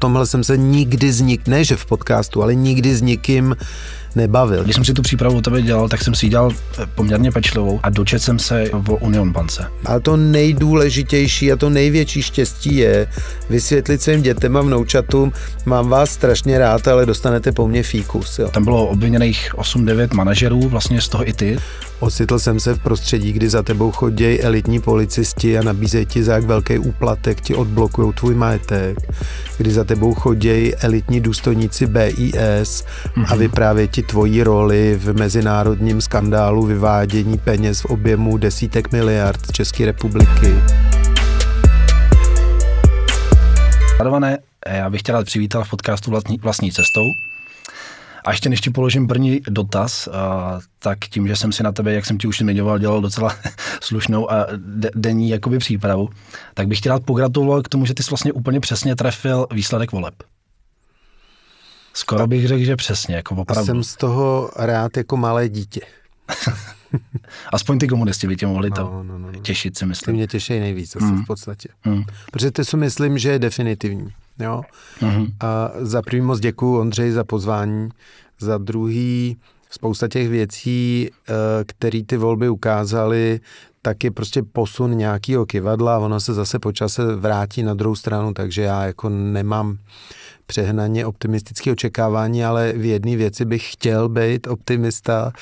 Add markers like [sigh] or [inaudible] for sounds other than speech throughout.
tomhle jsem se nikdy z nik, ne že v podcastu, ale nikdy s nikým nebavil. Když jsem si tu přípravu o tebe dělal, tak jsem si ji dělal eh, poměrně pečlivou a dočet jsem se v Union Bance. Ale to nejdůležitější a to největší štěstí je vysvětlit svým dětem a vnoučatům, mám vás strašně rád, ale dostanete po mně fíkus. Jo. Tam bylo obviněných 8-9 manažerů, vlastně z toho i ty. Ocitl jsem se v prostředí, kdy za tebou chodějí elitní policisti a nabízejí ti za jak velký úplatek ti odblokují tvůj majetek, kdy za tebou chodějí elitní důstojníci BIS a mhm. vyprávějí ti tvoji roli v mezinárodním skandálu vyvádění peněz v objemu desítek miliard z České republiky. Radované, já bych tě rád přivítal v podcastu vlastní, vlastní cestou. A ještě než ti položím první dotaz, a, tak tím, že jsem si na tebe, jak jsem ti už zmiňoval, dělal docela [laughs] slušnou a de- denní jakoby přípravu, tak bych ti rád pogratuloval k tomu, že ty jsi vlastně úplně přesně trefil výsledek voleb. Skoro bych řekl, že přesně, jako opravdu. A jsem z toho rád jako malé dítě. [laughs] Aspoň ty komunisti by tě mohli no, to no, no, no. no. těšit, si myslím. Ty mě těší nejvíc, asi mm. v podstatě. Mm. Protože to si myslím, že je definitivní. Jo? Mm-hmm. A za první moc děkuji Ondřej za pozvání, za druhý spousta těch věcí, eh, které ty volby ukázaly, tak je prostě posun nějakého kivadla a ono se zase po čase vrátí na druhou stranu, takže já jako nemám přehnaně optimistické očekávání, ale v jedné věci bych chtěl být optimista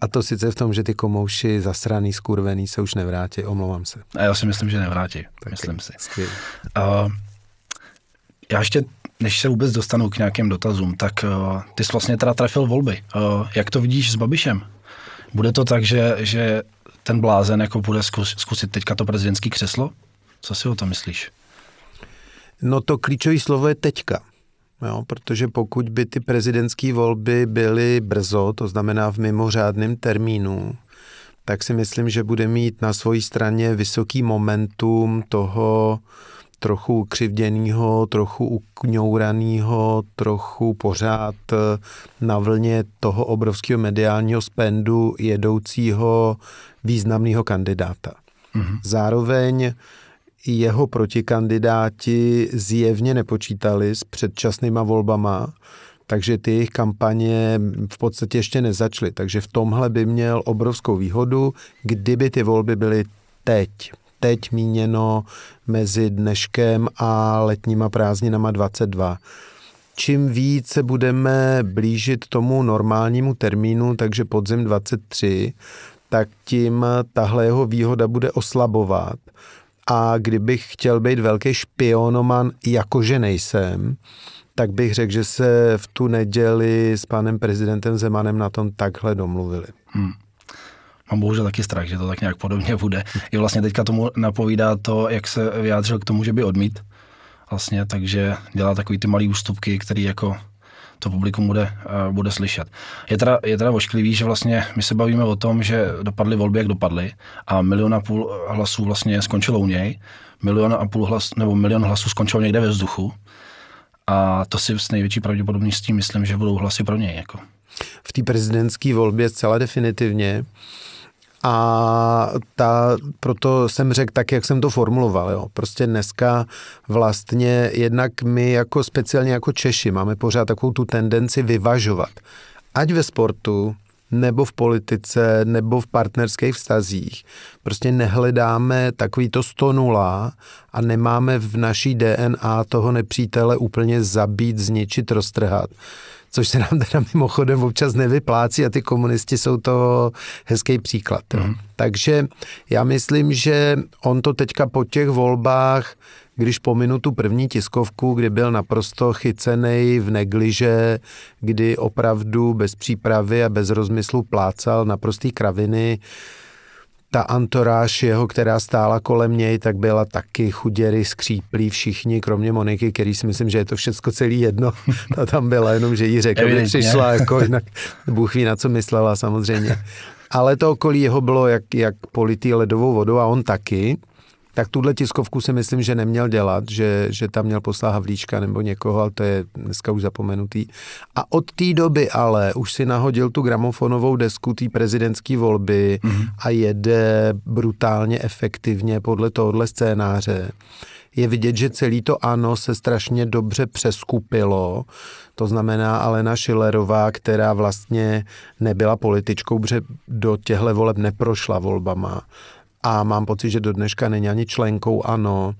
a to sice v tom, že ty komouši zasraný, skurvený se už nevrátí, omlouvám se. A já si myslím, že nevrátí, tak myslím si. Skvěl. Uh, eh, já ještě, než se vůbec dostanu k nějakým dotazům, tak uh, ty jsi vlastně teda trefil volby. Uh, jak to vidíš s Babišem? Bude to tak, že, že ten blázen jako bude zkus, zkusit teďka to prezidentský křeslo? Co si o to myslíš? No to klíčové slovo je teďka. Jo, protože pokud by ty prezidentské volby byly brzo, to znamená v mimořádném termínu, tak si myslím, že bude mít na své straně vysoký momentum toho, trochu křivděného, trochu ukňouraného, trochu pořád eh, na vlně toho obrovského mediálního spendu jedoucího významného kandidáta. Mm-hmm. Zároveň jeho protikandidáti zjevně nepočítali s předčasnýma volbama, takže ty jejich kampaně v podstatě ještě nezačaly. Takže v tomhle by měl obrovskou výhodu, kdyby ty volby byly teď teď míněno mezi dneškem a letníma prázdninama 22 čím více budeme blížit tomu normálnímu termínu, takže podzim 23, tak tím tahle jeho výhoda bude oslabovat. A kdybych chtěl být velký špionoman, jakože nejsem, tak bych řekl, že se v tu neděli s panem prezidentem Zemanem na tom takhle domluvili. Hmm mám bohužel taky strach, že to tak nějak podobně bude. I vlastně teďka tomu napovídá to, jak se vyjádřil k tomu, že by odmít. Vlastně, takže dělá takový ty malý ústupky, který jako to publikum bude, uh, bude slyšet. Je teda, je teda ošklivý, že vlastně my se bavíme o tom, že dopadly volby, jak dopadly a milion a půl hlasů vlastně skončilo u něj, milion a půl hlas, nebo milion hlasů skončilo někde ve vzduchu a to si s největší pravděpodobností myslím, že budou hlasy pro něj. Jako. V té prezidentské volbě zcela definitivně a ta, proto jsem řekl tak, jak jsem to formuloval. Jo. Prostě dneska vlastně jednak my jako speciálně jako Češi máme pořád takovou tu tendenci vyvažovat. Ať ve sportu, nebo v politice, nebo v partnerských vztazích. Prostě nehledáme takový to 100 nula a nemáme v naší DNA toho nepřítele úplně zabít, zničit, roztrhat což se nám teda mimochodem občas nevyplácí a ty komunisti jsou to hezký příklad. Mm. Takže já myslím, že on to teďka po těch volbách když pominu tu první tiskovku, kdy byl naprosto chycený v negliže, kdy opravdu bez přípravy a bez rozmyslu plácal naprostý kraviny, ta antoráž jeho, která stála kolem něj, tak byla taky chuděry, skříplí všichni, kromě Moniky, který si myslím, že je to všechno celý jedno. [laughs] Ta tam byla, jenom že jí řekl, že přišla, jako jinak, Bůh ví, na co myslela samozřejmě. Ale to okolí jeho bylo jak, jak politý ledovou vodou a on taky tak tuhle tiskovku si myslím, že neměl dělat, že, že tam měl poslat Havlíčka nebo někoho, ale to je dneska už zapomenutý. A od té doby ale už si nahodil tu gramofonovou desku té prezidentské volby mm-hmm. a jede brutálně efektivně podle tohohle scénáře je vidět, že celý to ano se strašně dobře přeskupilo. To znamená Alena Šilerová, která vlastně nebyla političkou, protože do těchto voleb neprošla volbama, a mám pocit, že do dneška není ani členkou ANO,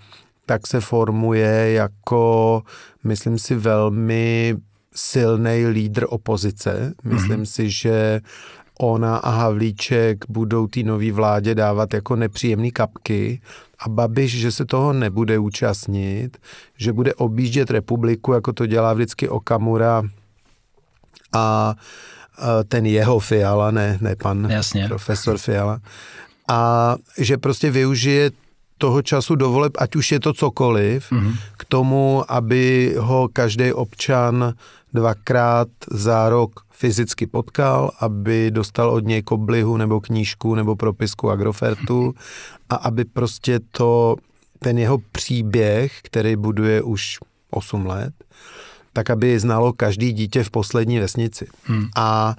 tak se formuje jako, myslím si, velmi silný lídr opozice. Mhm. Myslím mm-hmm. si, že ona a Havlíček budou té nové vládě dávat jako nepříjemné kapky a Babiš, že se toho nebude účastnit, že bude objíždět republiku, jako to dělá vždycky Okamura a ten jeho Fiala, ne, ne pan Jasně. profesor Fiala, a že prostě využije toho času dovoleb, ať už je to cokoliv, mm-hmm. k tomu, aby ho každý občan dvakrát za rok fyzicky potkal, aby dostal od něj koblihu nebo knížku nebo propisku Agrofertu a aby prostě to, ten jeho příběh, který buduje už 8 let, tak aby znalo každý dítě v poslední vesnici. Hmm. A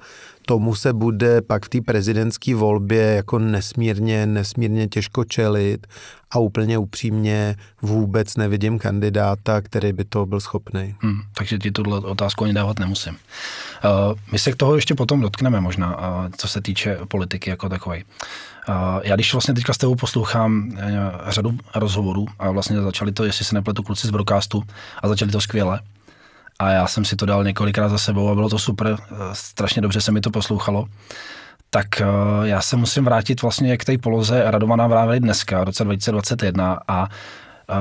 tomu se bude pak v té prezidentské volbě jako nesmírně, nesmírně těžko čelit a úplně upřímně vůbec nevidím kandidáta, který by to byl schopný. Hmm, takže ti tuhle otázku ani dávat nemusím. Uh, my se k toho ještě potom dotkneme možná, uh, co se týče politiky jako takové. Uh, já když vlastně teďka s tebou poslouchám uh, řadu rozhovorů a vlastně začali to, jestli se nepletu, kluci z Brokástu a začali to skvěle, a já jsem si to dal několikrát za sebou a bylo to super, eh, strašně dobře se mi to poslouchalo. Tak eh, já se musím vrátit vlastně k té poloze Radovaná Vrávely dneska, v roce 2021 a, eh,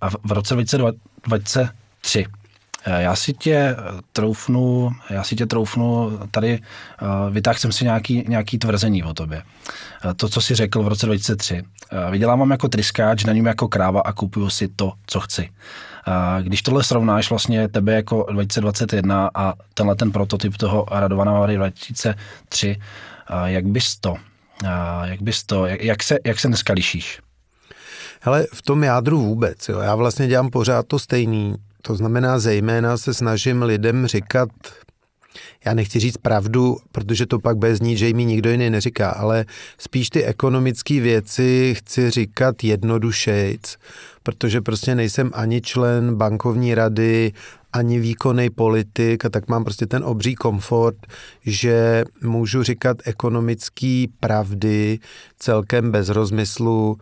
a v roce 2023 Eh, já si tě eh, troufnu, já si tě troufnu tady, eh, vytáhl jsem si nějaký, nějaký tvrzení o tobě. To, co jsi řekl v roce 2003. Vydělávám jako tryskáč, něm jako kráva a kupuju si to, co chci. Když tohle srovnáš vlastně tebe jako 2021 a tenhle ten prototyp toho Radovaná Vary 2003, jak bys to, jak bys to, jak se, jak se dneska lišíš? Hele, v tom jádru vůbec. Jo. Já vlastně dělám pořád to stejný. To znamená, zejména se snažím lidem říkat, já nechci říct pravdu, protože to pak bez ní, že mi nikdo jiný neříká, ale spíš ty ekonomické věci chci říkat jednodušejc, protože prostě nejsem ani člen bankovní rady, ani výkonný politik a tak mám prostě ten obří komfort, že můžu říkat ekonomické pravdy celkem bez rozmyslu,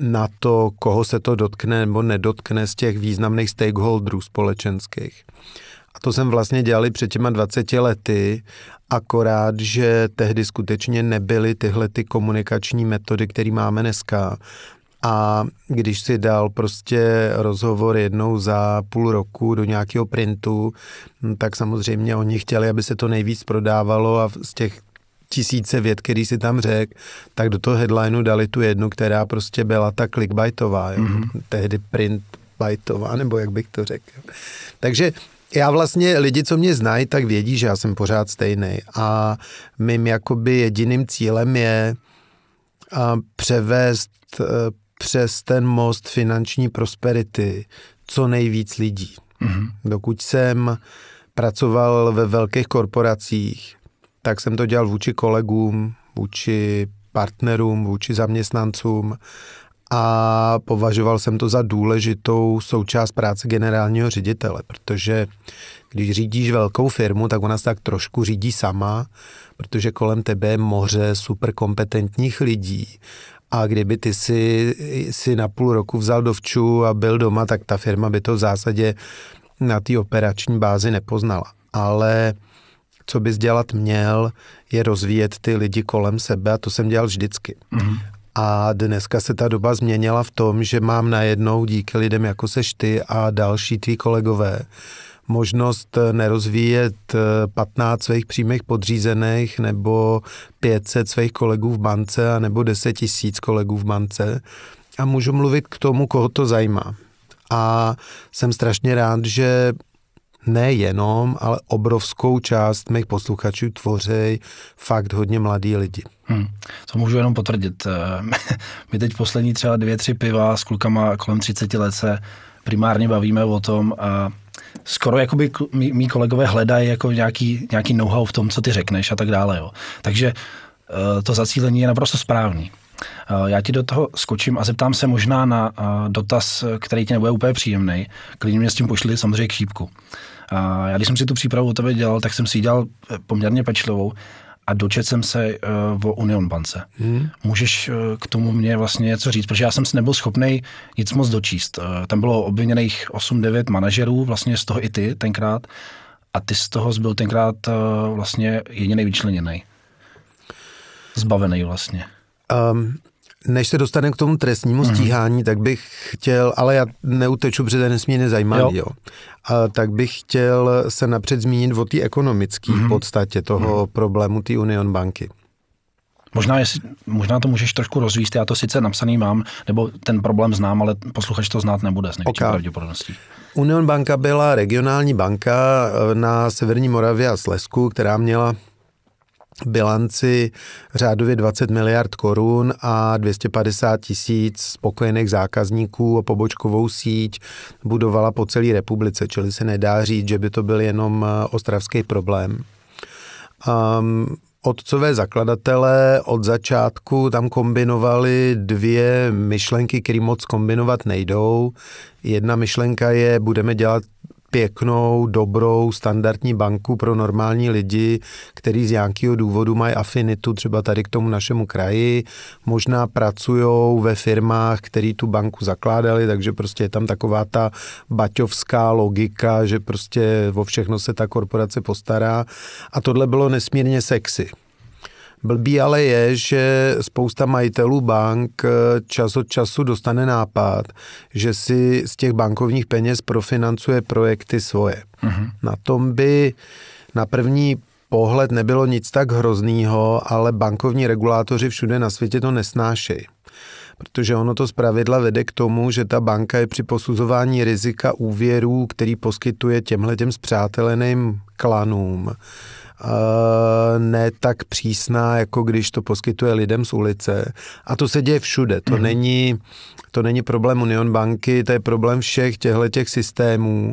na to, koho se to dotkne nebo nedotkne z těch významných stakeholderů společenských. A to jsem vlastně dělali před těma 20 lety, akorát, že tehdy skutečně nebyly tyhle ty komunikační metody, které máme dneska. A když si dal prostě rozhovor jednou za půl roku do nějakého printu, tak samozřejmě oni chtěli, aby se to nejvíc prodávalo a z těch tisíce věd, který si tam řekl, tak do toho headlineu dali tu jednu, která prostě byla ta clickbaitová, jo? Mm-hmm. tehdy printbaitová, nebo jak bych to řekl. Takže já vlastně, lidi, co mě znají, tak vědí, že já jsem pořád stejný. A mým jakoby jediným cílem je a převést e, přes ten most finanční prosperity co nejvíc lidí. Mm-hmm. Dokud jsem pracoval ve velkých korporacích, tak jsem to dělal vůči kolegům, vůči partnerům, vůči zaměstnancům a považoval jsem to za důležitou součást práce generálního ředitele, protože když řídíš velkou firmu, tak ona se tak trošku řídí sama, protože kolem tebe je moře superkompetentních lidí a kdyby ty si, si na půl roku vzal dovču a byl doma, tak ta firma by to v zásadě na té operační bázi nepoznala. Ale co bys dělat měl, je rozvíjet ty lidi kolem sebe a to jsem dělal vždycky. Mm-hmm. A dneska se ta doba změnila v tom, že mám najednou díky lidem, jako seš ty a další tví kolegové, možnost eh, nerozvíjet 15 eh, svých přímých podřízených nebo 500 svých kolegů v bance a nebo 10 tisíc kolegů v bance a můžu mluvit k tomu, koho to zajímá. A jsem strašně rád, že nejenom, ale obrovskou část mých posluchačů tvoří fakt hodně mladí lidi. Hmm, to můžu jenom potvrdit. Eh, [laughs] my teď poslední třeba dvě, tři piva s klukama kolem 30 let se primárně bavíme o tom a skoro jako by mý kolegové hledají jako nějaký, nějaký know-how v tom, co ty řekneš a tak dále. Jo. Takže eh, to zacílení je naprosto správný. Eh, já ti do toho skočím a zeptám se možná na eh, dotaz, který ti nebude úplně příjemný. Klidně mě s tím pošli samozřejmě k šípku. Eh, já když jsem si tu přípravu o tebe dělal, tak jsem si ji dělal poměrně pečlivou a dočet jsem se uh, o Union Bance. Hmm. Můžeš uh, k tomu mě vlastně něco říct, protože já jsem si nebyl schopný nic moc dočíst. Uh, tam bylo obviněných 8-9 manažerů, vlastně z toho i ty tenkrát, a ty z toho byl tenkrát uh, vlastně jediný vyčleněný. Zbavený vlastně. Um, než se dostaneme k tomu trestnímu mm-hmm. tak bych chtěl, ale já neuteču, protože to nesmírně zajímavý, jo. jo. A, tak bych chtěl se napřed zmínit o té ekonomické mm-hmm. podstatě toho mm-hmm. problému té Union banky. Možná, jestli, možná to můžeš trošku rozvíst, já to sice napsaný mám, nebo ten problém znám, ale posluchač to znát nebude s největší okay. pravděpodobností. Union banka byla regionální banka eh, na severní Moravě a Slesku, která měla bilanci řádově 20 miliard korun a 250 tisíc spokojených zákazníků a pobočkovou síť budovala po celé republice, čili se nedá říct, že by to byl jenom eh, ostravský problém. Um, Otcové zakladatelé od začátku tam kombinovali dvě myšlenky, které moc kombinovat nejdou. Jedna myšlenka je, budeme dělat pěknou, dobrou, standardní banku pro normální lidi, kteří z nějakého důvodu mají afinitu třeba tady k tomu našemu kraji, možná pracují ve firmách, který tu banku zakládali, takže prostě je tam taková ta baťovská logika, že prostě o všechno se ta korporace postará a tohle bylo nesmírně sexy. Blbý ale je, že spousta majitelů bank eh, čas od času dostane nápad, že si z těch bankovních peněz profinancuje projekty svoje. Uh-huh. Na tom by na první pohled nebylo nic tak hroznýho, ale bankovní regulátoři všude na světě to nesnášejí. Protože ono to zpravidla vede k tomu, že ta banka je při posuzování rizika úvěrů, který poskytuje těmhle těm zpřáteleným klanům, Eh, ne tak přísná, jako když to poskytuje lidem z ulice. A to se děje všude. To, mm. není, to není problém Union banky, to je problém všech těchto těch systémů.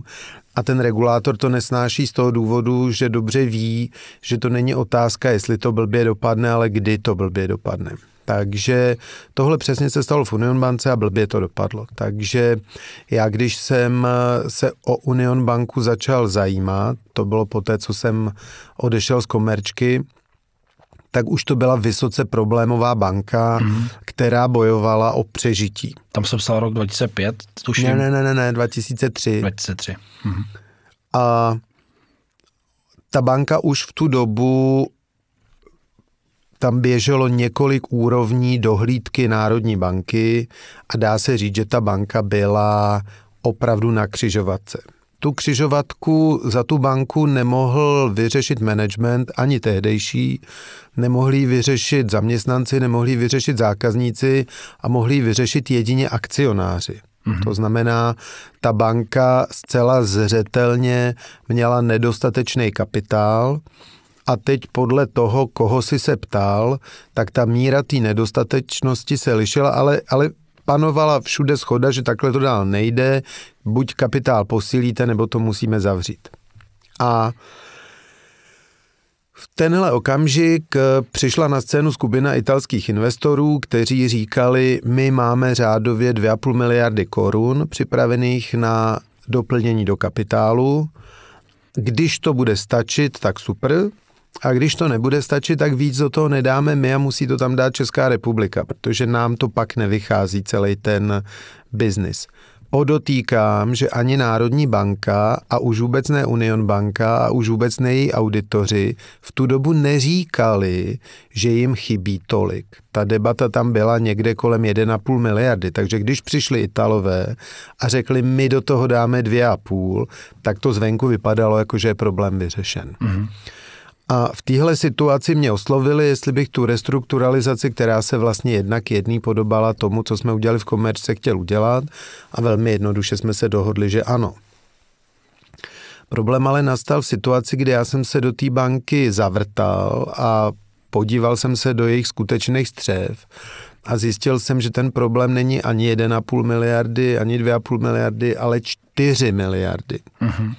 A ten regulátor to nesnáší z toho důvodu, že dobře ví, že to není otázka, jestli to blbě dopadne, ale kdy to blbě dopadne. Takže tohle přesně se stalo v Union Bance a blbě to dopadlo. Takže já, když jsem eh, se o Union Banku začal zajímat, to bylo po té, co jsem odešel z komerčky, tak už to byla vysoce problémová banka, mm-hmm. která bojovala o přežití. Tam jsem psal rok 2005, tuším. Ne, ne, ne, ne, ne 2003. 2003. Mm-hmm. A ta banka už v tu dobu tam běželo několik úrovní dohlídky Národní banky a dá se říct, že ta banka byla opravdu na křižovatce. Tu křižovatku za tu banku nemohl vyřešit management ani tehdejší, nemohli vyřešit zaměstnanci, nemohli vyřešit zákazníci a mohli vyřešit jedině akcionáři. Mm-hmm. To znamená, ta banka zcela zřetelně měla nedostatečný kapitál, a teď podle toho, koho si se ptal, tak ta míra té nedostatečnosti se lišila, ale, ale panovala všude schoda, že takhle to dál nejde, buď kapitál posílíte, nebo to musíme zavřít. A v tenhle okamžik eh, přišla na scénu skupina italských investorů, kteří říkali, my máme řádově 2,5 miliardy korun připravených na doplnění do kapitálu. Když to bude stačit, tak super, a když to nebude stačit, tak víc do toho nedáme my a musí to tam dát Česká republika, protože nám to pak nevychází celý ten biznis. Podotýkám, že ani Národní banka a už vůbec ne Union banka a už vůbec ne její auditoři v tu dobu neříkali, že jim chybí tolik. Ta debata tam byla někde kolem 1,5 miliardy, takže když přišli Italové a řekli, my do toho dáme 2,5, tak to zvenku vypadalo jako, že je problém vyřešen. Mm-hmm. A v téhle situaci mě oslovili, jestli bych tu restrukturalizaci, která se vlastně jednak jedný podobala tomu, co jsme udělali v komerce, chtěl udělat a velmi jednoduše jsme se dohodli, že ano. Problém ale nastal v situaci, kdy já jsem se do té banky zavrtal a podíval jsem se do jejich skutečných střev a zjistil jsem, že ten problém není ani 1,5 miliardy, ani 2,5 miliardy, ale 4 miliardy. Uh-huh.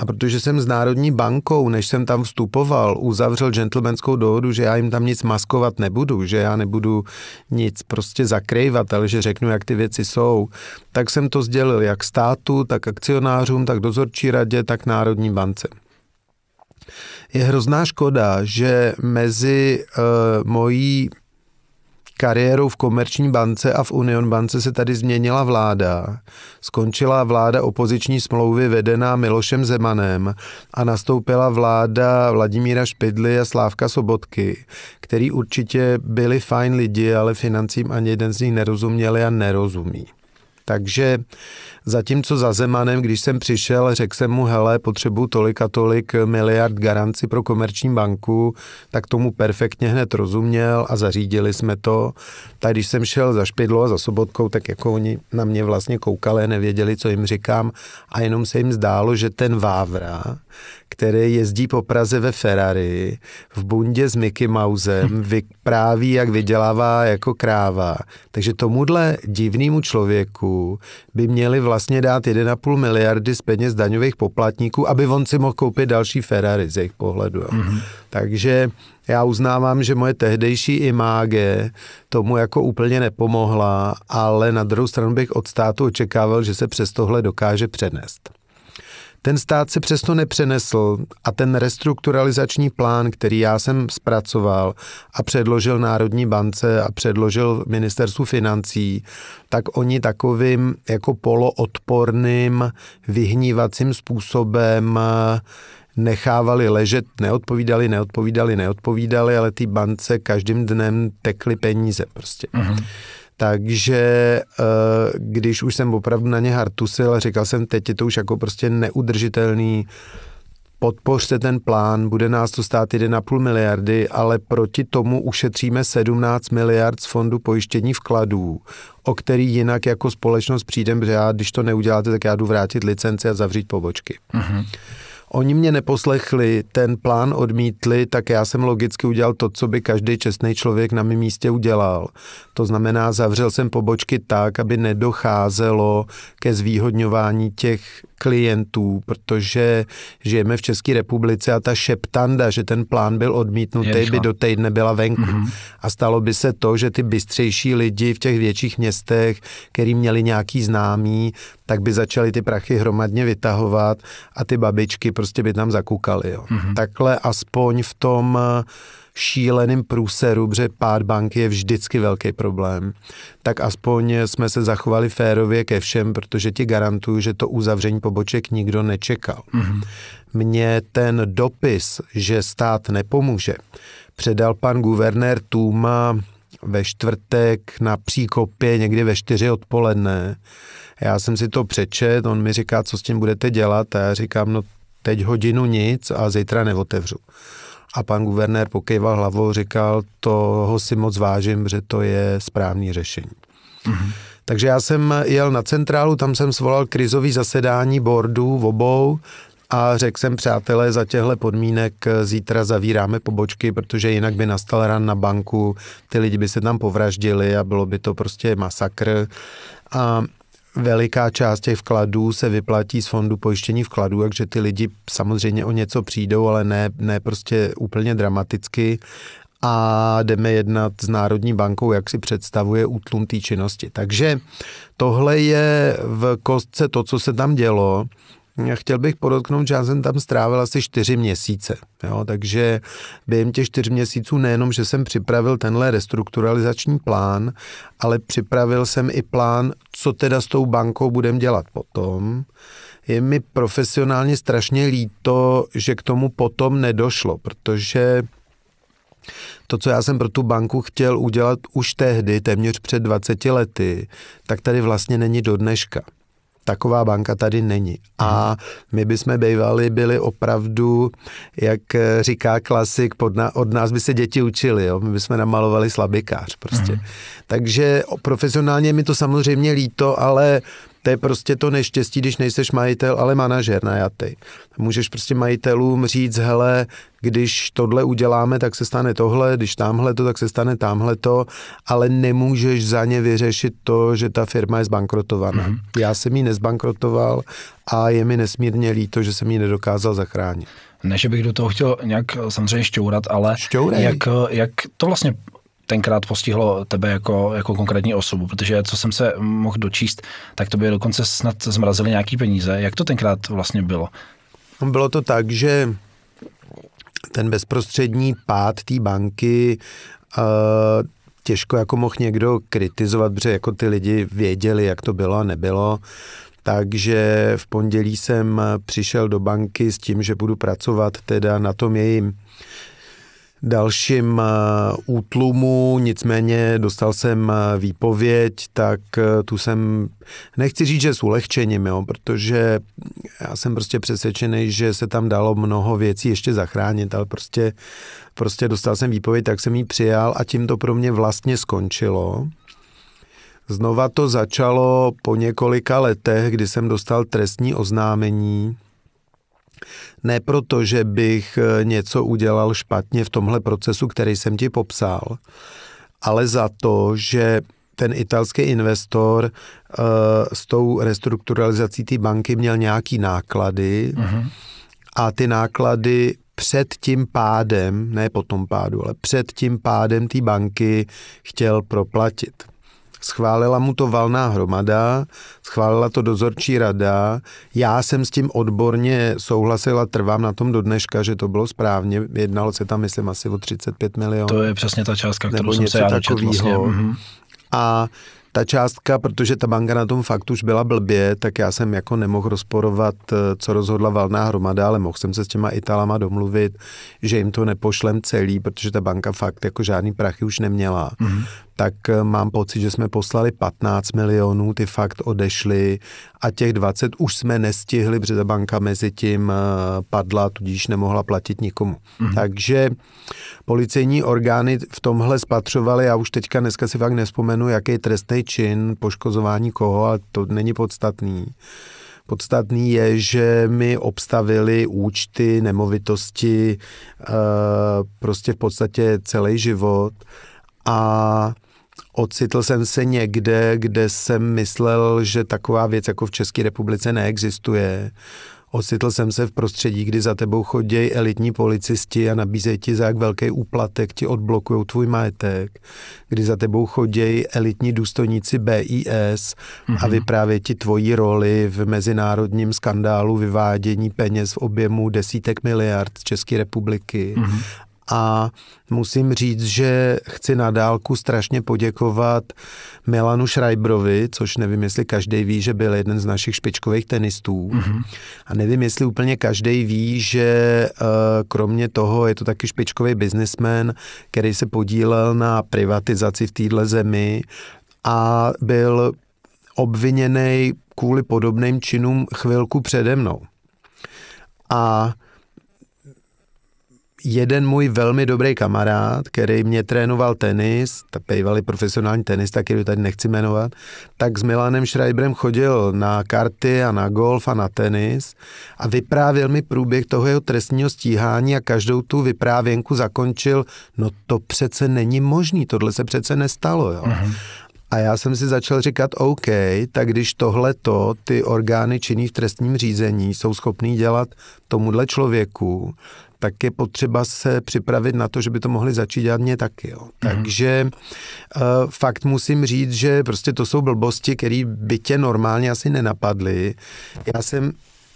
A protože jsem s Národní bankou, než jsem tam vstupoval, uzavřel gentlemanskou dohodu, že já jim tam nic maskovat nebudu, že já nebudu nic prostě zakrývat, ale že řeknu, jak ty věci jsou, tak jsem to sdělil jak státu, tak akcionářům, tak dozorčí radě, tak Národní bance. Je hrozná škoda, že mezi uh, mojí kariérou v Komerční bance a v Union bance se tady změnila vláda. Skončila vláda opoziční smlouvy vedená Milošem Zemanem a nastoupila vláda Vladimíra Špidly a Slávka Sobotky, který určitě byli fajn lidi, ale financím ani jeden z nich nerozuměli a nerozumí. Takže Zatímco za Zemanem, když jsem přišel, řekl jsem mu, hele, potřebuju tolik a tolik miliard garanci pro komerční banku, tak tomu perfektně hned rozuměl a zařídili jsme to. Tak když jsem šel za Špidlo a za Sobotkou, tak jako oni na mě vlastně koukali, nevěděli, co jim říkám a jenom se jim zdálo, že ten Vávra, který jezdí po Praze ve Ferrari, v bundě s Mickey Mousem, [laughs] vypráví, jak vydělává jako kráva. Takže tomuhle divnému člověku by měli vlastně vlastně dát 1,5 miliardy z peněz daňových poplatníků, aby on si mohl koupit další Ferrari z jejich pohledu. Mm-hmm. Takže já uznávám, že moje tehdejší imáge tomu jako úplně nepomohla, ale na druhou stranu bych od státu očekával, že se přes tohle dokáže přenést. Ten stát se přesto nepřenesl a ten restrukturalizační plán, který já jsem zpracoval a předložil Národní bance a předložil ministerstvu financí, tak oni takovým jako poloodporným vyhnívacím způsobem eh, nechávali ležet, neodpovídali, neodpovídali, neodpovídali, ale ty bance každým dnem tekly peníze prostě. Uh-huh. Takže eh, když už jsem opravdu na ně hartusil, říkal jsem, teď je to už jako prostě neudržitelný, podpořte ten plán, bude nás to stát 1,5 miliardy, ale proti tomu ušetříme 17 miliard z fondu pojištění vkladů, o který jinak jako společnost přijdem, že já, když to neuděláte, tak já jdu vrátit licenci a zavřít pobočky. Uh-huh. Oni mě neposlechli, ten plán odmítli, tak já jsem logicky udělal to, co by každý čestný člověk na mém místě udělal. To znamená, zavřel jsem pobočky tak, aby nedocházelo ke zvýhodňování těch klientů, protože žijeme v České republice a ta šeptanda, že ten plán byl odmítnutý, by do týdne byla venku. Mm-hmm. A stalo by se to, že ty bystřejší lidi v těch větších městech, který měli nějaký známý, tak by začali ty prachy hromadně vytahovat a ty babičky prostě by tam zakukaly. Mm-hmm. Takhle aspoň v tom šíleným průseru, protože pád banky je vždycky velký problém, tak aspoň jsme se zachovali férově ke všem, protože ti garantuju, že to uzavření poboček nikdo nečekal. Mm-hmm. Mně ten dopis, že stát nepomůže, předal pan guvernér Tuma ve čtvrtek na příkopě někdy ve čtyři odpoledne. Já jsem si to přečet, on mi říká, co s tím budete dělat a já říkám, no teď hodinu nic a zítra neotevřu. A pan guvernér pokýval hlavou, říkal, toho si moc vážím, že to je správný řešení. Mm-hmm. Takže já jsem jel na centrálu, tam jsem svolal krizový zasedání bordů v obou a řekl jsem, přátelé, za těchto podmínek zítra zavíráme pobočky, protože jinak by nastal ran na banku, ty lidi by se tam povraždili a bylo by to prostě masakr. A veliká část těch vkladů se vyplatí z fondu pojištění vkladů, takže ty lidi samozřejmě o něco přijdou, ale ne, ne prostě úplně dramaticky a jdeme jednat s Národní bankou, jak si představuje útlum té činnosti. Takže tohle je v kostce to, co se tam dělo Chtěl bych podotknout, že já jsem tam strávil asi čtyři měsíce. Jo? Takže během těch čtyř měsíců nejenom, že jsem připravil tenhle restrukturalizační plán, ale připravil jsem i plán, co teda s tou bankou budem dělat potom. Je mi profesionálně strašně líto, že k tomu potom nedošlo, protože to, co já jsem pro tu banku chtěl udělat už tehdy, téměř před 20 lety, tak tady vlastně není do dneška taková banka tady není. A mhm. my bychom bývali, byli opravdu, jak eh, říká klasik, pod na, od nás by se děti učili, jo? my bychom namalovali slabikář prostě. Mm. Takže profesionálně mi to samozřejmě líto, ale to je prostě to neštěstí, když nejseš majitel, ale manažer na jaty. Můžeš prostě majitelům říct, hele, když tohle uděláme, tak se stane tohle, když tamhle to, tak se stane tamhle to, ale nemůžeš za ně vyřešit to, že ta firma je zbankrotovaná. Mm-hmm. Já jsem ji nezbankrotoval a je mi nesmírně líto, že jsem ji nedokázal zachránit. Ne, že bych do toho chtěl nějak samozřejmě šťourat, ale jak, jak to vlastně tenkrát postihlo tebe jako, jako konkrétní osobu, protože co jsem se mohl dočíst, tak to by dokonce snad zmrazili nějaký peníze. Jak to tenkrát vlastně bylo? No, bylo to tak, že ten bezprostřední pád té banky uh, těžko jako mohl někdo kritizovat, protože jako ty lidi věděli, jak to bylo a nebylo. Takže v pondělí jsem přišel do banky s tím, že budu pracovat teda na tom jejím dalším eh, útlumu, nicméně dostal jsem eh, výpověď, tak eh, tu jsem, nechci říct, že s ulehčením, jo, protože já jsem prostě přesvědčený, že se tam dalo mnoho věcí ještě zachránit, ale prostě, prostě dostal jsem výpověď, tak jsem ji přijal a tím to pro mě vlastně skončilo. Znova to začalo po několika letech, kdy jsem dostal trestní oznámení ne proto, že bych eh, něco udělal špatně v tomhle procesu, který jsem ti popsal, ale za to, že ten italský investor eh, s tou restrukturalizací té banky měl nějaký náklady uh-huh. a ty náklady před tím pádem, ne po tom pádu, ale před tím pádem té banky chtěl proplatit schválila mu to valná hromada, schválila to dozorčí rada, já jsem s tím odborně souhlasila, trvám na tom do dneška, že to bylo správně, jednalo se tam, myslím, asi o 35 milionů. To je přesně ta částka, kterou nebo jsem něco se já dočetl vlastně. Mhm. A ta částka, protože ta banka na tom fakt už byla blbě, tak já jsem jako nemohl rozporovat, eh, co rozhodla valná hromada, ale mohl jsem se s těma Italama domluvit, že jim to nepošlem celý, protože ta banka fakt jako žádný prachy už neměla. Mm-hmm tak eh, mám pocit, že jsme poslali 15 milionů, ty fakt odešly a těch 20 už jsme nestihli, protože ta banka mezi tím eh, padla, tudíž nemohla platit nikomu. Mm-hmm. Takže policejní orgány v tomhle spatřovaly, já už teďka dneska si fakt nespomenu, jaký trestný čin, poškozování koho, ale to není podstatný. Podstatný je, že mi obstavili účty, nemovitosti, eh, prostě v podstatě celý život a ocitl jsem se někde, kde jsem myslel, že taková věc jako v České republice neexistuje. Ocitl jsem se v prostředí, kdy za tebou chodí elitní policisti a nabízejí ti za jak velký úplatek, ti odblokují tvůj majetek, kdy za tebou chodí elitní důstojníci BIS mm-hmm. a mhm. vyprávějí ti tvoji roli v mezinárodním skandálu vyvádění peněz v objemu desítek miliard z České republiky mm-hmm a musím říct, že chci na dálku strašně poděkovat Milanu Schreiberovi, což nevím, jestli každý ví, že byl jeden z našich špičkových tenistů. Mm-hmm. A nevím, jestli úplně každý ví, že eh, kromě toho je to taky špičkový biznismen, který se podílel na privatizaci v téhle zemi a byl obviněný kvůli podobným činům chvilku přede mnou. A jeden můj velmi dobrý kamarád, který mě trénoval tenis, ta bývalý profesionální tenis, tak ho tady nechci jmenovat, tak s Milanem Schreiberem chodil na karty a na golf a na tenis a vyprávěl mi průběh toho jeho trestního stíhání a každou tu vyprávěnku zakončil, no to přece není možný, tohle se přece nestalo. Jo. Mhm. A já jsem si začal říkat, OK, tak když tohleto ty orgány činný v trestním řízení jsou schopný dělat tomuhle člověku, tak je potřeba se připravit na to, že by to mohli začít dělat mě taky. Jo. Mm-hmm. Takže uh, fakt musím říct, že prostě to jsou blbosti, které by tě normálně asi nenapadly. Já jsem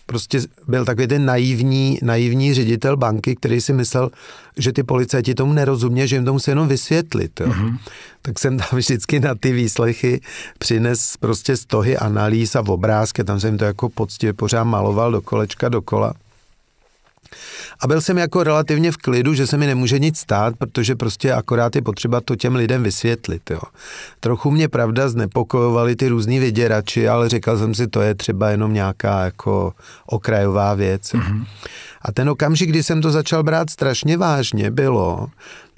prostě byl takový ten naivní, naivní ředitel banky, který si myslel, že ty policajti tomu nerozumě, že jim to musí jenom vysvětlit. Jo. Mm-hmm. Tak jsem tam [laughs] vždycky na ty výslechy přines prostě stohy analýz a obrázky, tam jsem to jako poctivě pořád maloval do kolečka dokola. A byl jsem jako relativně v klidu, že se mi nemůže nic stát, protože prostě akorát je potřeba to těm lidem vysvětlit. Jo. Trochu mě pravda znepokojovali ty různí vyděrači, ale říkal jsem si, to je třeba jenom nějaká jako okrajová věc. Mm-hmm. A ten okamžik, kdy jsem to začal brát strašně vážně, bylo,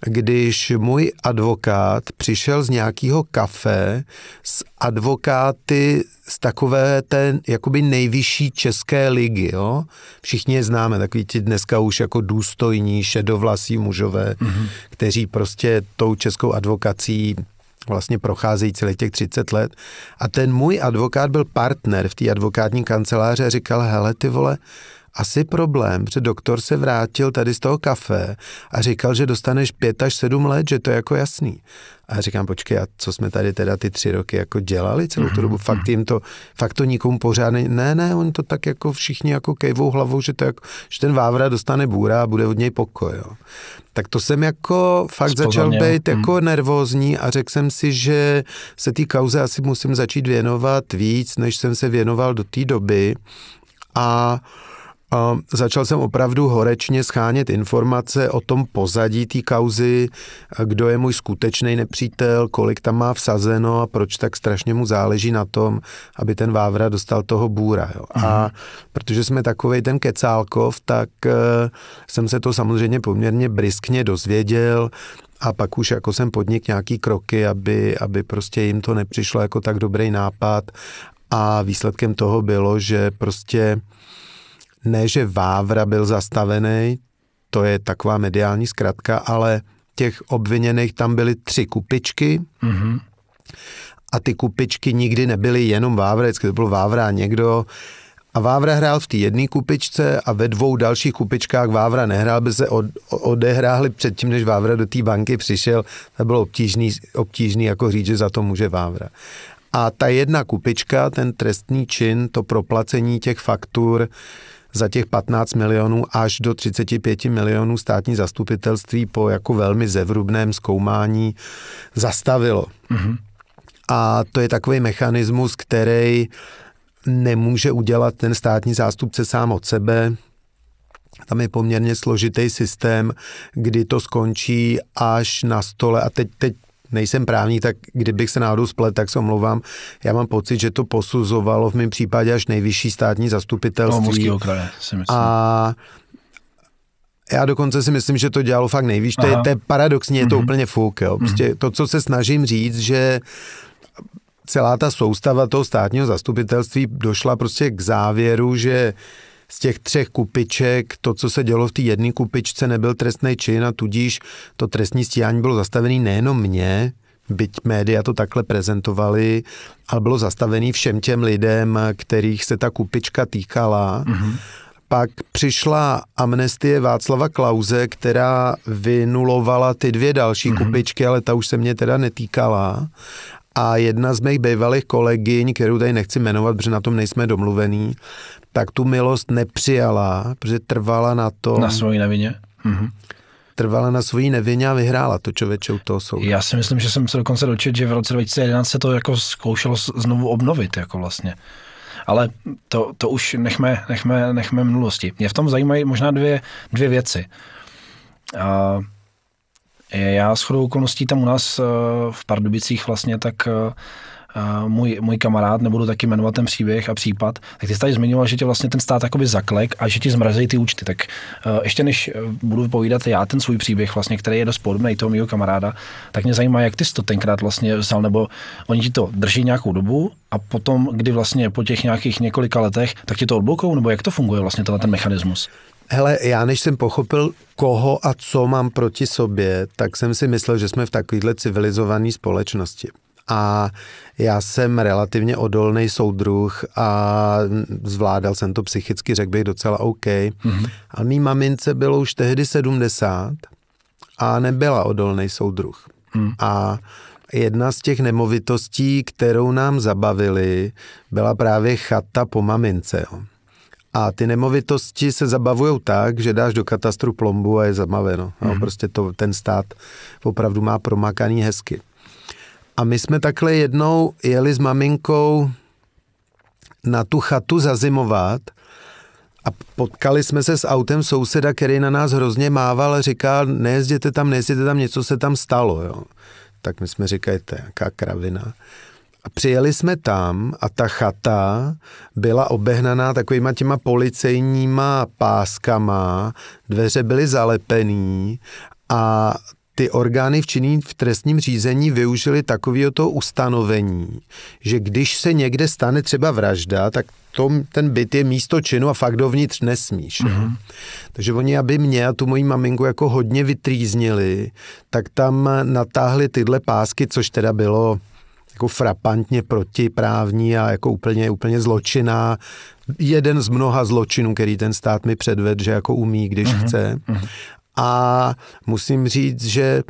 když můj advokát přišel z nějakého kafe s advokáty z takové té jakoby nejvyšší české ligy. Jo? Všichni je známe, takový ti dneska už jako důstojní, šedovlasí mužové, mm-hmm. kteří prostě tou českou advokací vlastně procházejí celé těch 30 let. A ten můj advokát byl partner v té advokátní kanceláři a říkal, hele ty vole, asi problém, protože doktor se vrátil tady z toho kafe a říkal, že dostaneš pět až sedm let, že to je jako jasný. A říkám, počkej, a co jsme tady teda ty tři roky jako dělali celou tu mhm, dobu? Fakt mhm. jim to, fakt to nikomu pořád ne, ne, ne on to tak jako všichni jako kejvou hlavou, že, to jako, že ten Vávra dostane bůra a bude od něj pokoj. Jo. Tak to jsem jako fakt začal být mhm. jako nervózní a řekl jsem si, že se té kauze asi musím začít věnovat víc, než jsem se věnoval do té doby. A začal jsem opravdu horečně schánět informace o tom pozadí té kauzy, kdo je můj skutečný nepřítel, kolik tam má vsazeno a proč tak strašně mu záleží na tom, aby ten Vávra dostal toho bůra. Jo. A mhm. protože jsme takovej ten kecálkov, tak eh, jsem se to samozřejmě poměrně briskně dozvěděl a pak už jako jsem podnik nějaký kroky, aby, aby prostě jim to nepřišlo jako tak dobrý nápad a výsledkem toho bylo, že prostě ne, že Vávra byl zastavený, to je taková mediální zkratka, ale těch obviněných tam byly tři kupičky mm-hmm. a ty kupičky nikdy nebyly jenom Vávra, vždycky to byl Vávra a někdo. A Vávra hrál v té jedné kupičce a ve dvou dalších kupičkách Vávra nehrál, by se od, odehráli předtím, než Vávra do té banky přišel. To bylo obtížný, obtížný jako říct, že za to může Vávra. A ta jedna kupička, ten trestný čin, to proplacení těch faktur, za těch 15 milionů až do 35 milionů státní zastupitelství po jako velmi zevrubném zkoumání zastavilo. Mm-hmm. A to je takový mechanismus, který nemůže udělat ten státní zástupce sám od sebe. Tam je poměrně složitý systém, kdy to skončí až na stole. A teď, teď nejsem právník, tak kdybych se náhodou splet, tak se omlouvám. Já mám pocit, že to posuzovalo v mém případě až nejvyšší státní zastupitelství. No, kraje, si myslím. A já dokonce si myslím, že to dělalo fakt nejvíc. To je, to je paradoxně, je to mm-hmm. úplně fuk. Jo. Prostě mm-hmm. to, co se snažím říct, že celá ta soustava toho státního zastupitelství došla prostě k závěru, že uh, z těch třech kupiček to, co se dělo v té jedné kupičce, nebyl trestný čin a tudíž to trestní stíhání bylo zastavené nejenom mně, byť média to takhle prezentovali, ale bylo zastavený všem těm lidem, kterých se ta kupička týkala. Mm-hmm. Pak přišla amnestie Václava Klauze, která vynulovala ty dvě další mm-hmm. kupičky, ale ta už se mě teda netýkala. A jedna z mých bývalých kolegyň, kterou tady nechci jmenovat, protože na tom nejsme domluvení, tak tu milost nepřijala, protože trvala na to. Na svoji nevině. Mhm. Trvala na svoji nevině a vyhrála to člověče u toho soudu. Já si myslím, že jsem se dokonce dočet, že v roce 2011 se to jako zkoušelo znovu obnovit, jako vlastně. Ale to, to už nechme, nechme, nechme minulosti. Mě v tom zajímají možná dvě, dvě věci. A já s chodou okolností tam u nás eh, v Pardubicích vlastně tak eh, můj, můj kamarád, nebudu taky jmenovat ten příběh a případ, tak ty jsi tady zmiňoval, že tě vlastně ten stát jakoby zaklek a že ti zmrazí ty účty. Tak e, ještě než e, budu povídat já ten svůj příběh, vlastně, který je dost podobný toho mého kamaráda, tak mě zajímá, jak ty jsi to tenkrát vlastně vzal, nebo oni ti to drží nějakou dobu a potom, kdy vlastně po těch nějakých několika letech, tak ti to odblokou, nebo jak to funguje vlastně tenhle ten mechanismus? Hele, já než jsem pochopil, koho a co mám proti sobě, tak jsem si myslel, že jsme v takovéhle civilizované společnosti a já jsem relativně odolný soudruh a zvládal jsem to psychicky, řekl bych, docela OK. Mm-hmm. A mý mamince bylo už tehdy 70 a nebyla odolný soudruh. Mm. A jedna z těch nemovitostí, kterou nám zabavili, byla právě chata po mamince. A ty nemovitosti se zabavují tak, že dáš do katastru plombu a je zabaveno. Mm. No, mhm. prostě to ten stát opravdu má promakaný hezky. A my jsme takhle jednou jeli s maminkou na tu chatu zazimovat a potkali jsme se s autem souseda, který na nás hrozně mával a říká, nejezděte tam, nejezděte tam, něco se tam stalo. Jo. Tak my jsme říkali, to je jaká kravina. A přijeli jsme tam a ta chata byla obehnaná takovýma těma policejníma páskama, dveře byly zalepený a ty orgány včinný v trestním řízení využili takového toho ustanovení, že když se někde stane třeba vražda, tak tom, ten byt je místo činu a fakt dovnitř nesmíš. Mm-hmm. Takže oni, aby mě a tu moji maminku jako hodně vytrýznili, tak tam natáhli tyhle pásky, což teda bylo jako frapantně protiprávní a jako úplně, úplně zločinná. Jeden z mnoha zločinů, který ten stát mi předved, že jako umí, když uh-huh. chce. Uh-huh. A musím říct, že,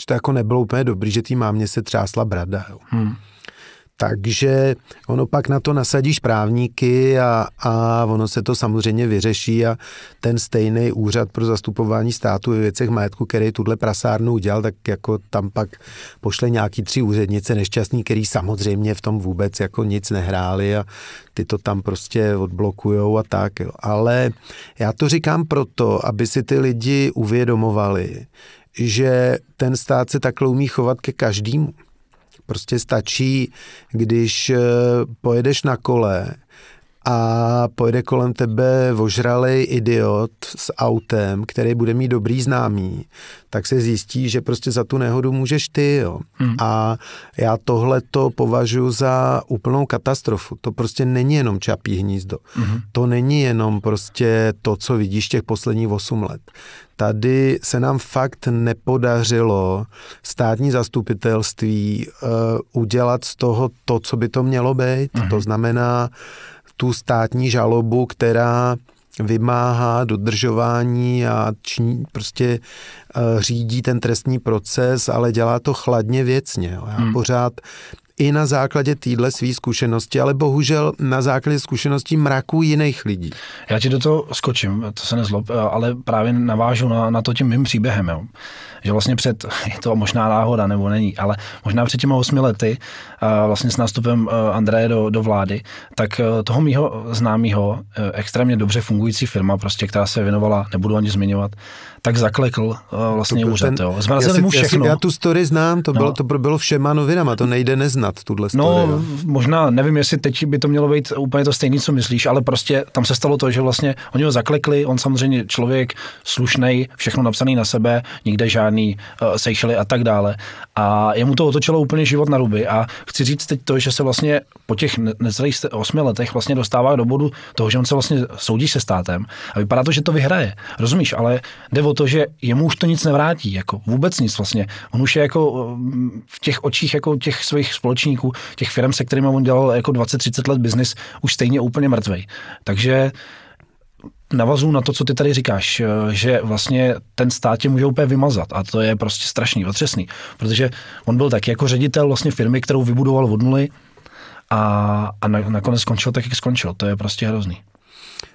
že to jako nebylo úplně dobrý, že tý mámě se třásla brada. Jo. Hmm. Takže ono pak na to nasadíš právníky a, a ono se to samozřejmě vyřeší a ten stejný úřad pro zastupování státu ve věcech majetku, který tuhle prasárnu udělal, tak jako tam pak pošle nějaký tři úřednice nešťastní, který samozřejmě v tom vůbec jako nic nehráli a ty to tam prostě odblokujou a tak. Jo. Ale já to říkám proto, aby si ty lidi uvědomovali, že ten stát se takhle umí chovat ke každému Prostě stačí, když eh, pojedeš na kole, a pojede kolem tebe ožralý idiot s autem, který bude mít dobrý známý, tak se zjistí, že prostě za tu nehodu můžeš ty. Jo. Hmm. A já tohle to považuji za úplnou katastrofu. To prostě není jenom čapí hnízdo. Hmm. To není jenom prostě to, co vidíš těch posledních 8 let. Tady se nám fakt nepodařilo státní zastupitelství uh, udělat z toho to, co by to mělo být. Hmm. To znamená, tu státní žalobu, která vymáhá dodržování a činí, prostě eh, řídí ten trestní proces, ale dělá to chladně věcně. Já hmm. pořád i na základě téhle své zkušenosti, ale bohužel na základě zkušeností mraků jiných lidí. Já ti do toho skočím, to se nezlob, ale právě navážu na, na to tím mým příběhem. Jo. Že vlastně před, [laughs] je to možná náhoda nebo není, ale možná před těmi osmi lety, vlastně s nástupem e, Andreje do, do vlády, tak e, toho mýho známého, e, extrémně dobře fungující firma, prostě, která se věnovala, nebudu ani zmiňovat, tak zaklekl eh, vlastně úřad. Ten, jo. Zmrazili mu všechno. Já, si, já tu story znám, to, no. bylo, to bylo všema novinama, to nejde neznat, tuhle no, story. No, jo. možná, nevím, jestli teď by to mělo být úplně to stejné, co myslíš, ale prostě tam se stalo to, že vlastně oni ho zaklekli, on samozřejmě člověk slušný, všechno napsaný na sebe, nikde žádný uh, sejšely a tak dále. A jemu to otočilo úplně život na ruby. A chci říct teď to, že se vlastně po těch necelých osmi letech vlastně dostává do bodu toho, že on se vlastně soudí se státem a vypadá to, že to vyhraje. Rozumíš, ale jde o to, že jemu už to nic nevrátí, jako vůbec nic vlastně. On už je jako eh, v těch očích jako těch svých společníků, těch firm, se kterými on dělal jako 20-30 let biznis, už stejně úplně mrtvej. Takže navazu na to, co ty tady říkáš, eh, že vlastně ten stát tě může úplně vymazat a to je prostě strašný, otřesný, protože on byl taky jako ředitel vlastně firmy, kterou vybudoval od nuly a, a nakonec skončil tak, jak skončil. To je prostě hrozný.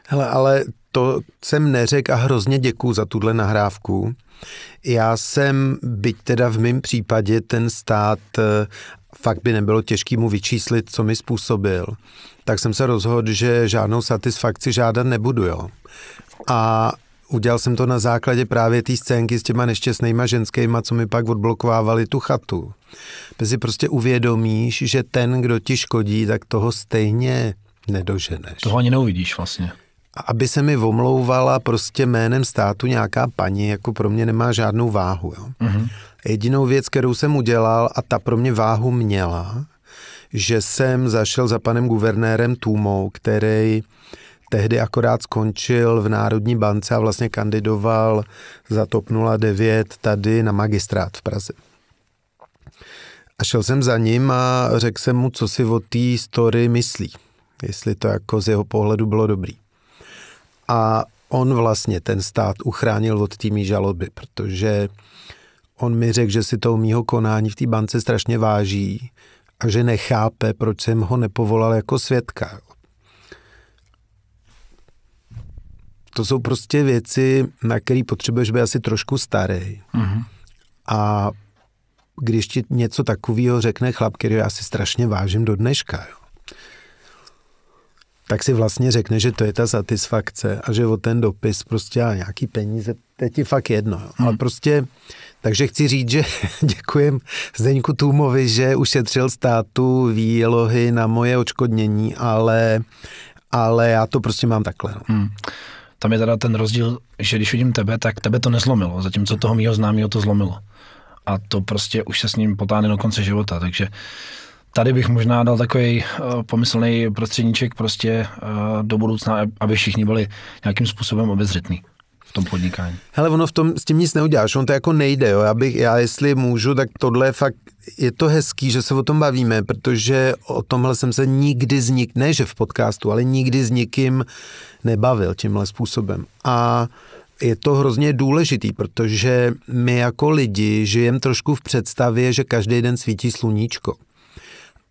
Hele, ale to jsem neřekl a hrozně děkuji za tuhle nahrávku. Já jsem, byť teda v mém případě ten stát eh, fakt by nebylo těžký mu vyčíslit, co mi způsobil, tak jsem se rozhodl, že žádnou satisfakci žádat nebudu, jo. A udělal jsem to na základě právě té scénky s těma nešťastnýma ženskýma, co mi pak odblokovávali tu chatu. Ty si prostě uvědomíš, že ten, kdo ti škodí, tak toho stejně nedoženeš. Toho ani neuvidíš vlastně aby se mi omlouvala prostě jménem státu nějaká paní, jako pro mě nemá žádnou váhu. Jo. Mm-hmm. Jedinou věc, kterou jsem udělal, a ta pro mě váhu měla, že jsem zašel za panem guvernérem Tůmou, který tehdy akorát skončil v Národní bance a vlastně kandidoval za TOP 09 tady na magistrát v Praze. A šel jsem za ním a řekl jsem mu, co si o té story myslí, jestli to jako z jeho pohledu bylo dobrý. A on vlastně ten stát uchránil od té žaloby, protože on mi řekl, že si toho mýho konání v té bance strašně váží a že nechápe, proč jsem ho nepovolal jako svědka. To jsou prostě věci, na které potřebuješ být asi trošku starý. Mm-hmm. A když ti něco takového řekne chlap, který já si strašně vážím do dneška, jo, tak si vlastně řekne, že to je ta satisfakce a že o ten dopis prostě a nějaký peníze, je ti fakt jedno. Jo. Hmm. Ale prostě, takže chci říct, že [laughs] děkujem Zdeňku Tůmovi, že ušetřil státu výlohy na moje očkodnění, ale, ale já to prostě mám takhle. No. Hmm tam je teda ten rozdíl, že když vidím tebe, tak tebe to nezlomilo, zatímco toho mýho známého to zlomilo. A to prostě už se s ním potáhne do konce života, takže Tady bych možná dal takový uh, eh, pomyslný prostředníček prostě uh, do budoucna, aby všichni byli nějakým způsobem obezřetní v tom podnikání. Hele, ono v tom, s tím nic neuděláš, on to jako nejde, jo. Já, bych, já jestli můžu, tak tohle je fakt, je to hezký, že se o tom bavíme, protože o tomhle jsem se nikdy z nik, ne že v podcastu, ale nikdy s nikým nebavil tímhle způsobem. A je to hrozně důležitý, protože my jako lidi žijeme trošku v představě, že každý den svítí sluníčko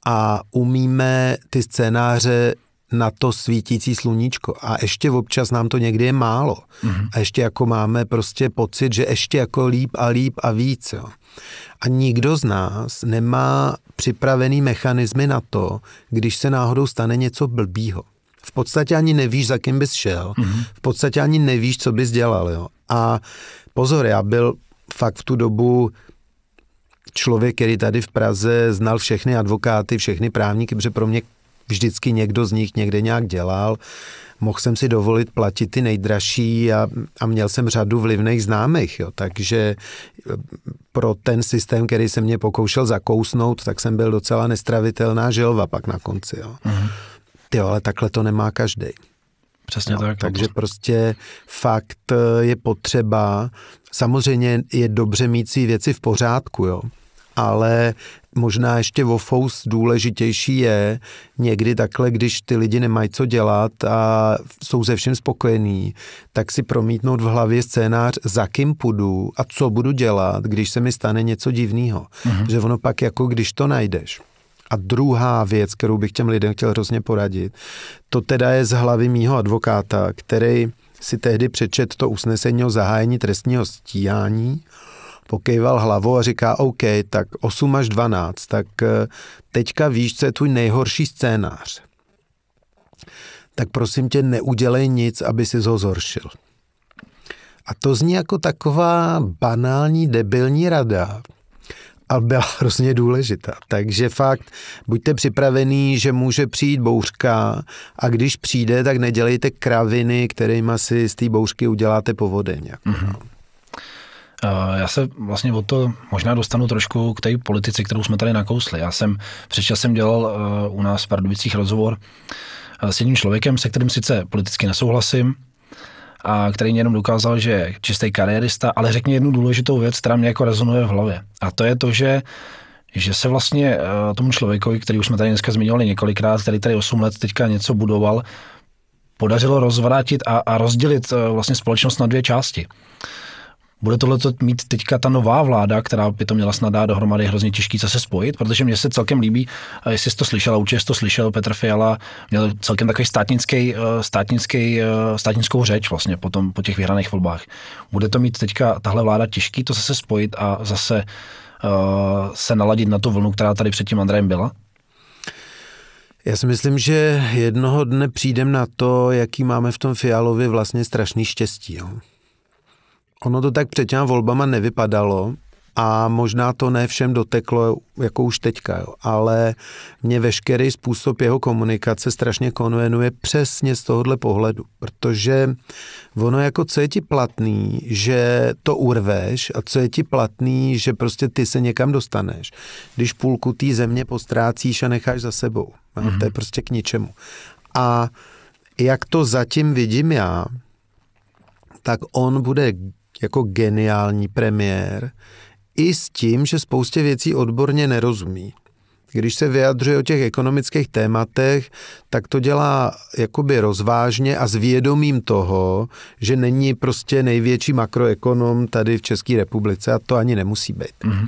a umíme ty scénáře na to svítící sluníčko. A ještě občas nám to někdy je málo. Mm-hmm. A ještě jako máme prostě pocit, že ještě jako líp a líp a víc. Jo. A nikdo z nás nemá připravený mechanismy na to, když se náhodou stane něco blbýho. V podstatě ani nevíš, za kým bys šel. Mm-hmm. V podstatě ani nevíš, co bys dělal. Jo. A pozor, já byl fakt v tu dobu člověk, který tady v Praze znal všechny advokáty, všechny právníky, protože pro mě vždycky někdo z nich někde nějak dělal. Mohl jsem si dovolit platit ty nejdražší a, a měl jsem řadu vlivných známých. Jo. Takže e, pro ten systém, který se mě pokoušel zakousnout, tak jsem byl docela nestravitelná želva pak na konci. Jo. Mm-hmm. Ty ale takhle to nemá každý. Přesně no, tak. Takže no. prostě fakt eh, je potřeba, samozřejmě je dobře mít si věci v pořádku, jo, ale možná ještě o fous důležitější je někdy takhle, když ty lidi nemají co dělat a jsou ze všem spokojení, tak si promítnout v hlavě scénář, za kým půjdu a co budu dělat, když se mi stane něco divného. Mm-hmm. Že ono pak jako když to najdeš, a druhá věc, kterou bych těm lidem chtěl hrozně poradit, to teda je z hlavy mýho advokáta, který si tehdy přečet to usnesení o zahájení trestního stíhání, pokejval hlavou a říká, OK, tak 8 až 12, tak eh, teďka víš, co je tvůj nejhorší scénář. Tak prosím tě, neudělej nic, aby si ho zhoršil. A to zní jako taková banální, debilní rada, ale byla [laughs] hrozně důležitá. Takže fakt buďte připravený, že může přijít bouřka a když přijde, tak nedělejte kraviny, kterými si z té bouřky uděláte povodeň. Mm-hmm. Já se vlastně o to možná dostanu trošku k té politici, kterou jsme tady nakousli. Já jsem před časem dělal eh, u nás v Pardubicích rozhovor eh, s jedním člověkem, se kterým sice politicky nesouhlasím, a který mě jenom dokázal, že je čistý kariérista, ale řekně jednu důležitou věc, která mě jako rezonuje v hlavě. A to je to, že že se vlastně eh, tomu člověkovi, který už jsme tady dneska zmiňovali několikrát, který tady 8 let teďka něco budoval, podařilo rozvrátit a, a rozdělit eh, vlastně společnost na dvě části. Bude tohle mít teďka ta nová vláda, která by to měla snad dát dohromady hrozně těžký zase spojit, protože mně se celkem líbí, eh, jestli jsi to slyšela, určitě jsi to slyšel, Petr Fiala měl celkem takový státnický, eh, státnický, eh, státnickou řeč vlastně potom, po těch vyhraných volbách. Bude to mít teďka tahle vláda těžký to zase spojit a zase uh, se naladit na tu vlnu, která tady před tím Andrejem byla? Já si myslím, že jednoho dne přijdem na to, jaký máme v tom Fialovi vlastně strašný štěstí. Jo ono to tak před těma volbama nevypadalo a možná to ne všem doteklo, jako už teďka, jo. ale mě veškerý způsob jeho komunikace strašně konvenuje přesně z tohohle pohledu, protože ono jako co je ti platný, že to urveš a co je ti platný, že prostě ty se někam dostaneš, když půlku té země postrácíš a necháš za sebou. Mm-hmm. To je mhm. prostě k ničemu. A jak to zatím vidím já, tak on bude jako geniální premiér, i s tím, že spoustě věcí odborně nerozumí. Když se vyjadřuje o těch ekonomických tématech, tak to dělá jakoby rozvážně a s vědomím toho, že není prostě největší makroekonom tady v České republice a to ani nemusí být. Mm-hmm.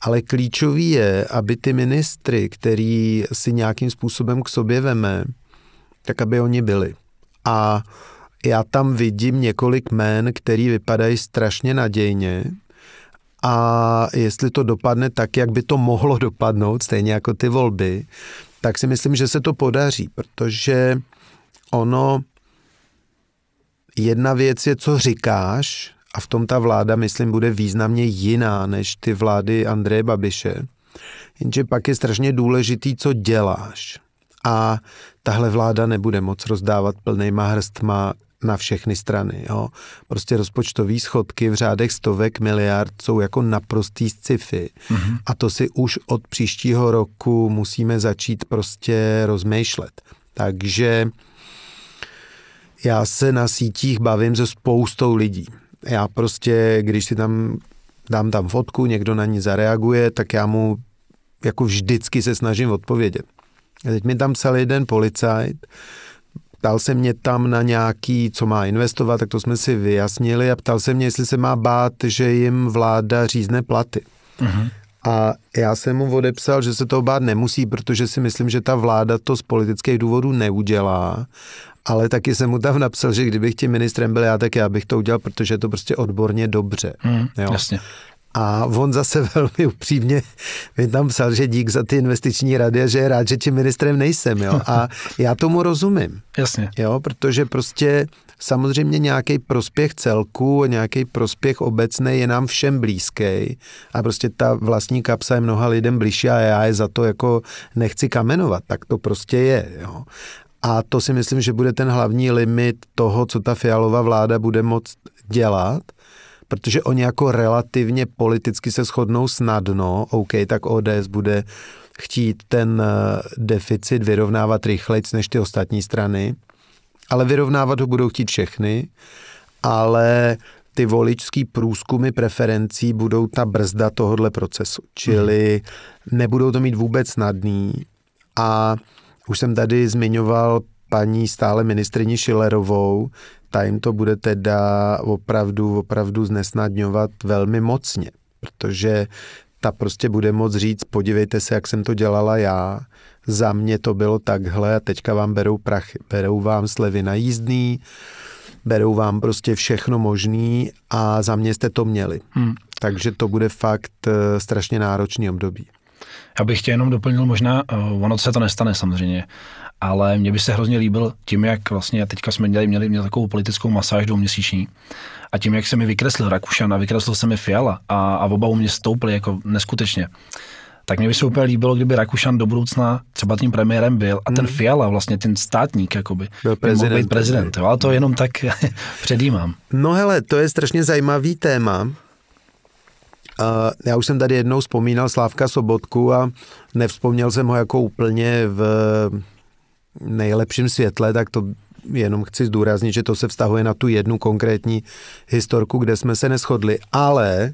Ale klíčový je, aby ty ministry, který si nějakým způsobem k sobě veme, tak aby oni byli. A já tam vidím několik jmén, který vypadají strašně nadějně a jestli to dopadne tak, jak by to mohlo dopadnout, stejně jako ty volby, tak si myslím, že se to podaří, protože ono, jedna věc je, co říkáš, a v tom ta vláda, myslím, bude významně jiná než ty vlády Andreje Babiše. Jenže pak je strašně důležitý, co děláš. A tahle vláda nebude moc rozdávat plnýma hrstma na všechny strany. Jo. Prostě rozpočtové schodky v řádech stovek miliard jsou jako naprostý sci-fi. Mm-hmm. A to si už od příštího roku musíme začít prostě rozmýšlet. Takže já se na sítích bavím se spoustou lidí. Já prostě, když si tam dám tam fotku, někdo na ní zareaguje, tak já mu jako vždycky se snažím odpovědět. A teď mi tam psal jeden policajt, Ptal se mě tam na nějaký, co má investovat, tak to jsme si vyjasnili a ptal se mě, jestli se má bát, že jim vláda řízne platy. Uh-huh. A já jsem mu odepsal, že se toho bát nemusí, protože si myslím, že ta vláda to z politických důvodů neudělá. Ale taky jsem mu tam napsal, že kdybych tím ministrem byl já, tak já bych to udělal, protože je to prostě odborně dobře. Mm, jo? Jasně. A on zase [laughs] velmi upřímně mi tam psal, že dík za ty investiční rady a že je rád, že tím ministrem nejsem. Jo? A [laughs] já tomu rozumím. Jasně. Jo? Protože prostě samozřejmě nějaký prospěch celku a nějaký prospěch obecný je nám všem blízký. A prostě ta vlastní kapsa je mnoha lidem blížší a já je za to jako nechci kamenovat. Tak to prostě je. Jo? A to si myslím, že bude ten hlavní limit toho, co ta fialová vláda bude moct dělat protože oni jako relativně politicky se shodnou snadno, OK, tak ODS bude chtít ten eh, deficit vyrovnávat rychleji než ty ostatní strany, ale vyrovnávat ho budou chtít všechny, ale ty voličský průzkumy preferencí budou ta brzda tohohle procesu, mhm. čili hmm. nebudou to mít vůbec snadný a už jsem tady zmiňoval paní stále ministrině Šilerovou, ta jim to bude teda opravdu, opravdu znesnadňovat velmi mocně, protože ta prostě bude moc říct, podívejte se, jak jsem to dělala já, za mě to bylo takhle a teďka vám berou prachy, berou vám slevy na jízdný, berou vám prostě všechno možný a za mě jste to měli. Hmm. Takže to bude fakt eh, strašně náročný období. Já bych tě jenom doplnil, možná eh, ono se to nestane samozřejmě, ale mně by se hrozně líbil tím, jak vlastně teďka jsme měli, měli, měli takovou politickou masáž dvouměsíční a tím, jak se mi vykreslil Rakušan a vykreslil se mi Fiala a, a oba u mě stouply jako neskutečně tak mě by se úplně líbilo, kdyby Rakušan do budoucna třeba tím premiérem byl a ten hmm. Fiala, vlastně ten státník, jakoby, byl prezident. Mohl být prezident, jo, ale to jenom tak [laughs] předjímám. No hele, to je strašně zajímavý téma. Já už jsem tady jednou vzpomínal Slávka Sobotku a nevzpomněl jsem ho jako úplně v nejlepším světle, tak to jenom chci zdůraznit, že to se vztahuje na tu jednu konkrétní historku, kde jsme se neschodli, ale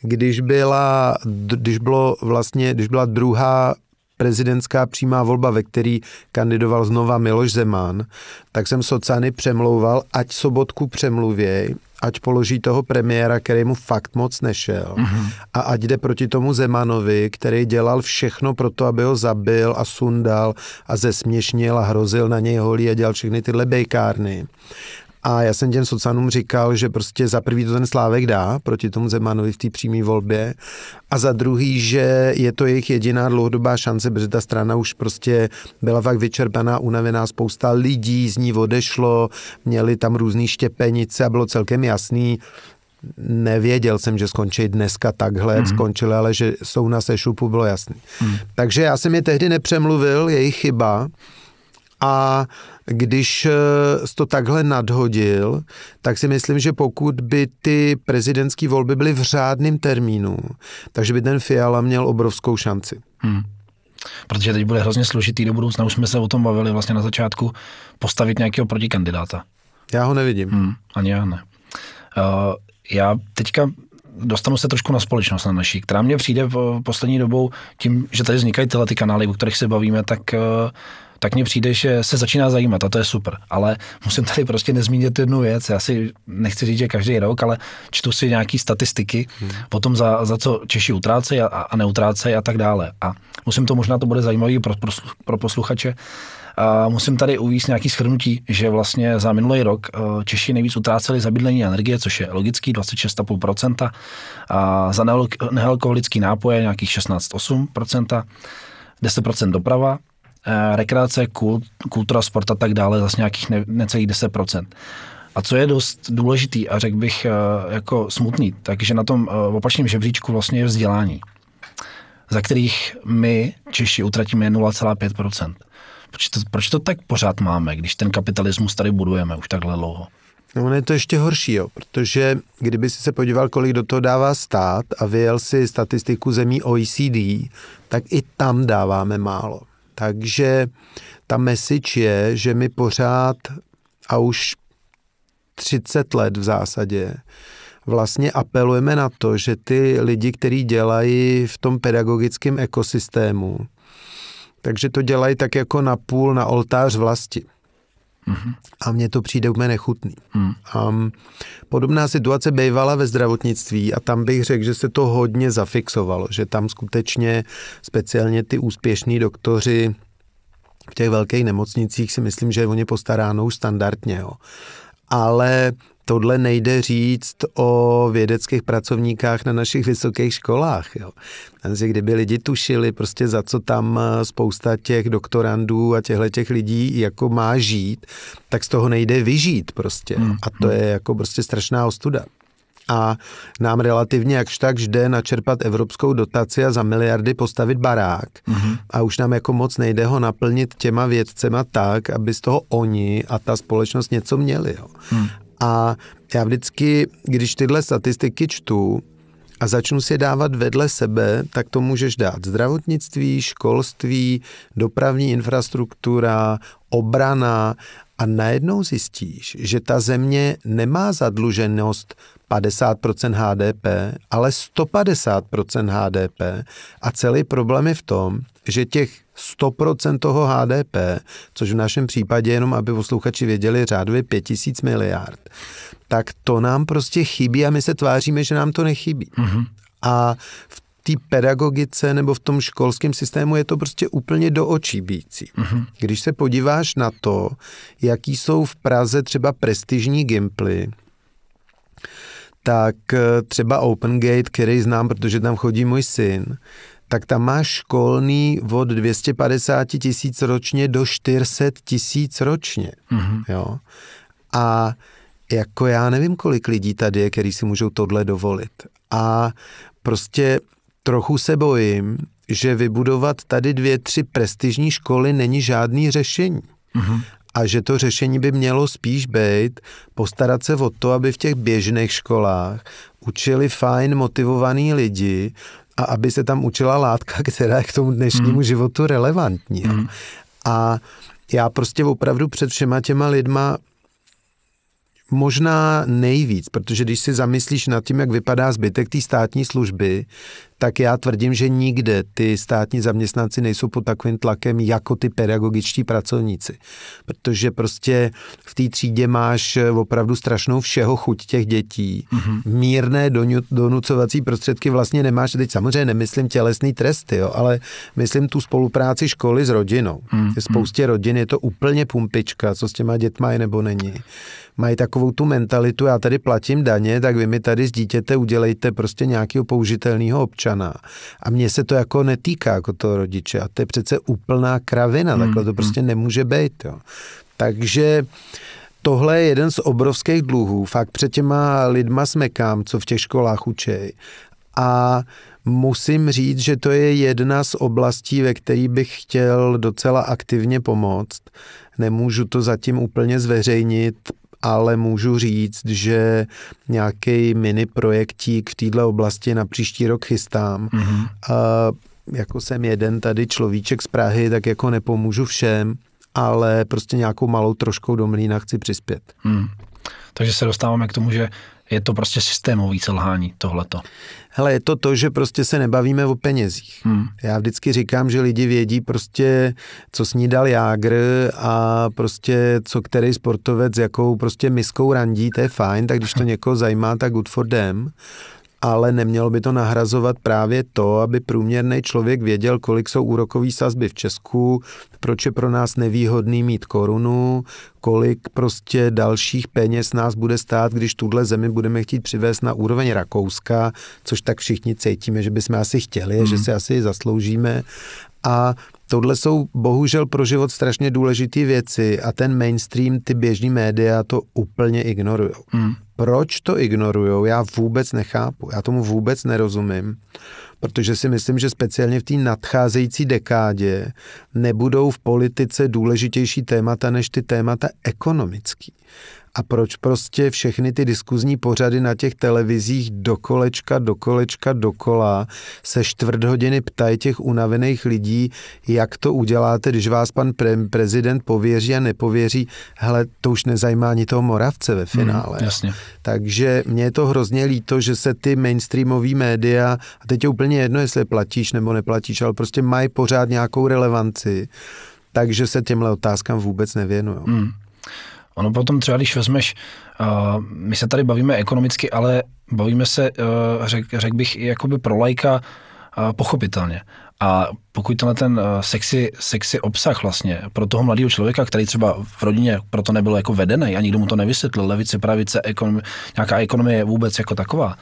když byla, když bylo vlastně, když byla druhá prezidentská přímá volba, ve který kandidoval znova Miloš Zeman, tak jsem Socany přemlouval, ať sobotku přemluvěj, ať položí toho premiéra, který mu fakt moc nešel. Mm-hmm. A ať jde proti tomu Zemanovi, který dělal všechno pro to, aby ho zabil a sundal a zesměšnil a hrozil na něj holí a dělal všechny tyhle bejkárny. A já jsem těm socanům říkal, že prostě za prvý to ten Slávek dá proti tomu Zemanovi v té přímé volbě a za druhý, že je to jejich jediná dlouhodobá šance, protože ta strana už prostě byla fakt vyčerpaná, unavená, spousta lidí z ní odešlo, měli tam různé štěpenice a bylo celkem jasný, nevěděl jsem, že skončí dneska takhle, jak mm. skončili, ale že jsou na sešupu, bylo jasný. Mm. Takže já jsem je tehdy nepřemluvil, jejich chyba, a když eh, to takhle nadhodil, tak si myslím, že pokud by ty prezidentské volby byly v řádném termínu, takže by ten Fiala měl obrovskou šanci. Hmm. Protože teď bude hrozně složitý do budoucna, už jsme se o tom bavili vlastně na začátku, postavit nějakého protikandidáta. Já ho nevidím. Hmm, ani já ne. Uh, já teďka dostanu se trošku na společnost na naší, která mě přijde v poslední dobou tím, že tady vznikají tyhle ty kanály, o kterých se bavíme, tak uh, tak mně přijde, že se začíná zajímat a to je super. Ale musím tady prostě nezmínit jednu věc. Já si nechci říct, že každý rok, ale čtu si nějaké statistiky hmm. o tom, za, za co Češi utrácejí a, a neutrácejí a tak dále. A musím to možná, to bude zajímavé pro, pro, pro posluchače. A musím tady uvíct nějaký schrnutí, že vlastně za minulý rok e, Češi nejvíc utráceli za bydlení energie, což je logický 26,5%, a za nealkoholické nápoje nějakých 16,8%, 10% doprava, Eh, rekreace, kult, kultura, sport a tak dále, zase nějakých ne, necelých 10%. A co je dost důležitý a řekl bych eh, jako smutný, takže na tom eh, opačném žebříčku vlastně je vzdělání, za kterých my Češi utratíme 0,5%. Proč to, proč to tak pořád máme, když ten kapitalismus tady budujeme už takhle dlouho? No, ono je to ještě horší, jo, protože kdyby si se podíval, kolik do toho dává stát a vyjel si statistiku zemí OECD, tak i tam dáváme málo. Takže ta message je, že my pořád a už 30 let v zásadě vlastně apelujeme na to, že ty lidi, kteří dělají v tom pedagogickém ekosystému, takže to dělají tak jako na půl na oltář vlasti. Mm-hmm. A mně to přijde úplně nechutný. Mm. Um, podobná situace bývala ve zdravotnictví a tam bych řekl, že se to hodně zafixovalo, že tam skutečně speciálně ty úspěšní doktoři v těch velkých nemocnicích si myslím, že je o ně postaráno už standardně. Jo. Ale tohle nejde říct o vědeckých pracovníkách na našich vysokých školách. Jo. Takže kdyby lidi tušili, prostě za co tam eh, spousta těch doktorandů a těchto těch lidí jako má žít, tak z toho nejde vyžít prostě. Hmm. A to hmm. je jako prostě strašná ostuda a nám relativně jakž tak jde načerpat evropskou dotaci a za miliardy postavit barák mm-hmm. a už nám jako moc nejde ho naplnit těma vědcema tak, aby z toho oni a ta společnost něco měli. Jo. Mm. A já vždycky, když tyhle statistiky čtu a začnu si je dávat vedle sebe, tak to můžeš dát zdravotnictví, školství, dopravní infrastruktura, obrana a najednou zjistíš, že ta země nemá zadluženost 50% HDP, ale 150% HDP a celý problém je v tom, že těch 100% toho HDP, což v našem případě, jenom aby posluchači věděli, řádově 5000 miliard, tak to nám prostě chybí a my se tváříme, že nám to nechybí. Mm-hmm. A v té pedagogice nebo v tom školském systému je to prostě úplně do očí bící. Mm-hmm. Když se podíváš na to, jaký jsou v Praze třeba prestižní gimply, tak eh, třeba OpenGate, který znám, protože tam chodí můj syn, tak tam máš školný od 250 tisíc ročně do 400 tisíc ročně. Mm-hmm. Jo? A jako já nevím, kolik lidí tady je, který si můžou tohle dovolit. A prostě trochu se bojím, že vybudovat tady dvě, tři prestižní školy není žádný řešení. Mm-hmm. A že to řešení by mělo spíš být postarat se o to, aby v těch běžných školách učili fajn motivovaný lidi a aby se tam učila látka, [laughs] která je k tomu dnešnímu mm. životu relevantní. Mm. A já prostě opravdu před všema těma lidma možná nejvíc, protože když si zamyslíš nad tím, jak vypadá zbytek té státní služby, tak já tvrdím, že nikde ty státní zaměstnanci nejsou pod takovým tlakem jako ty pedagogičtí pracovníci. Protože prostě v té třídě máš eh, opravdu strašnou všeho chuť těch dětí. Mm-hmm. Mírné donucovací prostředky vlastně nemáš. Teď samozřejmě nemyslím tělesný tresty, jo, ale myslím tu spolupráci školy s rodinou. Mm-hmm. Spoustě rodin je to úplně pumpička, co s těma dětma je nebo není mají takovou tu mentalitu, já tady platím daně, tak vy mi tady z dítěte udělejte prostě nějakého použitelného občana občana. A mně se to jako netýká jako toho rodiče. A to je přece úplná kravina. Hmm. Takhle to mm-hmm. prostě nemůže být. Jo. Takže tohle je jeden z obrovských dluhů. Fakt před těma lidma smekám, co v těch školách učej. A musím říct, že to je jedna z oblastí, ve které bych chtěl docela aktivně pomoct. Nemůžu to zatím úplně zveřejnit, ale můžu říct, že nějaký mini projektík v této oblasti na příští rok chystám. Mm-hmm. A jako jsem jeden tady človíček z Prahy, tak jako nepomůžu všem, ale prostě nějakou malou troškou do mlína chci přispět. Mm. Takže se dostáváme k tomu, že je to prostě systémový selhání tohleto hele, je to to, že prostě se nebavíme o penězích. Hmm. Já vždycky říkám, že lidi vědí prostě, co snídal Jágr a prostě, co který sportovec, jakou prostě miskou randí, to je fajn, tak když to [laughs] někoho zajímá, tak good for them ale nemělo by to nahrazovat právě to, aby průměrný člověk věděl, kolik jsou úrokové sazby v Česku, proč je pro nás nevýhodný mít korunu, kolik prostě dalších peněz nás bude stát, když tuhle zemi budeme chtít přivést na úroveň Rakouska, což tak všichni cítíme, že bychom asi chtěli, mm. že hmm. si asi zasloužíme. A Tohle jsou bohužel pro život strašně důležité věci a ten mainstream, ty běžní média to úplně ignorují. Mm. Proč to ignorujou, já vůbec nechápu, já tomu vůbec nerozumím, protože si myslím, že speciálně v té nadcházející dekádě nebudou v politice důležitější témata než ty témata ekonomický a proč prostě všechny ty diskuzní pořady na těch televizích do kolečka, do kolečka, dokola se čtvrt hodiny ptají těch unavených lidí, jak to uděláte, když vás pan pre- prezident pověří a nepověří. Hele, to už nezajímá ani toho Moravce ve hmm, finále. Mm, jasně. Takže mě je to hrozně líto, že se ty mainstreamové média, a teď je úplně jedno, jestli platíš nebo neplatíš, ale prostě mají pořád nějakou relevanci takže se těmhle otázkám vůbec nevěnují. Mm. Ono potom třeba, když vezmeš, uh, my se tady bavíme ekonomicky, ale bavíme se, uh, řekl řek bych, jakoby pro lajka uh, pochopitelně. A pokud tenhle ten e, sexy, sexy obsah vlastně pro toho mladého člověka, který třeba v rodině proto nebyl jako vedený a nikdo mu to nevysvětlil, levice, pravice, ekonomi, nějaká ekonomie vůbec jako taková,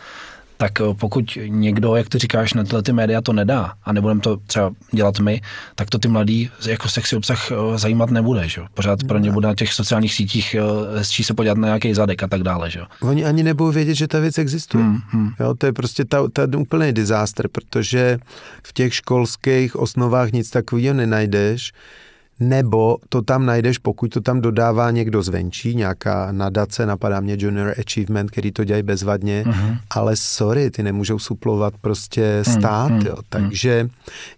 tak eh, pokud někdo, jak ty říkáš, na tyhle ty média to nedá a nebudeme to třeba dělat my, tak to ty mladý jako sexy obsah eh, zajímat nebude. Že? Pořád pro ně no. bude na těch sociálních sítích hezčí eh, se podívat na nějaký zadek a tak dále. Že? Oni ani nebudou vědět, že ta věc existuje. Hmm, hmm. Jo, to je prostě ta, ta úplný disaster, protože v těch školských osnovách nic takového nenajdeš nebo to tam najdeš, pokud to tam dodává někdo zvenčí, nějaká nadace, napadá mě Junior Achievement, který to dělají bezvadně, uh-huh. ale sorry, ty nemůžou suplovat prostě mhm, stát, uh-huh. jo. Takže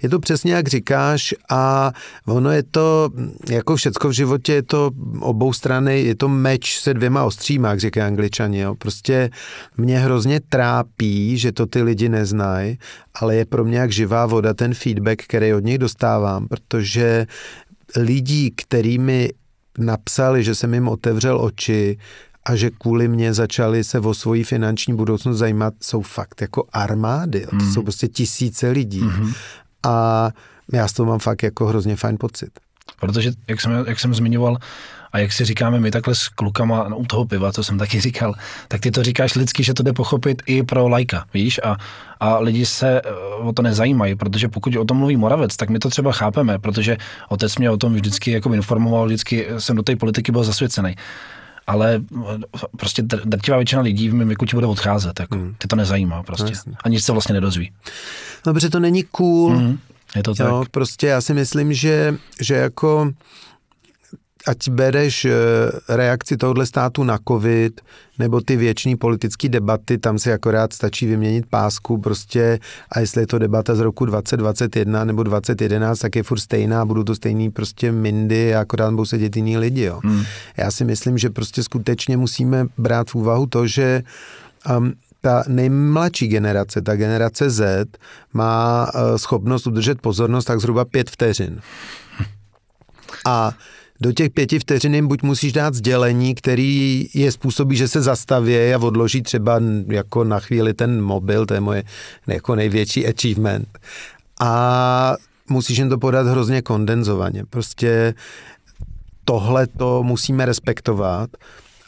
je to přesně jak říkáš a ono je to, jako všecko v životě, je to obou strany, je to meč se dvěma ostříma, jak říkají angličani, jo. Prostě mě hrozně trápí, že to ty lidi neznají, ale je pro mě jak živá voda ten feedback, který od nich dostávám, protože lidí, kterými napsali, že jsem jim otevřel oči a že kvůli mě začali se o svoji finanční budoucnost zajímat, jsou fakt jako armády. Mm. To mhm. jsou prostě tisíce lidí. Mm-hmm. A já z toho mám fakt jako hrozně fajn pocit. Protože, jak jsem, jak jsem zmiňoval, a jak si říkáme my takhle s klukama no, u toho piva, co jsem taky říkal, tak ty to říkáš lidsky, že to jde pochopit i pro lajka, víš? A, a lidi se eh, o to nezajímají, protože pokud o tom mluví Moravec, tak my to třeba chápeme, protože otec mě o tom vždycky jako informoval, vždycky jsem do té politiky byl zasvěcený ale eh, prostě drtivá většina lidí v mém věku ti bude odcházet. Jako. Hmm. Ty to nezajímá prostě. No, a nic se vlastně nedozví. No, to není cool. Hmm. Je to tak. Jo, prostě já si myslím, že, že jako ať bereš eh, reakci tohohle státu na covid, nebo ty věční politické debaty, tam si akorát stačí vyměnit pásku prostě a jestli je to debata z roku 2021 nebo 2011, tak je furt stejná, budou to stejný prostě mindy a akorát budou sedět jiní lidi, jo. Hmm. Já si myslím, že prostě skutečně musíme brát v úvahu to, že um, ta nejmladší generace, ta generace Z, má uh, schopnost udržet pozornost tak zhruba pět vteřin. A do těch pěti vteřin jim buď musíš dát sdělení, který je způsobí, že se zastaví a odloží třeba jako na chvíli ten mobil, to je moje jako největší achievement. A musíš jim to podat hrozně kondenzovaně. Prostě tohle to musíme respektovat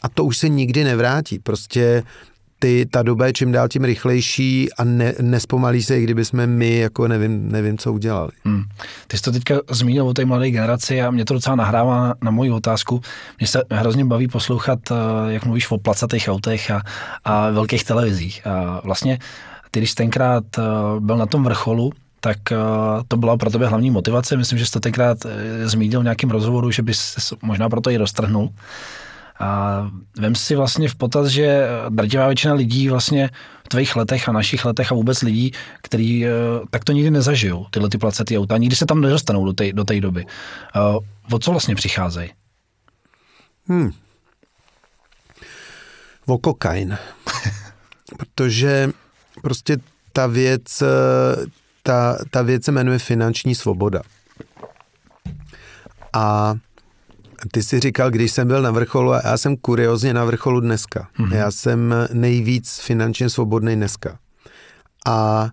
a to už se nikdy nevrátí. Prostě ty, ta doba je čím dál tím rychlejší a ne, nespomalí se, i kdyby jsme my, jako nevím, nevím co udělali. Hmm. Ty jsi to teďka zmínil o té mladé generaci a mě to docela nahrává na, na moji otázku. Mě se hrozně baví poslouchat, eh, jak mluvíš o placatých autech a, a velkých televizích. A vlastně ty, když tenkrát eh, byl na tom vrcholu, tak eh, to byla pro tebe hlavní motivace. Myslím, že jsi to tenkrát zmínil v nějakém rozhovoru, že bys možná proto i roztrhnul. A vem si vlastně v potaz, že eh, drtivá většina lidí vlastně v tvých letech a našich letech a vůbec lidí, kteří eh, tak to nikdy nezažijou, tyhle ty placety auta, nikdy se tam nedostanou do té do tej doby. Eh, o co vlastně přicházejí? Hmm. O kokain. [laughs] Protože prostě ta věc, ta, ta věc se jmenuje finanční svoboda. A ty jsi říkal, když jsem byl na vrcholu, a já jsem kuriozně na vrcholu dneska. Mm-hmm. Já jsem nejvíc finančně svobodný dneska. A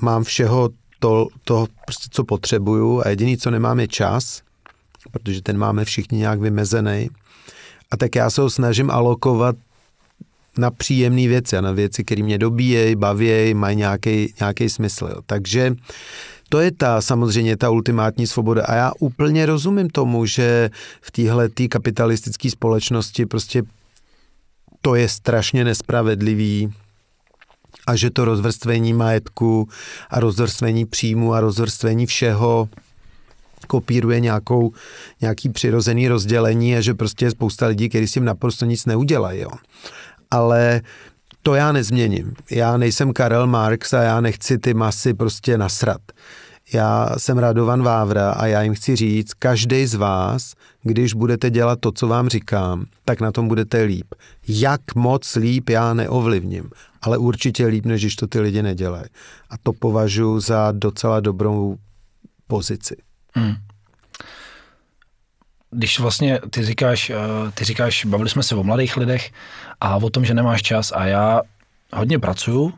mám všeho to, to prostě, co potřebuju a jediný, co nemám, je čas, protože ten máme všichni nějak vymezený. A tak já se ho snažím alokovat na příjemné věci a na věci, které mě dobíjejí, bavějí, mají nějaký, nějaký smysl. Takže to je ta samozřejmě ta ultimátní svoboda. A já úplně rozumím tomu, že v téhle tý kapitalistické společnosti prostě to je strašně nespravedlivý a že to rozvrstvení majetku a rozvrstvení příjmu a rozvrstvení všeho kopíruje nějakou, nějaký přirozený rozdělení a že prostě je spousta lidí, kteří s tím naprosto nic neudělají. Jo. Ale to já nezměním. Já nejsem Karel Marx a já nechci ty masy prostě nasrat. Já jsem Radovan Vávra a já jim chci říct, každý z vás, když budete dělat to, co vám říkám, tak na tom budete líp. Jak moc líp já neovlivním, ale určitě líp, než když to ty lidi nedělají. A to považuji za docela dobrou pozici. Hmm když vlastně ty říkáš, eh, ty říkáš, bavili jsme se o mladých lidech a o tom, že nemáš čas a já hodně pracuju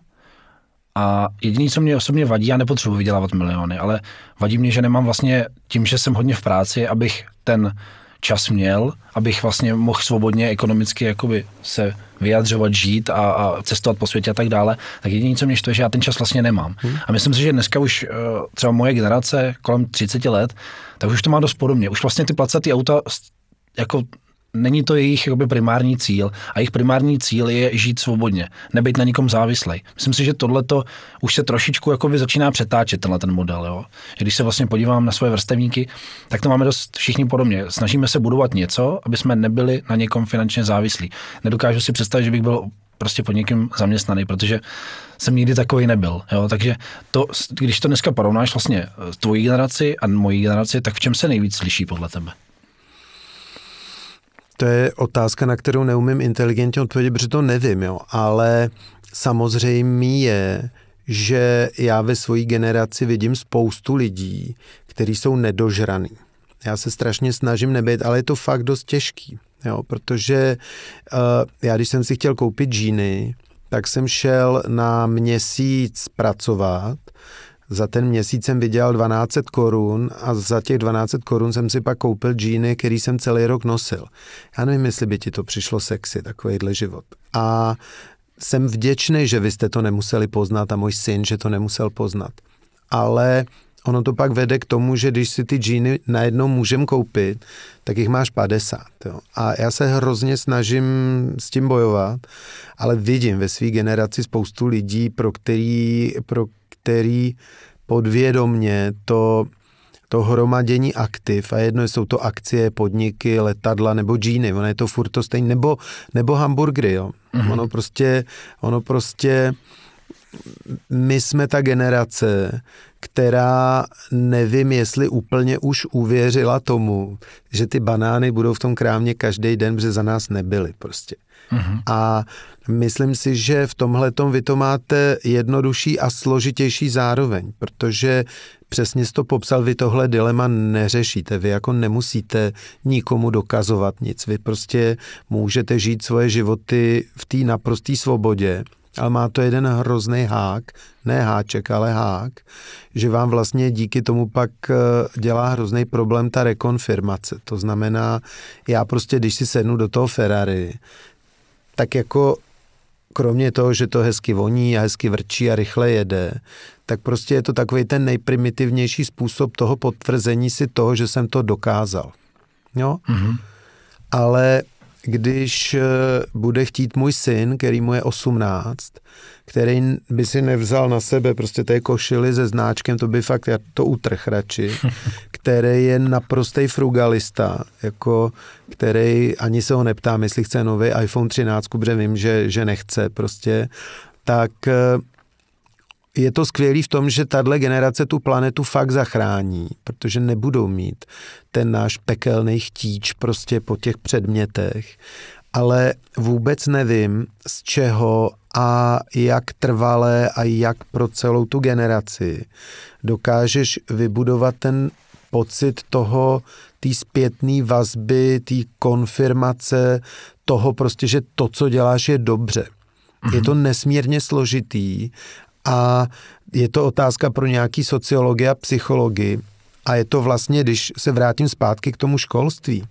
a jediné, co mě osobně vadí, já nepotřebuji vydělávat miliony, ale vadí mě, že nemám vlastně tím, že jsem hodně v práci, abych ten čas měl, abych vlastně mohl svobodně ekonomicky jakoby se vyjadřovat, žít a, a cestovat po světě a tak dále, tak jediné, co mě štve, že já ten čas vlastně nemám. Hmm. A myslím si, že dneska už eh, třeba moje generace kolem 30 let tak už to má dost podobně. Už vlastně ty placaty auta jako není to jejich jakoby, primární cíl a jejich primární cíl je žít svobodně, nebyt na nikom závislý. Myslím si, že tohle už se trošičku jakoby, začíná přetáčet tenhle ten model. Jo? když se vlastně podívám na svoje vrstevníky, tak to máme dost všichni podobně. Snažíme se budovat něco, aby jsme nebyli na někom finančně závislí. Nedokážu si představit, že bych byl prostě pod někým zaměstnaný, protože jsem nikdy takový nebyl. Jo? Takže to, když to dneska porovnáš vlastně eh, tvojí generaci a mojí generaci, tak v čem se nejvíc slyší podle tebe? To je otázka, na kterou neumím inteligentně odpovědět, protože to nevím, jo. ale samozřejmě je, že já ve své generaci vidím spoustu lidí, kteří jsou nedožraný. Já se strašně snažím nebejt, ale je to fakt dost těžký, jo, protože uh, já když jsem si chtěl koupit džíny, tak jsem šel na měsíc pracovat. Za ten měsíc jsem vydělal 1200 korun a za těch 1200 korun jsem si pak koupil džíny, který jsem celý rok nosil. Já nevím, jestli by ti to přišlo sexy, takovýhle život. A jsem vděčný, že vy jste to nemuseli poznat a můj syn, že to nemusel poznat. Ale ono to pak vede k tomu, že když si ty džíny najednou můžem koupit, tak jich máš 50. Jo. A já se hrozně snažím s tím bojovat, ale vidím ve své generaci spoustu lidí, pro který, pro který podvědomně to, to hromadění aktiv, a jedno jsou to akcie, podniky, letadla nebo džíny, ono je to furt to stejné, nebo, nebo hamburgery, jo. Mm-hmm. Ono prostě, ono prostě, my jsme ta generace, která nevím, jestli úplně už uvěřila tomu, že ty banány budou v tom krámě každý den, protože za nás nebyly prostě. mm A myslím si, že v tomhle vy to máte jednodušší a složitější zároveň, protože přesně jsi to popsal, vy tohle dilema neřešíte. Vy jako nemusíte nikomu dokazovat nic. Vy prostě můžete žít svoje životy v té naprosté svobodě ale má to jeden hrozný hák, ne háček, ale hák, že vám vlastně díky tomu pak eh, dělá hrozný problém ta rekonfirmace. To znamená, já prostě, když si sednu do toho Ferrari, tak jako kromě toho, že to hezky voní a hezky vrčí a rychle jede, tak prostě je to takový ten nejprimitivnější způsob toho potvrzení si toho, že jsem to dokázal. Jo? Mm-hmm. Ale když eh, bude chtít můj syn, který mu je 18, který by si nevzal na sebe prostě té košily se znáčkem, to by fakt, já to utrh radši, [laughs] který je naprostej frugalista, jako který ani se ho neptám, jestli chce nový iPhone 13, protože vím, že, že nechce prostě, tak eh, je to skvělý v tom, že tahle generace tu planetu fakt zachrání, protože nebudou mít ten náš pekelný chtíč prostě po těch předmětech. Ale vůbec nevím, z čeho a jak trvalé a jak pro celou tu generaci dokážeš vybudovat ten pocit toho, té zpětné vazby, té konfirmace toho prostě, že to, co děláš, je dobře. Mm-hmm. Je to mhm. nesmírně složitý a je to otázka pro nějaký sociologie a psychologii. A je to vlastně, když se vrátím zpátky k tomu školství,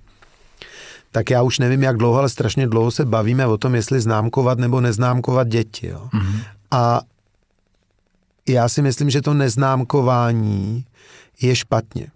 tak já už nevím, jak dlouho, ale strašně dlouho se bavíme o tom, jestli známkovat nebo neznámkovat děti. Jo. Mm-hmm. A já si myslím, že to neznámkování je špatně.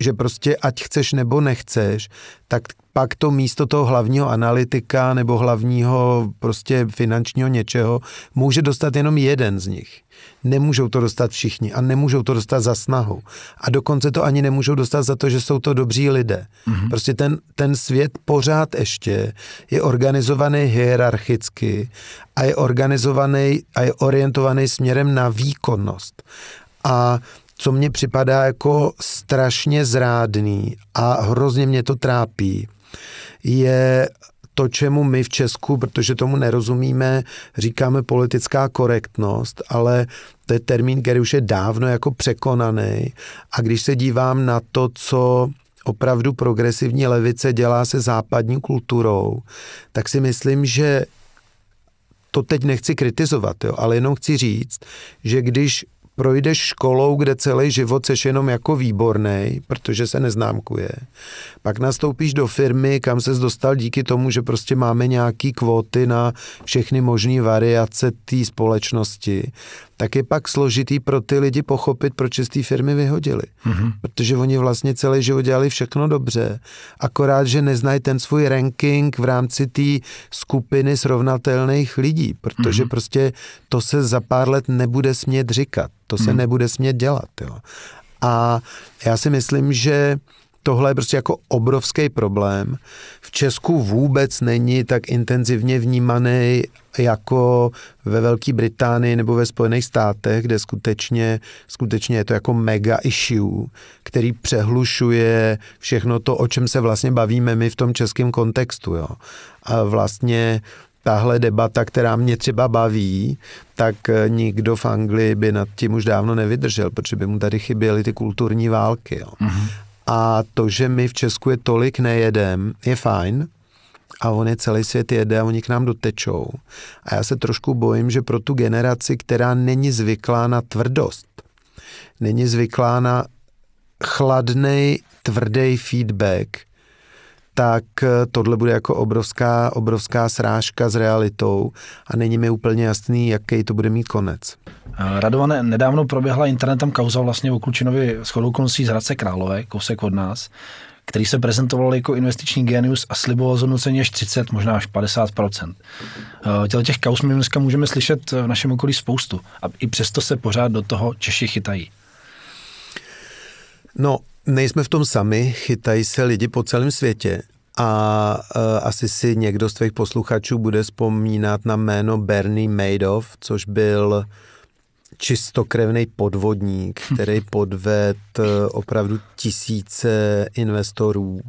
Že prostě ať chceš nebo nechceš, tak pak to místo toho hlavního analytika nebo hlavního prostě finančního něčeho může dostat jenom jeden z nich. Nemůžou to dostat všichni a nemůžou to dostat za snahu. A dokonce to ani nemůžou dostat za to, že jsou to dobří lidé. Mm-hmm. Prostě ten, ten svět pořád ještě je organizovaný hierarchicky a je organizovaný a je orientovaný směrem na výkonnost. A co mně připadá jako strašně zrádný a hrozně mě to trápí, je to, čemu my v Česku, protože tomu nerozumíme, říkáme politická korektnost, ale to je termín, který už je dávno jako překonaný. A když se dívám na to, co opravdu progresivní levice dělá se západní kulturou, tak si myslím, že to teď nechci kritizovat, jo, ale jenom chci říct, že když projdeš školou, kde celý život seš jenom jako výborný, protože se neznámkuje. Pak nastoupíš do firmy, kam se dostal díky tomu, že prostě máme nějaký kvóty na všechny možné variace té společnosti tak je pak složitý pro ty lidi pochopit, proč z té firmy vyhodili. Mm-hmm. Protože oni vlastně celý život dělali všechno dobře, akorát, že neznají ten svůj ranking v rámci té skupiny srovnatelných lidí, protože mm-hmm. prostě to se za pár let nebude smět říkat, to se mm-hmm. nebude smět dělat. Jo. A já si myslím, že tohle je prostě jako obrovský problém. V Česku vůbec není tak intenzivně vnímaný jako ve Velké Británii nebo ve Spojených státech, kde skutečně, skutečně je to jako mega issue, který přehlušuje všechno to, o čem se vlastně bavíme my v tom českém kontextu. Jo. A vlastně tahle debata, která mě třeba baví, tak eh, nikdo v Anglii by nad tím už dávno nevydržel, protože by mu tady chyběly ty kulturní války. Jo. Mm-hmm. A to, že my v Česku je tolik nejedem, je fajn, a on je celý svět jede a oni k nám dotečou. A já se trošku bojím, že pro tu generaci, která není zvyklá na tvrdost, není zvyklá na chladný, tvrdý feedback, tak eh, tohle bude jako obrovská, obrovská srážka s realitou a není mi úplně jasný, jaký to bude mít konec. Radované nedávno proběhla internetem kauza vlastně o Klučinovi s chodou koncí z Hradce Králové, kousek od nás, který se prezentoval jako investiční genius a sliboval zhodnocení až 30, možná až 50 eh, Těle těch kauz my dneska můžeme slyšet v našem okolí spoustu. A i přesto se pořád do toho Češi chytají. No, nejsme v tom sami, chytají se lidi po celém světě. A uh, asi si někdo z tvých posluchačů bude vzpomínat na jméno Bernie Madoff, což byl uh, čistokrevný podvodník, hm. který podved eh, opravdu tisíce investorů.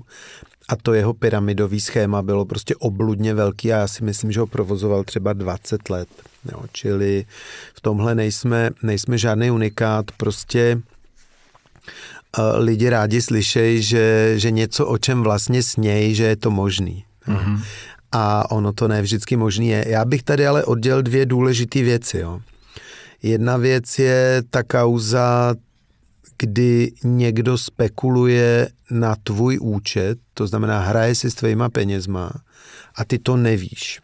A to jeho pyramidový schéma bylo prostě obludně velký a já si myslím, že ho provozoval třeba 20 let. Jo, čili v tomhle nejsme, nejsme žádný unikát, prostě eh, lidi rádi slyšejí, že, že něco, o čem vlastně snějí, že je to možný. Mm-hmm. A ono to ne vždycky možný je. Já bych tady ale oddělil dvě důležité věci. Jo. Jedna věc je ta kauza, kdy někdo spekuluje na tvůj účet, to znamená hraje si s tvýma penězma a ty to nevíš.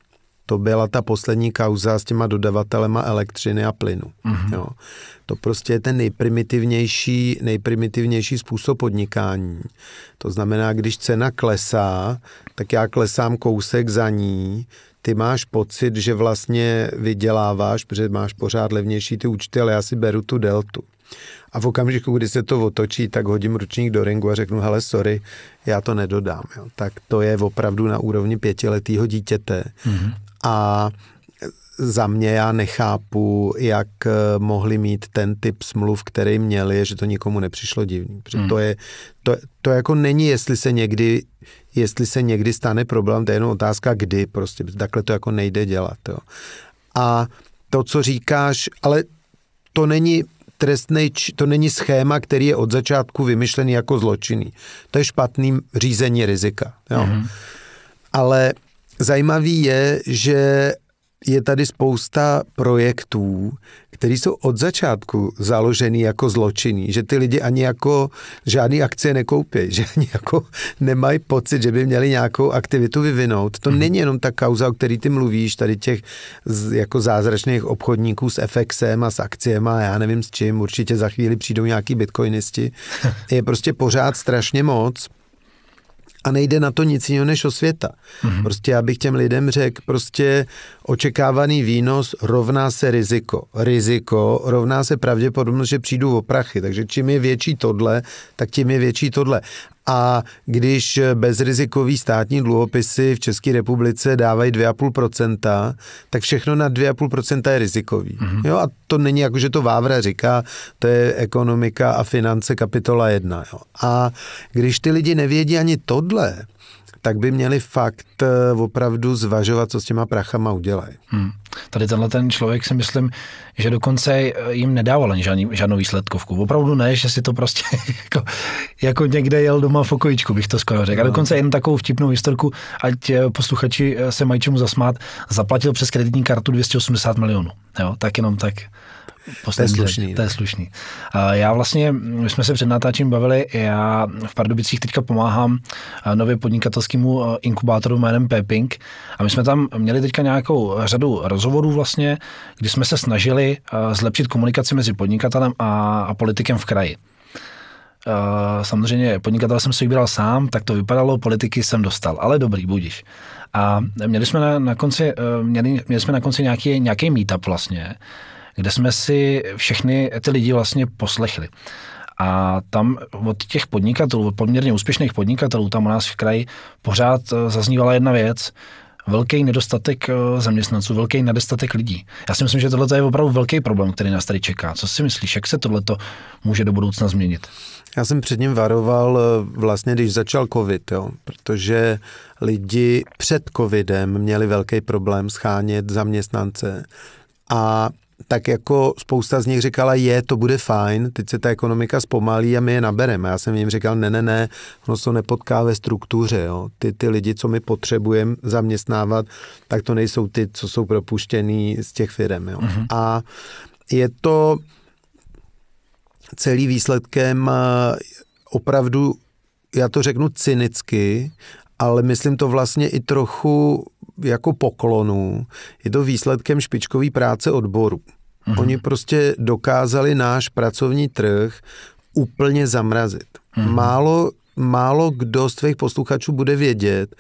To byla ta poslední kauza s těma dodavatelema elektřiny a plynu. Mm-hmm. Jo. To prostě je ten nejprimitivnější, nejprimitivnější způsob podnikání. To znamená, když cena klesá, tak já klesám kousek za ní, ty máš pocit, že vlastně vyděláváš, protože máš pořád levnější ty účty, ale já si beru tu deltu. A v okamžiku, kdy se to otočí, tak hodím ručník do ringu a řeknu, hele, sorry, já to nedodám. Jo. Tak to je opravdu na úrovni pětiletého dítěte. Mm-hmm. A za mě já nechápu, jak eh, mohli mít ten typ smluv, který měli, že to nikomu nepřišlo divný. Protože hmm. to je, to, to jako není, jestli se někdy, jestli se někdy stane problém, to je jenom otázka, kdy prostě. Takhle to jako nejde dělat. Jo. A to, co říkáš, ale to není trestný, to není schéma, který je od začátku vymyšlený jako zločinný. To je špatný řízení rizika. Jo. Mm-hmm. Ale zajímavý je, že je tady spousta projektů, které jsou od začátku založený jako zločiny, že ty lidi ani jako žádný akcie nekoupí, [laughs] že ani jako nemají pocit, že by měli nějakou aktivitu vyvinout. To mm-hmm. není jenom ta kauza, o který ty mluvíš, tady těch jako zázračných obchodníků s FXem a s akciemi a já nevím s čím, určitě za chvíli přijdou nějaký bitcoinisti. [laughs] Je prostě pořád strašně moc a nejde na to nic jiného než světa. Mm-hmm. Prostě já bych těm lidem řekl, prostě očekávaný výnos rovná se riziko. Riziko rovná se pravděpodobnost, že přijdu o prachy. Takže čím je větší tohle, tak tím je větší tohle a když bezrizikový státní dluhopisy v České republice dávají 2,5%, tak všechno na 2,5% je rizikový. Mm-hmm. Jo, a to není jako, že to Vávra říká, to je ekonomika a finance kapitola 1. Jo. A když ty lidi nevědí ani tohle, tak by měli fakt eh, opravdu zvažovat, co s těma prachama udělají. Hmm. Tady tenhle ten člověk si myslím, že dokonce eh, jim nedával ani žádný, žádnou výsledkovku. Opravdu ne, že si to prostě [laughs] jako, jako někde jel doma v pokojičku, bych to skoro řekl. No. A dokonce jen takovou vtipnou historku, ať eh, posluchači se mají čemu zasmát, zaplatil přes kreditní kartu 280 milionů. Jo, tak jenom tak to je slušný. To je slušný. Já vlastně, my jsme se před natáčením bavili, já v Pardubicích teďka pomáhám eh, nově podnikatelskému eh, inkubátoru jménem Peping a my jsme tam měli teďka nějakou řadu rozhovorů vlastně, kdy jsme se snažili eh, zlepšit komunikaci mezi podnikatelem a, a politikem v kraji. Uh, samozřejmě podnikatel jsem si vybral sám, tak to vypadalo, politiky jsem dostal, ale dobrý, budíš. A měli jsme na, na konci, uh, měli, měli jsme na konci nějaký, nějaký meetup vlastně, kde jsme si všechny ty lidi vlastně poslechli. A tam od těch podnikatelů, od poměrně úspěšných podnikatelů, tam u nás v kraji pořád eh, zaznívala jedna věc, velký nedostatek eh, zaměstnanců, velký nedostatek lidí. Já si myslím, že tohle je opravdu velký problém, který nás tady čeká. Co si myslíš, jak se tohle může do budoucna změnit? Já jsem před ním varoval eh, vlastně, když začal covid, jo, protože lidi před covidem měli velký problém schánět zaměstnance. A tak jako spousta z nich říkala, je, to bude fajn, teď se ta ekonomika zpomalí a my je nabereme. Já jsem jim říkal, ne, ne, ne, ono se to nepotká ve struktuře. Jo. Ty, ty lidi, co my potřebujeme zaměstnávat, tak to nejsou ty, co jsou propuštěný z těch firm. Jo. Mm-hmm. A je to celý výsledkem eh, opravdu, já to řeknu cynicky, ale myslím to vlastně i trochu jako poklonu, je to výsledkem špičkové práce odboru. Mm-hmm. Oni prostě dokázali náš pracovní trh úplně zamrazit. Mm-hmm. Málo, málo kdo z tvých posluchačů bude vědět,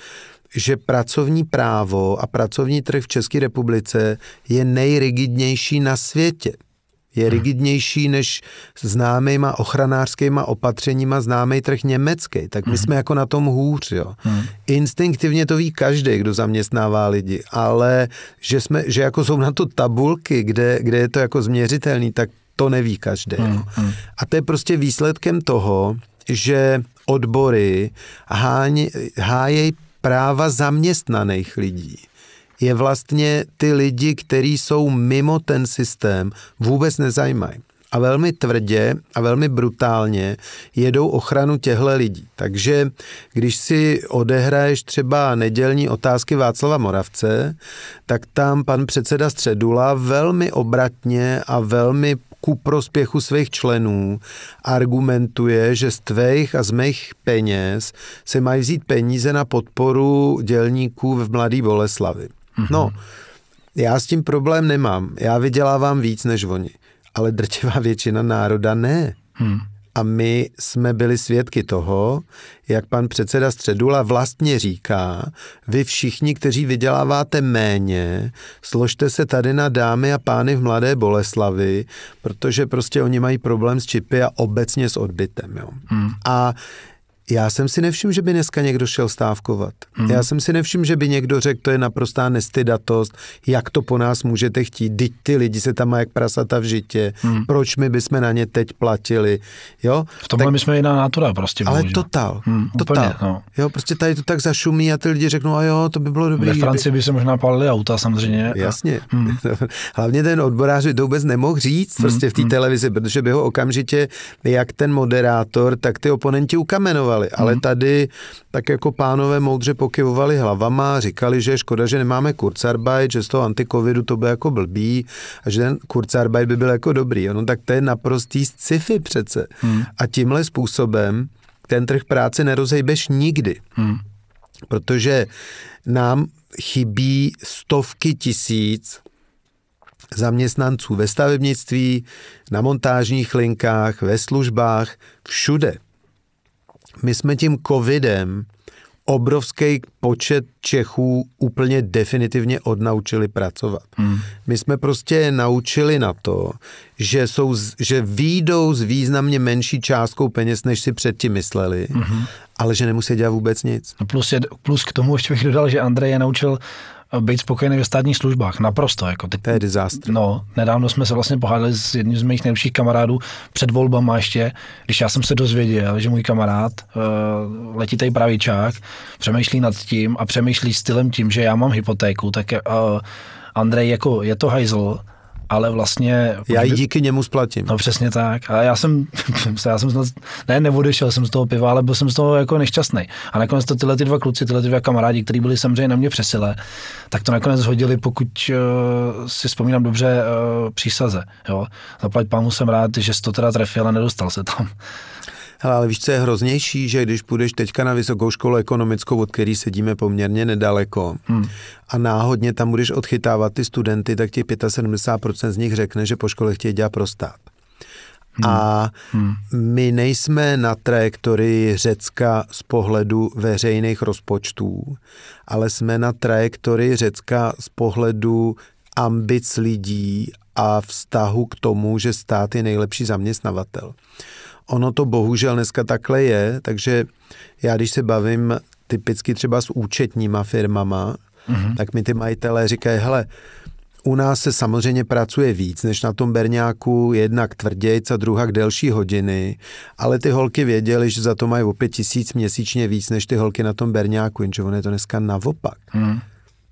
že pracovní právo a pracovní trh v České republice je nejrigidnější na světě je hmm. rigidnější než známejma ochranářskýma opatřeníma známý trh německý, tak my hmm. jsme jako na tom hůř. Jo. Hmm. Instinktivně to ví každý, kdo zaměstnává lidi, ale že, jsme, že jako jsou na to tabulky, kde, kde je to jako změřitelný, tak to neví každý. Jo. A to je prostě výsledkem toho, že odbory háj, hájejí práva zaměstnaných lidí je vlastně ty lidi, kteří jsou mimo ten systém, vůbec nezajímají. A velmi tvrdě a velmi brutálně jedou ochranu těchto lidí. Takže když si odehraješ třeba nedělní otázky Václava Moravce, tak tam pan předseda Středula velmi obratně a velmi ku prospěchu svých členů argumentuje, že z tvých a z mých peněz se mají vzít peníze na podporu dělníků v mladé Boleslavi. Mm-hmm. No, já s tím problém nemám. Já vydělávám víc než oni. Ale drtivá většina národa ne. Mm. A my jsme byli svědky toho, jak pan předseda Středula vlastně říká, vy všichni, kteří vyděláváte méně, složte se tady na dámy a pány v Mladé Boleslavi, protože prostě oni mají problém s čipy a obecně s odbytem. Jo. Hmm. A já jsem si nevšiml, že by dneska někdo šel stávkovat. Mm. Já jsem si nevšiml, že by někdo řekl, to je naprostá nestydatost, jak to po nás můžete chtít, teď ty lidi se tam mají jak prasata v žitě, mm. proč my bychom na ně teď platili, jo? V tomhle tak, my jsme jiná natura prostě. Ale bohužel. total, mm, total. Úplně, no. Jo, prostě tady to tak zašumí a ty lidi řeknou, a jo, to by bylo dobré. Ve Francii by... se možná palili auta samozřejmě. Jasně. mm. [laughs] Hlavně ten odborář by to vůbec nemohl říct prostě v té mm. televizi, protože by ho okamžitě jak ten moderátor, tak ty oponenti ukamenovali udělali. Ale mhm. tady tak jako pánové moudře pokyvovali hlavama, říkali, že je škoda, že nemáme kurzarbeit, že z toho antikovidu to by jako blbý a že ten kurzarbeit by byl jako dobrý. No tak to je naprostý sci-fi přece. Hmm. A tímhle způsobem ten trh práce nerozejbeš nikdy. Hmm. Protože nám chybí stovky tisíc zaměstnanců ve stavebnictví, na montážních linkách, ve službách, všude my jsme tím covidem obrovský počet Čechů úplně definitivně odnaučili pracovat. Hmm. My jsme prostě naučili na to, že, jsou, že výjdou s významně menší částkou peněz, než si předtím mysleli, hmm. ale že nemusí dělat vůbec nic. No plus, je, plus k tomu ještě bych dodal, že Andrej je naučil být spokojený ve státních službách. Naprosto. Jako ty, to je disaster. No, nedávno jsme se vlastně pohádali s jedním z mých nejlepších kamarádů před volbama ještě, když já jsem se dozvěděl, že můj kamarád, uh, eh, letitej pravičák, přemýšlí nad tím a přemýšlí stylem tím, že já mám hypotéku, tak uh, Andrej, jako je to hajzl, ale vlastně... Já ji díky němu splatím. No přesně tak. A já jsem, [laughs] já jsem snad, ne, neodešel jsem z toho piva, ale byl jsem z toho jako nešťastný. A nakonec to tyhle ty dva kluci, tyhle ty dva kamarádi, kteří byli samozřejmě na mě přesilé, tak to nakonec hodili, pokud uh, si vzpomínám dobře, uh, přísaze. Jo? Zaplať pánu jsem rád, že jsi to teda trefil a nedostal se tam. Hele, ale víš, co je hroznější, že když půjdeš teďka na vysokou školu ekonomickou, od který sedíme poměrně nedaleko, hmm. a náhodně tam budeš odchytávat ty studenty, tak ti 75% z nich řekne, že po škole chtějí dělat prostát. Hmm. A hmm. my nejsme na trajektorii Řecka z pohledu veřejných rozpočtů, ale jsme na trajektorii Řecka z pohledu ambic lidí a vztahu k tomu, že stát je nejlepší zaměstnavatel. Ono to bohužel dneska takhle je, takže já když se bavím typicky třeba s účetníma firmama, mm-hmm. tak mi ty majitelé říkají, hele, u nás se samozřejmě pracuje víc než na tom Berňáku, jednak tvrdějc a druhá k delší hodiny, ale ty holky věděly, že za to mají o pět tisíc měsíčně víc než ty holky na tom Berňáku, jenže ono je to dneska naopak. Hmm.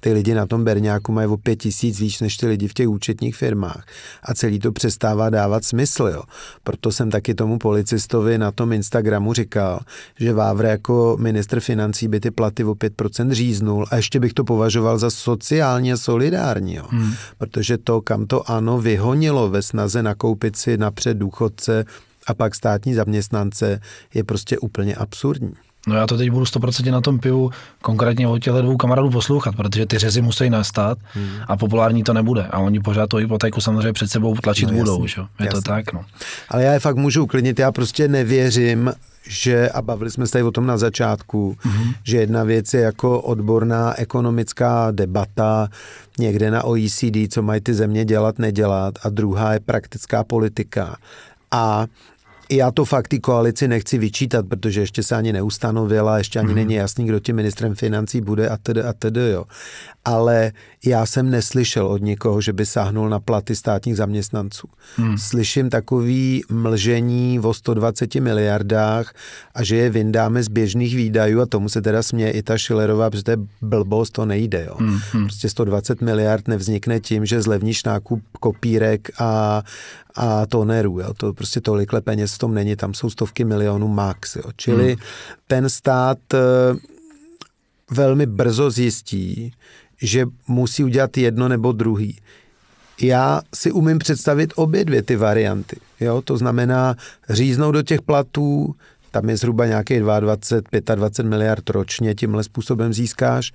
Ty lidi na tom Berňáku mají o pět tisíc víc než ty lidi v těch účetních firmách. A celý to přestává dávat smysl. Jo. Proto jsem taky tomu policistovi na tom Instagramu říkal, že Vávra jako ministr financí by ty platy o 5% říznul a ještě bych to považoval za sociálně solidární. Jo. Hmm. Protože to, kam to ano vyhonilo ve snaze nakoupit si napřed důchodce a pak státní zaměstnance, je prostě úplně absurdní. No já to teď budu 100% na tom pivu konkrétně od těchto dvou kamarádů poslouchat, protože ty řezy musí nastat hmm. a populární to nebude. A oni pořád tu hypotéku samozřejmě před sebou tlačit no, jasný, Že? Je jasný. to tak, no. Ale já je fakt můžu uklidnit, já prostě nevěřím, že, a bavili jsme se tady o tom na začátku, mm-hmm. že jedna věc je jako odborná ekonomická debata někde na OECD, co mají ty země dělat, nedělat, a druhá je praktická politika. A já to fakt ty koalici nechci vyčítat, protože ještě se ani neustanovila, ještě ani mm-hmm. není jasný, kdo tím ministrem financí bude a tedy a tedy, jo. Ale já jsem neslyšel od někoho, že by sáhnul na platy státních zaměstnanců. Mm. Slyším takový mlžení o 120 miliardách a že je vyndáme z běžných výdajů a tomu se teda směje i ta Šilerová, protože to je blbost, to nejde, jo. Mm-hmm. Prostě 120 miliard nevznikne tím, že zlevníš nákup kopírek a, a to jo. To prostě tolikle peněz v tom není, tam jsou stovky milionů max. Jo. Čili hmm. ten stát eh, velmi brzo zjistí, že musí udělat jedno nebo druhý. Já si umím představit obě dvě ty varianty. Jo? To znamená říznout do těch platů, tam je zhruba nějakých 22, 25 miliard ročně, tímhle způsobem získáš.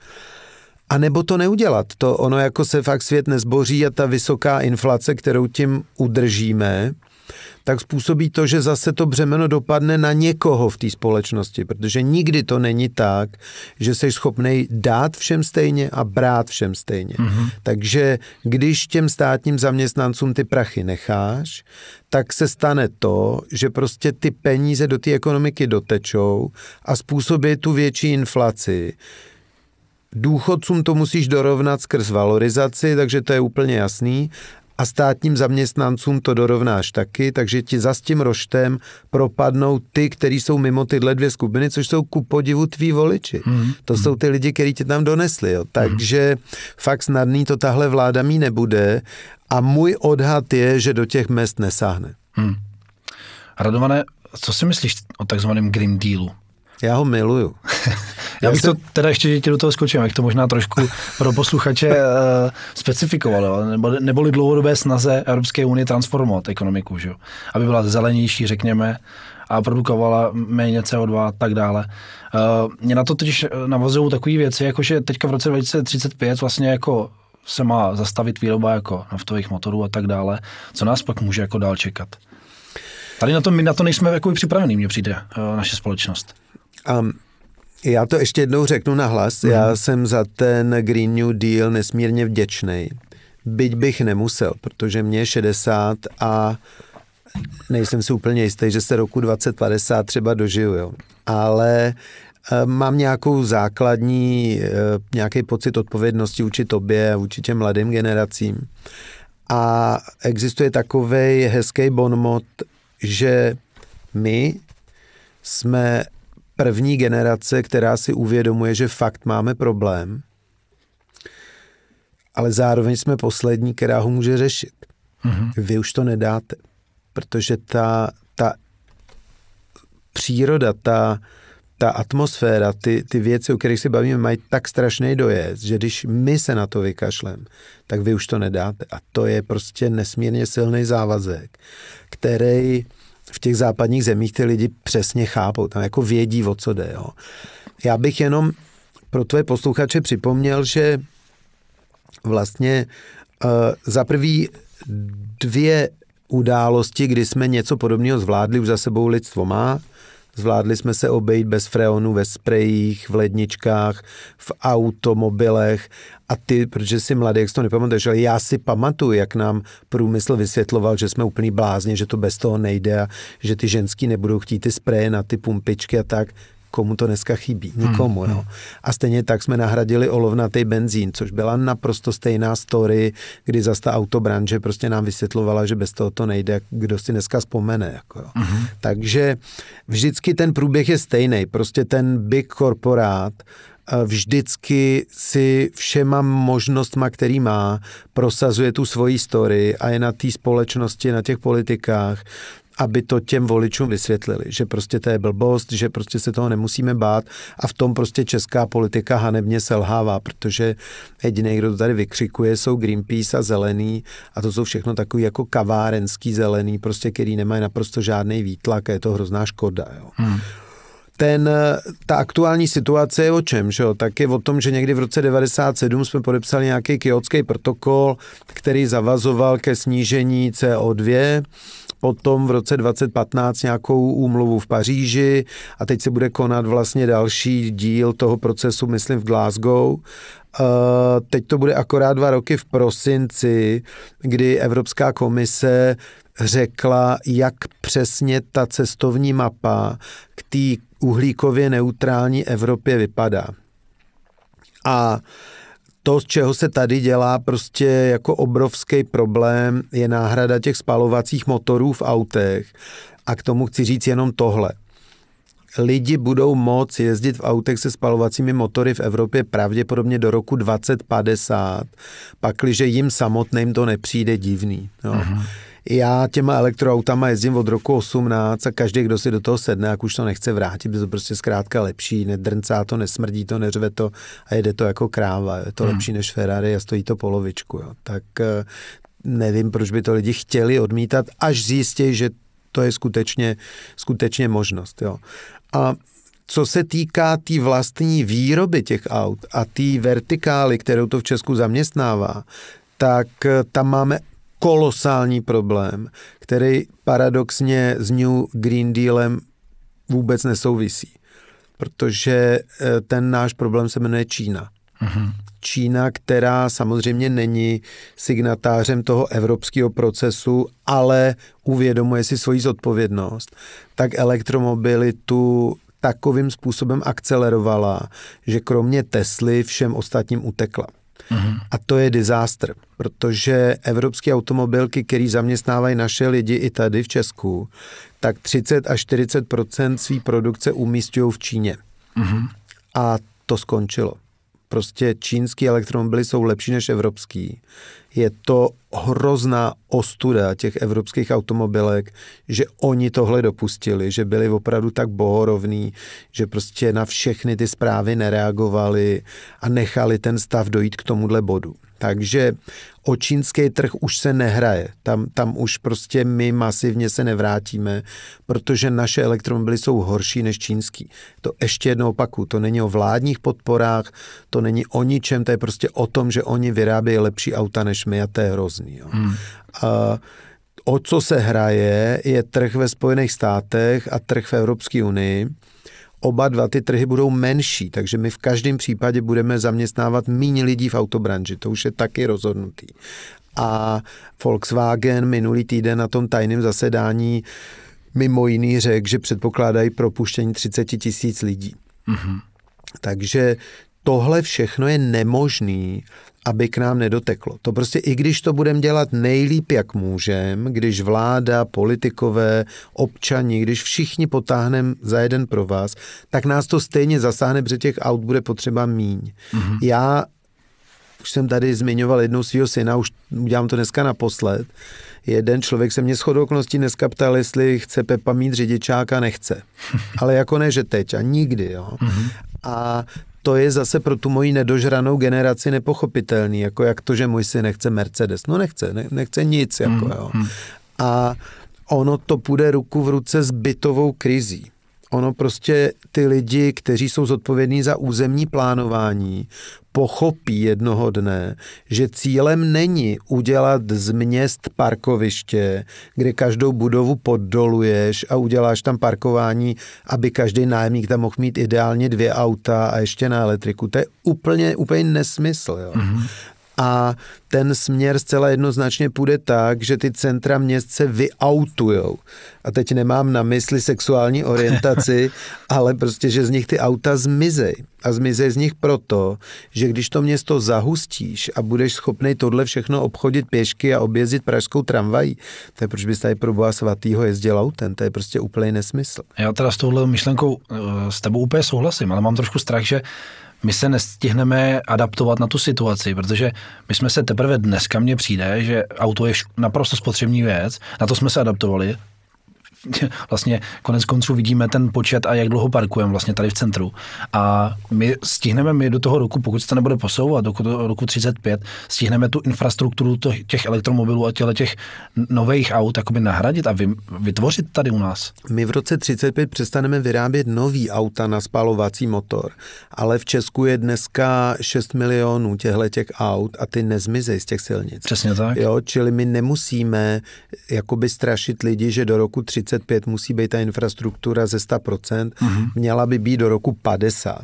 A nebo to neudělat. To ono jako se fakt svět nezboří a ta vysoká inflace, kterou tím udržíme, tak způsobí to, že zase to břemeno dopadne na někoho v té společnosti, protože nikdy to není tak, že jsi schopný dát všem stejně a brát všem stejně. Mm-hmm. Takže když těm státním zaměstnancům ty prachy necháš, tak se stane to, že prostě ty peníze do té ekonomiky dotečou a způsobí tu větší inflaci. Důchodcům to musíš dorovnat skrz valorizaci, takže to je úplně jasný, a státním zaměstnancům to dorovnáš taky, takže ti za s tím roštem propadnou ty, kteří jsou mimo tyhle dvě skupiny, což jsou ku podivu tví voliči. Mm. To jsou ty lidi, kteří tě tam donesli. Jo. Takže mm. fakt snadný to tahle vláda mít nebude a můj odhad je, že do těch mest nesáhne. Mm. Radované, co si myslíš o takzvaném Green Dealu? Já ho miluju. [laughs] Já bych to teda ještě tě do toho skočil, jak to možná trošku pro posluchače uh, specifikoval, nebo, neboli dlouhodobé snaze Evropské unie transformovat ekonomiku, že? aby byla zelenější, řekněme, a produkovala méně CO2 a tak dále. Uh, mě na to totiž navazují takové věci, jako že teďka v roce 2035 vlastně jako se má zastavit výroba jako naftových motorů a tak dále. Co nás pak může jako dál čekat? Tady na to, my na to nejsme jako připravený, mně přijde eh, naše společnost. Um, já to ještě jednou řeknu na hlas. Mm. Já jsem za ten Green New Deal nesmírně vděčný. Byť bych nemusel, protože mě je 60 a nejsem si úplně jistý, že se roku 2050 třeba dožiju, jo. Ale eh, mám nějakou základní, eh, nějaký pocit odpovědnosti vůči tobě a vůči těm mladým generacím. A existuje takový hezký bonmot, že my jsme první generace, která si uvědomuje, že fakt máme problém, ale zároveň jsme poslední, která ho může řešit. Mm-hmm. Vy už to nedáte, protože ta, ta příroda, ta, ta atmosféra, ty, ty věci, o kterých se bavíme, mají tak strašný dojezd, že když my se na to vykašlem, tak vy už to nedáte. A to je prostě nesmírně silný závazek, který v těch západních zemích ty lidi přesně chápou, tam jako vědí, o co jde. Jo. Já bych jenom pro tvé posluchače připomněl, že vlastně uh, za prvý dvě události, kdy jsme něco podobného zvládli, už za sebou lidstvo má. Zvládli jsme se obejít bez freonu ve sprejích, v ledničkách, v automobilech a ty, protože jsi mladý, jak si to nepamatuješ, ale já si pamatuju, jak nám průmysl vysvětloval, že jsme úplný blázně, že to bez toho nejde a že ty ženský nebudou chtít ty spreje na ty pumpičky a tak komu to dneska chybí? Hmm, nikomu, hmm. jo. A stejně tak jsme nahradili olovnatý benzín, což byla naprosto stejná story, kdy zase ta autobranže prostě nám vysvětlovala, že bez toho to nejde, kdo si dneska vzpomene, jako jo. Hmm. Takže vždycky ten průběh je stejný, prostě ten big korporát eh, vždycky si všema možnostma, který má, prosazuje tu svoji story a je na té společnosti, na těch politikách aby to těm voličům vysvětlili, že prostě to je blbost, že prostě se toho nemusíme bát a v tom prostě česká politika hanebně selhává, protože jediný, kdo to tady vykřikuje, jsou Greenpeace a zelený a to jsou všechno takový jako kavárenský zelený, prostě který nemají naprosto žádný výtlak a je to hrozná škoda. Jo. Hmm ten, ta aktuální situace je o čem, že jo? Tak je o tom, že někdy v roce 97 jsme podepsali nějaký kyotský protokol, který zavazoval ke snížení CO2 potom v roce 2015 nějakou úmluvu v Paříži a teď se bude konat vlastně další díl toho procesu, myslím, v Glasgow. Eh, teď to bude akorát dva roky v prosinci, kdy Evropská komise řekla, jak přesně ta cestovní mapa k té uhlíkově neutrální Evropě vypadá. A uh, to, z čeho se tady dělá prostě jako obrovský problém, je náhrada těch spalovacích motorů v autech. A k tomu chci říct jenom tohle. Lidi budou moc jezdit v autech se spalovacími motory v Evropě pravděpodobně do roku 2050, pakliže jim samotným to nepřijde divný. No. Uh-huh. Já těma elektroautama jezdím od roku 18 a každý, kdo si do toho sedne, jak už to nechce vrátit, je to prostě zkrátka lepší, nedrncá to, nesmrdí to, neřve to a jede to jako kráva. Je to hmm. lepší než Ferrari a stojí to polovičku. Jo. Tak eh, nevím, proč by to lidi chtěli odmítat, až zjistí, že to je skutečně, skutečně možnost. Jo. A co se týká té tý vlastní výroby těch aut a té vertikály, kterou to v Česku zaměstnává, tak eh, tam máme kolosální problém, který paradoxně s New Green Dealem vůbec nesouvisí, protože eh, ten náš problém se jmenuje Čína. Mm-hmm. Čína, která samozřejmě není signatářem toho evropského procesu, ale uvědomuje si svoji zodpovědnost, tak elektromobilitu takovým způsobem akcelerovala, že kromě Tesly všem ostatním utekla. Mm-hmm. A to je disaster, protože evropské automobilky, které zaměstnávají naše lidi i tady v Česku, tak 30 až 40 své produkce umístují v Číně. Mm-hmm. A to skončilo. Prostě čínský elektromobily jsou lepší než evropský. Je to hrozná ostuda těch evropských automobilek, že oni tohle dopustili, že byli opravdu tak bohorovní, že prostě na všechny ty zprávy nereagovali a nechali ten stav dojít k tomuhle bodu. Takže o čínský trh už se nehraje. Tam, tam už prostě my masivně se nevrátíme, protože naše elektromobily jsou horší než čínský. To ještě jednou opaku, to není o vládních podporách, to není o ničem, to je prostě o tom, že oni vyrábějí lepší auta než my a to je hrozný. Jo. Hmm. A, o co se hraje, je trh ve Spojených státech a trh v Evropské unii oba dva ty trhy budou menší, takže my v každém případě budeme zaměstnávat méně lidí v autobranži, to už je taky rozhodnutý. A Volkswagen minulý týden na tom tajném zasedání mimo jiný řekl, že předpokládají propuštění 30 tisíc lidí. Mm-hmm. Takže tohle všechno je nemožný aby k nám nedoteklo. To prostě, i když to budeme dělat nejlíp, jak můžeme, když vláda, politikové, občani, když všichni potáhneme za jeden pro vás, tak nás to stejně zasáhne, protože těch aut bude potřeba míň. Mm-hmm. Já už jsem tady zmiňoval jednou svého syna, už udělám to dneska naposled. Jeden člověk se mě shodou okolností dneska ptal, jestli chce Pepa mít řidičáka, nechce. [laughs] Ale jako ne, že teď a nikdy. Jo. Mm-hmm. A to je zase pro tu moji nedožranou generaci nepochopitelný, jako jak to, že můj syn nechce Mercedes. No nechce, ne, nechce nic, jako mhm, jo. Mhm. A ono to půjde ruku v ruce s bytovou krizí ono prostě ty lidi, kteří jsou zodpovědní za územní plánování, pochopí jednoho dne, že cílem není udělat z měst parkoviště, kde každou budovu poddoluješ a uděláš tam parkování, aby každý nájemník tam mohl mít ideálně dvě auta a ještě na elektriku. To je úplně, úplně nesmysl. Jo. Mm-hmm a ten směr zcela jednoznačně půjde tak, že ty centra měst se vyautujou. A teď nemám na mysli sexuální orientaci, [laughs] ale prostě, že z nich ty auta zmizej. A zmizej z nich proto, že když to město zahustíš a budeš schopný tohle všechno obchodit pěšky a objezdit pražskou tramvají, to je proč bys tady pro boha svatýho jezdil autem, to je prostě úplný nesmysl. Já teda s touhle myšlenkou eh, s tebou úplně souhlasím, ale mám trošku strach, že my se nestihneme adaptovat na tu situaci, protože my jsme se teprve dneska mně přijde, že auto je naprosto spotřební věc, na to jsme se adaptovali, [laughs] vlastně konec konců vidíme ten počet a jak dlouho parkujeme vlastně tady v centru. A my stihneme, my do toho roku, pokud se to nebude posouvat, do, roku 35, stihneme tu infrastrukturu těch elektromobilů a těle těch nových aut jakoby nahradit a vytvořit tady u nás. My v roce 35 přestaneme vyrábět nový auta na spalovací motor, ale v Česku je dneska 6 milionů těchto těch aut a ty nezmizej z těch silnic. Přesně tak. Jo, čili my nemusíme jakoby strašit lidi, že do roku 30 2035 musí být ta infrastruktura ze 100%, mm-hmm. měla by být do roku 50.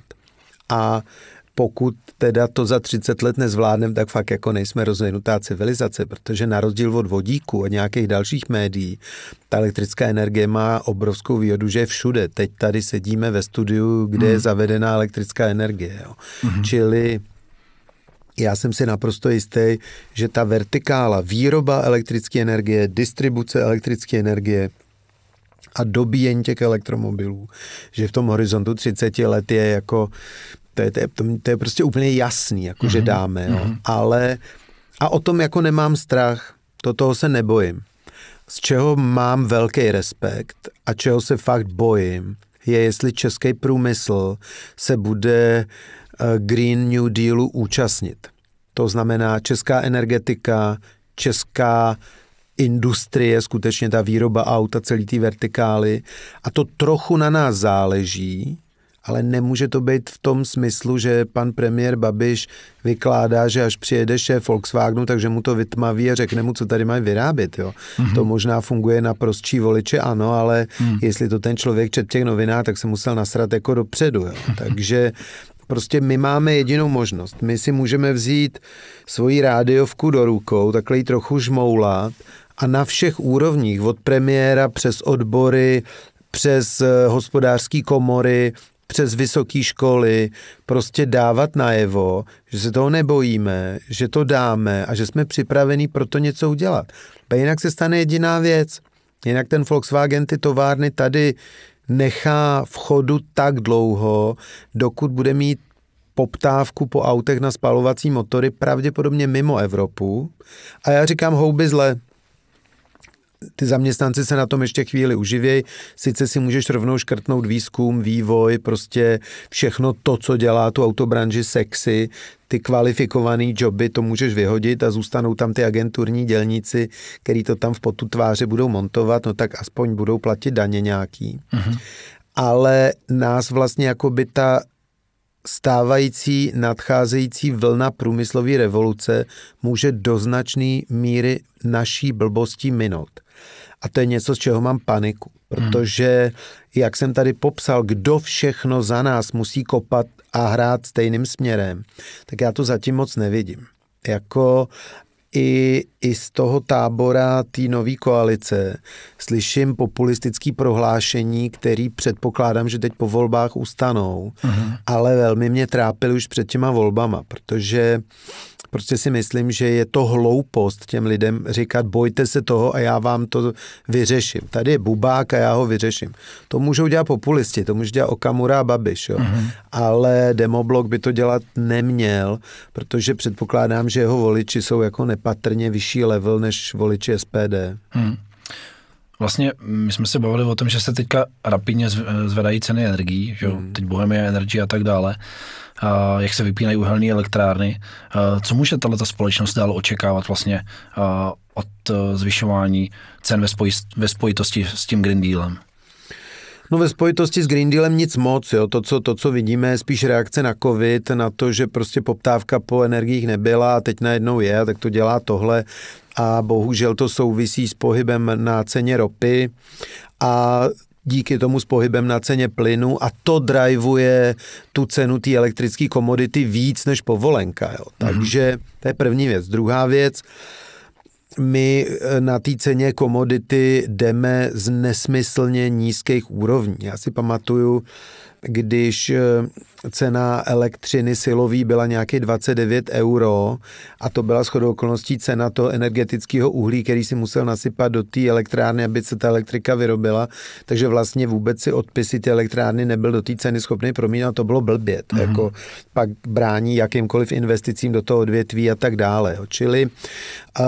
A pokud teda to za 30 let nezvládneme, tak fakt jako nejsme rozvinutá civilizace, protože na rozdíl od vodíku a nějakých dalších médií, ta elektrická energie má obrovskou výhodu, že je všude. Teď tady sedíme ve studiu, kde mm. je mhm. zavedená elektrická energie. Jo. Mm. Čili já jsem si naprosto jistý, že ta vertikála výroba elektrické energie, distribuce elektrické energie, a dobíjení těch elektromobilů, že v tom horizontu 30 let je jako, to je, to je, to je prostě úplně jasný, jako mm-hmm. že mhm. dáme, Mm-hmm. ale a o tom jako nemám strach, to toho se nebojím. Z čeho mám velký respekt a čeho se fakt bojím, je jestli český průmysl se bude eh, Green New Dealu účastnit. To znamená česká energetika, česká industrie, skutečně ta výroba auta, celý ty vertikály. A to trochu na nás záleží, ale nemůže to být v tom smyslu, že pan premiér Babiš vykládá, že až přijede šéf Volkswagenu, takže mu to vytmaví a řekne mu, co tady mají vyrábět. Jo. Mm-hmm. To možná funguje na prostší voliče, ano, ale mm. jestli to ten člověk čet těch noviná, tak se musel nasrat jako dopředu. Jo. Mhm. Takže Prostě my máme jedinou možnost. My si můžeme vzít svoji rádiovku do rukou, takhle ji trochu žmoulat a na všech úrovních, od premiéra přes odbory, přes eh, hospodářské komory, přes vysoké školy, prostě dávat najevo, že se toho nebojíme, že to dáme a že jsme připraveni pro to něco udělat. A jinak se stane jediná věc. Jinak ten Volkswagen ty továrny tady nechá v chodu tak dlouho, dokud bude mít poptávku po autech na spalovací motory pravděpodobně mimo Evropu. A já říkám houby zle, ty zaměstnanci se na tom ještě chvíli uživějí. Sice si můžeš rovnou škrtnout výzkum, vývoj, prostě všechno to, co dělá tu autobranži sexy, ty kvalifikované joby, to můžeš vyhodit a zůstanou tam ty agenturní dělníci, který to tam v potu tváře budou montovat, no tak aspoň budou platit daně nějaký. Mm-hmm. Ale nás vlastně jako by ta stávající, nadcházející vlna průmyslové revoluce může do značné míry naší blbosti minout. A to je něco, z čeho mám paniku. Hmm. Protože, jak jsem tady popsal, kdo všechno za nás musí kopat a hrát stejným směrem, tak já to zatím moc nevidím. Jako i, i z toho tábora té nové koalice slyším populistické prohlášení, který předpokládám, že teď po volbách ustanou, uh-huh. ale velmi mě trápili už před těma volbama, protože uh, Prostě si myslím, že je to hloupost těm lidem říkat, bojte se toho a já vám to vyřeším. Tady je bubák a já ho vyřeším. To můžou dělat populisti, to může dělat Okamura a Babiš, jo. Mm-hmm. ale demoblok by to dělat neměl, protože předpokládám, že jeho voliči jsou jako nepatrně vyšší level než voliči SPD. Mm. Vlastně mm, my jsme se bavili o tom, že se teďka rapidně eh, zvedají ceny energií, že jo? Mm. teď Bohemia Energy a tak dále, a jak se vypínají uhelné elektrárny. A eh, co může tato společnost dál očekávat vlastně eh, od zvyšování cen ve, spoj, ve spojitosti s tím Green Dealem? No ve spojitosti s Green Dealem nic moc, jo. To, co, to, co vidíme, je spíš reakce na covid, na to, že prostě poptávka po energiích nebyla a teď najednou je, tak to dělá tohle a bohužel to souvisí s pohybem na ceně ropy a díky tomu s pohybem na ceně plynu a to drivuje tu cenu té elektrické komodity víc než povolenka. Jo. Mhm. Takže to je první věc. Druhá věc, my eh, na té ceně komodity jdeme z nesmyslně nízkých úrovní. Já si pamatuju, když eh, cena elektřiny silový byla nějaké 29 euro a to byla shodou okolností cena toho energetického uhlí, který si musel nasypat do té elektrárny, aby se ta elektrika vyrobila, takže vlastně vůbec si odpisy ty elektrárny nebyl do té ceny schopný promínat, to bylo blbě. Mm-hmm. Jako pak brání jakýmkoliv investicím do toho odvětví a tak dále. Čili uh,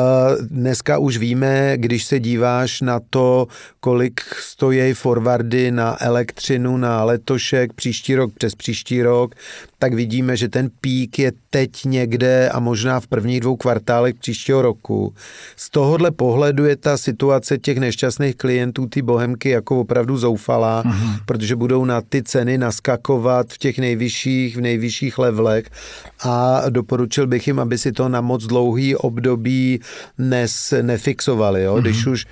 dneska už víme, když se díváš na to, kolik stojí forwardy na elektřinu na letošek, příští rok přes příští rok, tak vidíme, že ten pík je teď někde a možná v prvních dvou kvartálech příštího roku. Z tohohle pohledu je ta situace těch nešťastných klientů, ty bohemky, jako opravdu zoufalá, mm-hmm. protože budou na ty ceny naskakovat v těch nejvyšších, v nejvyšších levlech a doporučil bych jim, aby si to na moc dlouhý období nes, nefixovali. Jo? Mm-hmm. Když už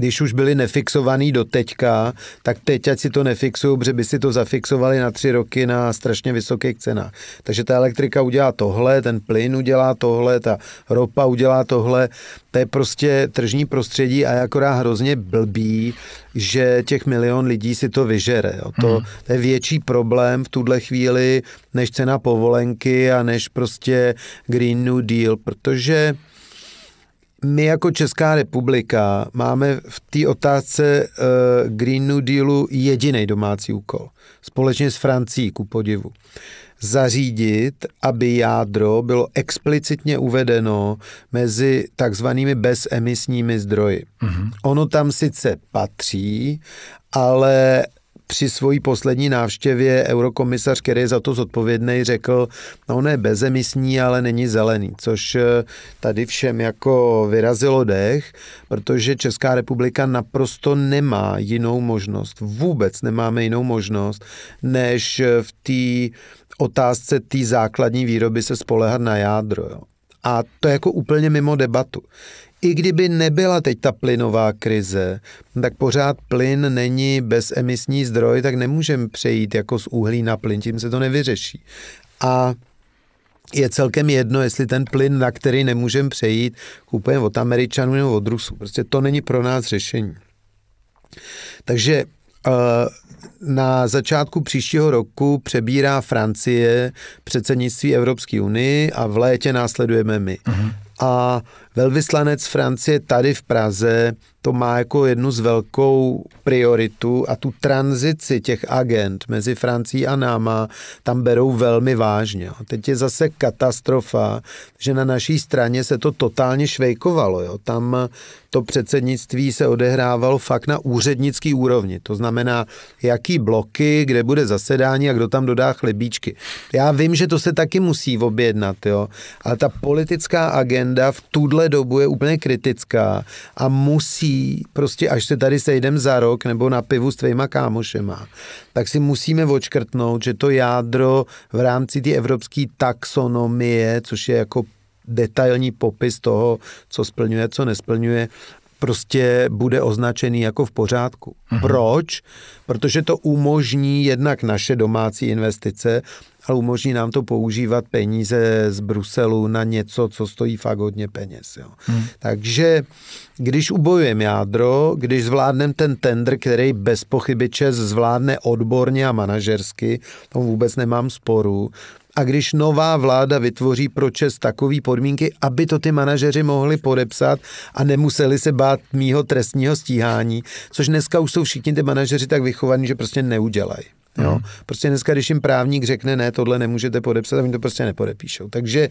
když už byli nefixovaný do teďka, tak teď ať si to nefixují, protože by si to zafixovali na tři roky na strašně vysokých cenách. Takže ta elektrika udělá tohle, ten plyn udělá tohle, ta ropa udělá tohle. To je prostě tržní prostředí a je akorát hrozně blbý, že těch milion lidí si to vyžere. Jo. To, mhm. to je větší problém v tuhle chvíli než cena povolenky a než prostě Green New Deal, protože my jako Česká republika máme v té otázce uh, Green New Dealu jediný domácí úkol. Společně s Francií, ku podivu. Zařídit, aby jádro bylo explicitně uvedeno mezi takzvanými bezemisními zdroji. Mm-hmm. Ono tam sice patří, ale při svojí poslední návštěvě eurokomisař, který je za to zodpovědný, řekl, no on je bezemisní, ale není zelený, což eh, tady všem jako vyrazilo dech, protože Česká republika naprosto nemá jinou možnost, vůbec nemáme jinou možnost, než eh, v té otázce té základní výroby se spolehat na jádro. Jo. A to je jako úplně mimo debatu i kdyby nebyla teď ta plynová krize, tak pořád plyn není bezemisní zdroj, tak nemůžeme přejít jako z uhlí na plyn, tím se to nevyřeší. A je celkem jedno, jestli ten plyn, na který nemůžeme přejít, kupujeme od Američanů nebo od Rusů. Prostě to není pro nás řešení. Takže eh, na začátku příštího roku přebírá Francie předsednictví Evropské unii a v létě následujeme my. Uh-huh. A velvyslanec Francie tady v Praze to má jako jednu z velkou prioritu a tu tranzici těch agent mezi Francií a náma tam berou velmi vážně. Jo. Teď je zase katastrofa, že na naší straně se to totálně švejkovalo. Jo. Tam to předsednictví se odehrávalo fakt na úřednický úrovni. To znamená, jaký bloky, kde bude zasedání a kdo tam dodá chlebíčky. Já vím, že to se taky musí objednat, jo. ale ta politická agenda v tuhle dobu je úplně kritická a musí, prostě až se tady sejdem za rok nebo na pivu s tvýma kámošema, tak si musíme očkrtnout, že to jádro v rámci té evropské taxonomie, což je jako detailní popis toho, co splňuje, co nesplňuje, prostě bude označený jako v pořádku. Mhm. Proč? Protože to umožní jednak naše domácí investice a umožní nám to používat peníze z Bruselu na něco, co stojí fakt hodně peněz. Jo. Hmm. Takže když ubojujem jádro, když zvládnem ten tender, který bez pochyby ČES zvládne odborně a manažersky, to vůbec nemám sporu, a když nová vláda vytvoří pro Čes takové podmínky, aby to ty manažeři mohli podepsat a nemuseli se bát mýho trestního stíhání, což dneska už jsou všichni ty manažeři tak vychovaní, že prostě neudělají. Jo? Mhm. Prostě dneska, když jim právník řekne, ne, tohle nemůžete podepsat, tak oni to prostě nepodepíšou. Takže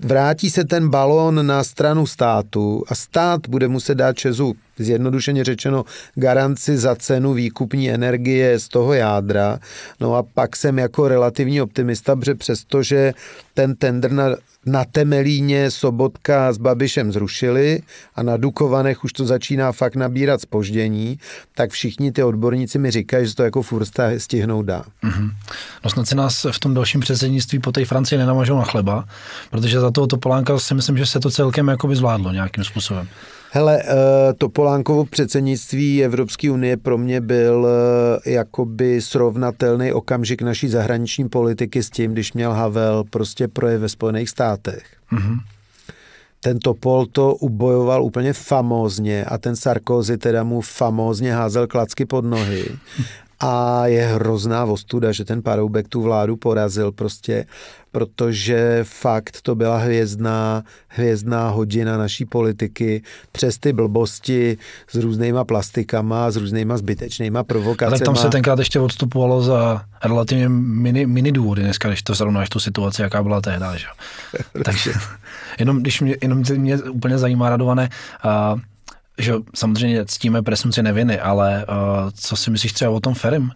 vrátí se ten balón na stranu státu a stát bude muset dát Česu, zjednodušeně řečeno, garanci za cenu výkupní energie z toho jádra. No a pak jsem jako relativní optimista, protože přestože ten tender na na Temelíně Sobotka s Babišem zrušili a na Dukovanech už to začíná fakt nabírat spoždění, tak všichni ty odborníci mi říkají, že to jako fursta stihnou dá. Mm-hmm. No snad si nás v tom dalším předsednictví po té Francii nenamažou na chleba, protože za toho Topolánka si myslím, že se to celkem jakoby zvládlo nějakým způsobem. Hele, eh, Polánkovo předsednictví Evropské unie pro mě byl eh, jakoby srovnatelný okamžik naší zahraniční politiky s tím, když měl Havel prostě projev ve Spojených státech. Mm-hmm. Ten Topol to ubojoval úplně famózně a ten Sarkozy teda mu famózně házel klacky pod nohy. [laughs] a je hrozná ostuda, že ten Paroubek tu vládu porazil prostě, protože fakt to byla hvězdná, hvězdná hodina naší politiky přes ty blbosti s různýma plastikama, s různýma zbytečnýma provokacemi. Ale tam se tenkrát ještě odstupovalo za relativně mini, mini důvody dneska, když to zrovnáš tu situaci, jaká byla tehdy. Že? [laughs] Takže jenom, když mě, jenom mě úplně zajímá, Radované, a že samozřejmě ctíme presunci neviny, ale uh, co si myslíš třeba o tom Ferim?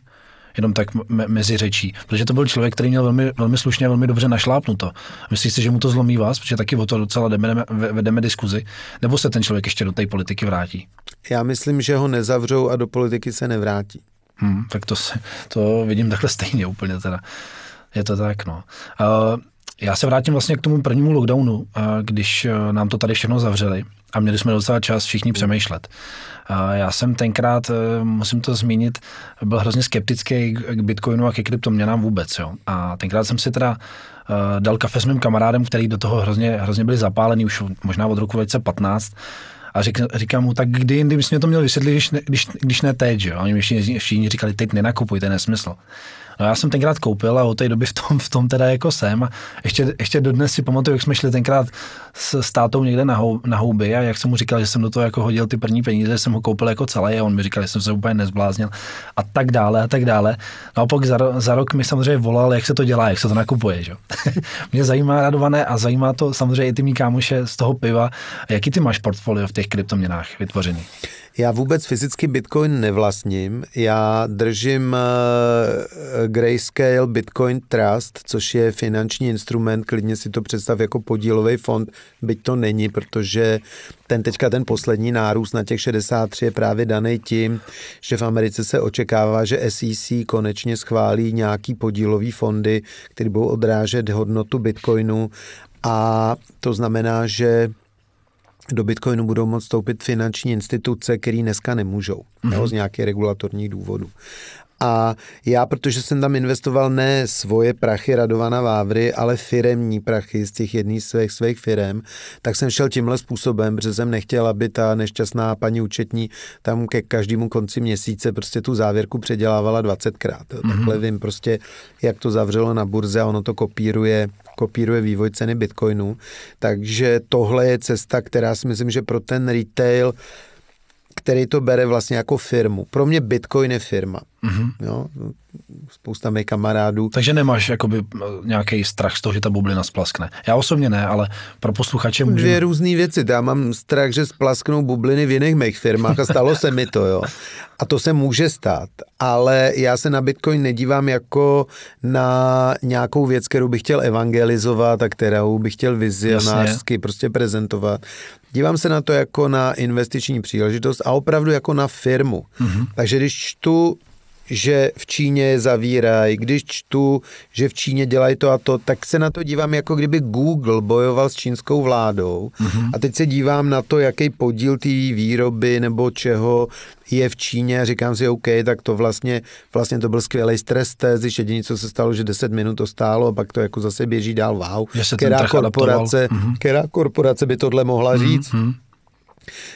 Jenom tak me- mezi řečí. Protože to byl člověk, který měl velmi, velmi slušně velmi dobře našlápnuto. Myslíš si, že mu to zlomí vás? Protože taky o to docela jdeme, vedeme diskuzi. Nebo se ten člověk ještě do té politiky vrátí? Já myslím, že ho nezavřou a do politiky se nevrátí. Hmm, tak to, se, to vidím takhle stejně úplně teda. Je to tak, no. Uh, já se vrátím vlastně k tomu prvnímu lockdownu, eh, když eh, nám to tady všechno zavřeli a měli jsme docela čas všichni přemýšlet. Eh, já jsem tenkrát, musím to zmínit, byl hrozně skeptický k bitcoinu a ke kryptoměnám vůbec. Jo. A tenkrát jsem si teda dal kafe s mým kamarádem, který do toho hrozně, hrozně byli zapálený už možná od roku 2015. A řík, říkám mu, tak kdy jindy bys mě to měl vysvětlit, když když, když ne teď, Jo. A oni mi všichni, všichni říkali, teď nenakupujte, nesmysl. No já jsem tenkrát koupil a od té doby v tom, v tom teda jako jsem. A ještě, ještě dodnes si pamatuju, jak jsme šli tenkrát s, s tátou někde na, hou, na houby a jak jsem mu říkal, že jsem do toho jako hodil ty první peníze, že jsem ho koupil jako celý a on mi říkal, že jsem se úplně nezbláznil a tak dále a tak dále. No a pak za, za rok mi samozřejmě volal, jak se to dělá, jak se to nakupuje. Že? [laughs] mě zajímá radované a zajímá to samozřejmě i ty mý kámoše z toho piva, jaký ty máš portfolio v těch kryptoměnách vytvořený. Já vůbec fyzicky Bitcoin nevlastním. Já držím eh, Grayscale Bitcoin Trust, což je finanční instrument, klidně si to představ jako podílový fond, byť to není, protože ten teďka ten poslední nárůst na těch 63 je právě daný tím, že v Americe se očekává, že SEC konečně schválí nějaký podílový fondy, které budou odrážet hodnotu Bitcoinu a to znamená, že do Bitcoinu budou moct vstoupit finanční instituce, které dneska nemůžou, mm-hmm. jo, z nějakých regulatorních důvodů. A já, protože jsem tam investoval ne svoje prachy Radovana Vávry, ale firemní prachy z těch jedných svých svých firem, tak jsem šel tímhle způsobem, protože jsem nechtěl, aby ta nešťastná paní účetní tam ke každému konci měsíce prostě tu závěrku předělávala 20krát. mm-hmm. vím prostě, jak to zavřelo na burze a ono to kopíruje kopíruje vývoj ceny bitcoinu. Takže tohle je cesta, která si myslím, že pro ten retail který to bere vlastně jako firmu. Pro mě Bitcoin je firma. Mm-hmm. Jo? spousta mých kamarádů. Takže nemáš jakoby nějaký strach z toho, že ta bublina splaskne. Já osobně ne, ale pro posluchače můžu... Dvě různé věci. Já mám strach, že splasknou bubliny v jiných mých firmách a stalo se mi to, jo. A to se může stát. Ale já se na Bitcoin nedívám jako na nějakou věc, kterou bych chtěl evangelizovat a kterou bych chtěl vizionářsky Jasně. prostě prezentovat. Dívám se na to jako na investiční příležitost a opravdu jako na firmu. Mm-hmm. Takže když čtu že v Číně zavírají, když čtu, že v Číně dělají to a to, tak se na to dívám, jako kdyby Google bojoval s čínskou vládou. Mm-hmm. A teď se dívám na to, jaký podíl té výroby nebo čeho je v Číně a říkám si, OK, tak to vlastně, vlastně to byl skvělý stres test, když jediné, co se stalo, že 10 minut to stálo a pak to jako zase běží dál, wow. Která korporace, mm-hmm. která korporace by tohle mohla říct? Mm-hmm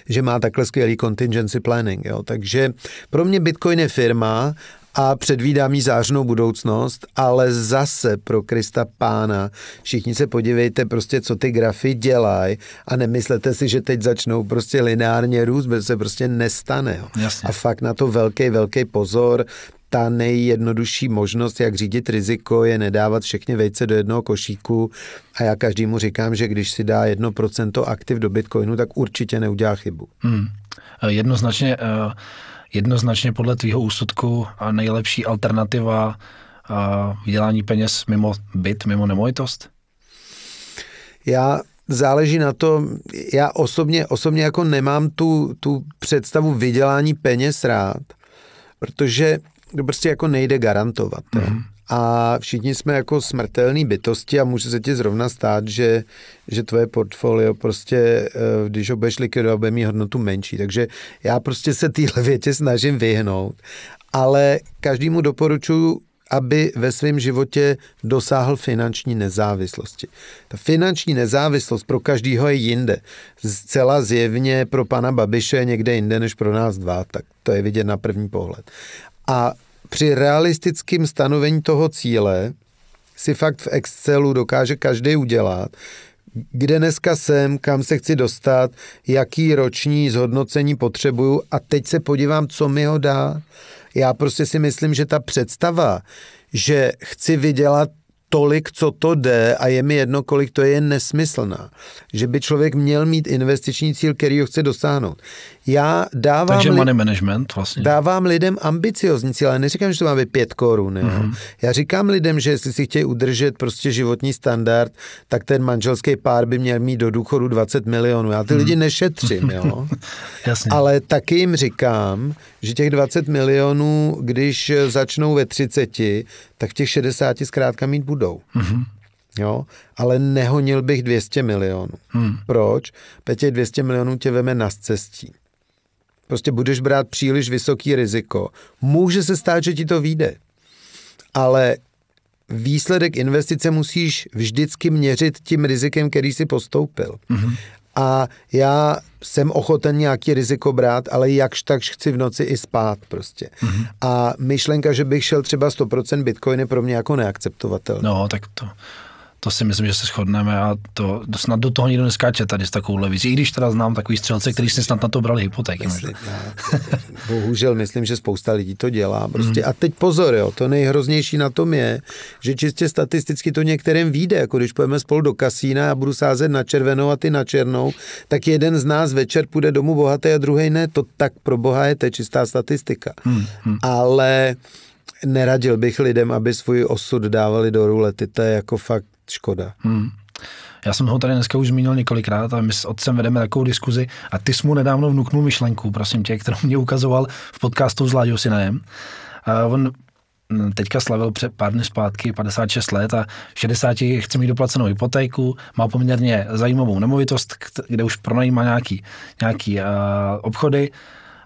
že má takhle skvělý contingency planning. Jo. Takže pro mě Bitcoin je firma a předvídám jí zářnou budoucnost, ale zase pro Krista Pána, všichni se podívejte prostě, co ty grafy dělají a nemyslete si, že teď začnou prostě lineárně růst, protože se prostě nestane. Jo. Jasně. A fakt na to velký, velký pozor ta nejjednodušší možnost, jak řídit riziko, je nedávat všechny vejce do jednoho košíku a já každému říkám, že když si dá 1% aktiv do Bitcoinu, tak určitě neudělá chybu. Hmm. Eh, jednoznačně, eh, jednoznačně podle tvýho úsudku eh, nejlepší alternativa vydělání peněz mimo byt, mimo nemovitost? Já záleží na to, já osobně, osobně jako nemám tu, tu představu vydělání peněz rád, protože to prostě jako nejde garantovat. Mm. hmm A všichni jsme jako smrtelní bytosti a může se ti zrovna stát, že, že tvoje portfolio prostě, eh, když ho budeš likvidovat, bude mít hodnotu menší. Takže já prostě se téhle větě snažím vyhnout. Ale každému doporučuji aby ve svém životě dosáhl finanční nezávislosti. Ta finanční nezávislost pro každýho je jinde. Zcela zjevně pro pana Babiše je někde jinde než pro nás dva, tak to je vidět na první pohled. A při realistickém stanovení toho cíle si fakt v Excelu dokáže každý udělat, kde dneska jsem, kam se chci dostat, jaký roční zhodnocení potřebuju a teď se podívám, co mi ho dá. Já prostě si myslím, že ta představa, že chci vydělat tolik, co to jde a je mi jedno, kolik to je, je nesmyslná. Že by člověk měl mít investiční cíl, který ho chce dosáhnout já dávám... Takže money management vlastně. Dávám lidem ambiciozní cíle, ale neříkám, že to má být pět korun. Mm-hmm. Já říkám lidem, že jestli si chtějí udržet prostě životní standard, tak ten manželský pár by měl mít do důchodu 20 milionů. Já ty mm. lidi nešetřím, jo. [laughs] Jasně. Ale taky jim říkám, že těch 20 milionů, když začnou ve 30, tak těch 60 zkrátka mít budou. Mm-hmm. Jo, ale nehonil bych 200 milionů. Hmm. Proč? Protože 200 milionů tě veme na cestí. Prostě budeš brát příliš vysoký riziko. Může se stát, že ti to vyjde. Ale výsledek investice musíš vždycky měřit tím rizikem, který si postoupil. Mm-hmm. A já jsem ochoten nějaký riziko brát, ale jakž takž chci v noci i spát prostě. Mm-hmm. A myšlenka, že bych šel třeba 100% bitcoiny pro mě jako neakceptovatelná. No, tak to to si myslím, že se shodneme a to, to snad do toho nikdo neskáče tady s takovou vizí. I když teda znám takový střelce, který si snad na to brali hypotéky. Myslím, já, [laughs] bohužel myslím, že spousta lidí to dělá. Prostě. Mm. A teď pozor, jo, to nejhroznější na tom je, že čistě statisticky to některým vyjde. Jako když půjdeme spolu do kasína a budu sázet na červenou a ty na černou, tak jeden z nás večer půjde domů bohatý a druhý ne. To tak pro boha je, to je čistá statistika. Mm. Ale neradil bych lidem, aby svůj osud dávali do rulety. To je jako fakt škoda. Hmm. Já jsem ho tady dneska už zmínil několikrát a my s otcem vedeme takovou diskuzi a ty jsi mu nedávno vnuknul myšlenku, prosím tě, kterou mě ukazoval v podcastu s Láďou Sinajem. A on hm, teďka slavil před pár dny zpátky 56 let a v 60 chce mít doplacenou hypotéku, má poměrně zajímavou nemovitost, kde už pronajímá nějaký, nějaký uh, obchody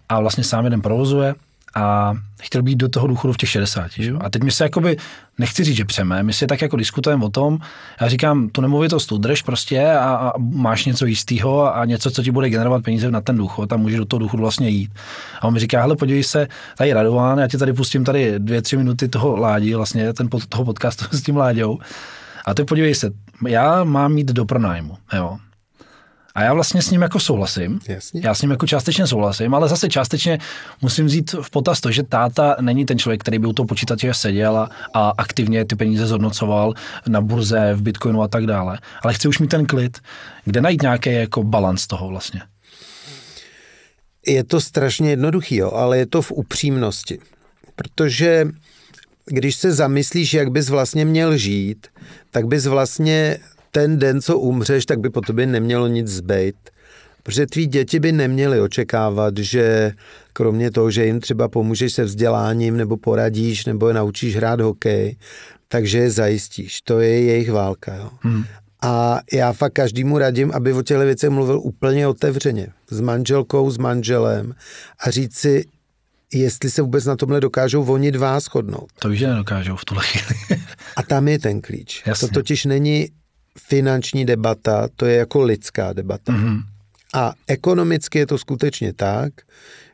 a vlastně sám jeden provozuje a chtěl být do toho důchodu v těch 60. Že? A teď mi se jakoby, nechci říct, že přeme, my si tak jako diskutujeme o tom, já říkám, tu nemovitost udrž prostě a, a máš něco jistého a, a, něco, co ti bude generovat peníze na ten důchod a můžeš do toho důchodu vlastně jít. A on mi říká, hele, podívej se, tady Radován, já ti tady pustím tady dvě, tři minuty toho ládí, vlastně ten pod, toho podcastu [laughs] s tím Láďou. A ty podívej se, já mám mít do pronájmu, jo. A já vlastně s ním jako souhlasím. Jasně. Já s ním jako částečně souhlasím, ale zase částečně musím vzít v potaz to, že táta není ten člověk, který by u toho počítače seděl a, a aktivně ty peníze zhodnocoval na burze, v bitcoinu a tak dále. Ale chci už mít ten klid, kde najít nějaký jako balans toho vlastně. Je to strašně jednoduchý, jo, ale je to v upřímnosti. Protože když se zamyslíš, jak bys vlastně měl žít, tak bys vlastně ten den, co umřeš, tak by po tobě nemělo nic zbejt. Protože tví děti by neměly očekávat, že kromě toho, že jim třeba pomůžeš se vzděláním nebo poradíš nebo je naučíš hrát hokej, takže je zajistíš. To je jejich válka. Jo? Hmm. A já fakt každému radím, aby o těchto věcech mluvil úplně otevřeně. S manželkou, s manželem a říct si, jestli se vůbec na tomhle dokážou vonit dva shodnout. To už nedokážou v tuhle chvíli. a tam je ten klíč. Jasně. To totiž není finanční debata, to je jako lidská debata. Mm-hmm. A ekonomicky je to skutečně tak,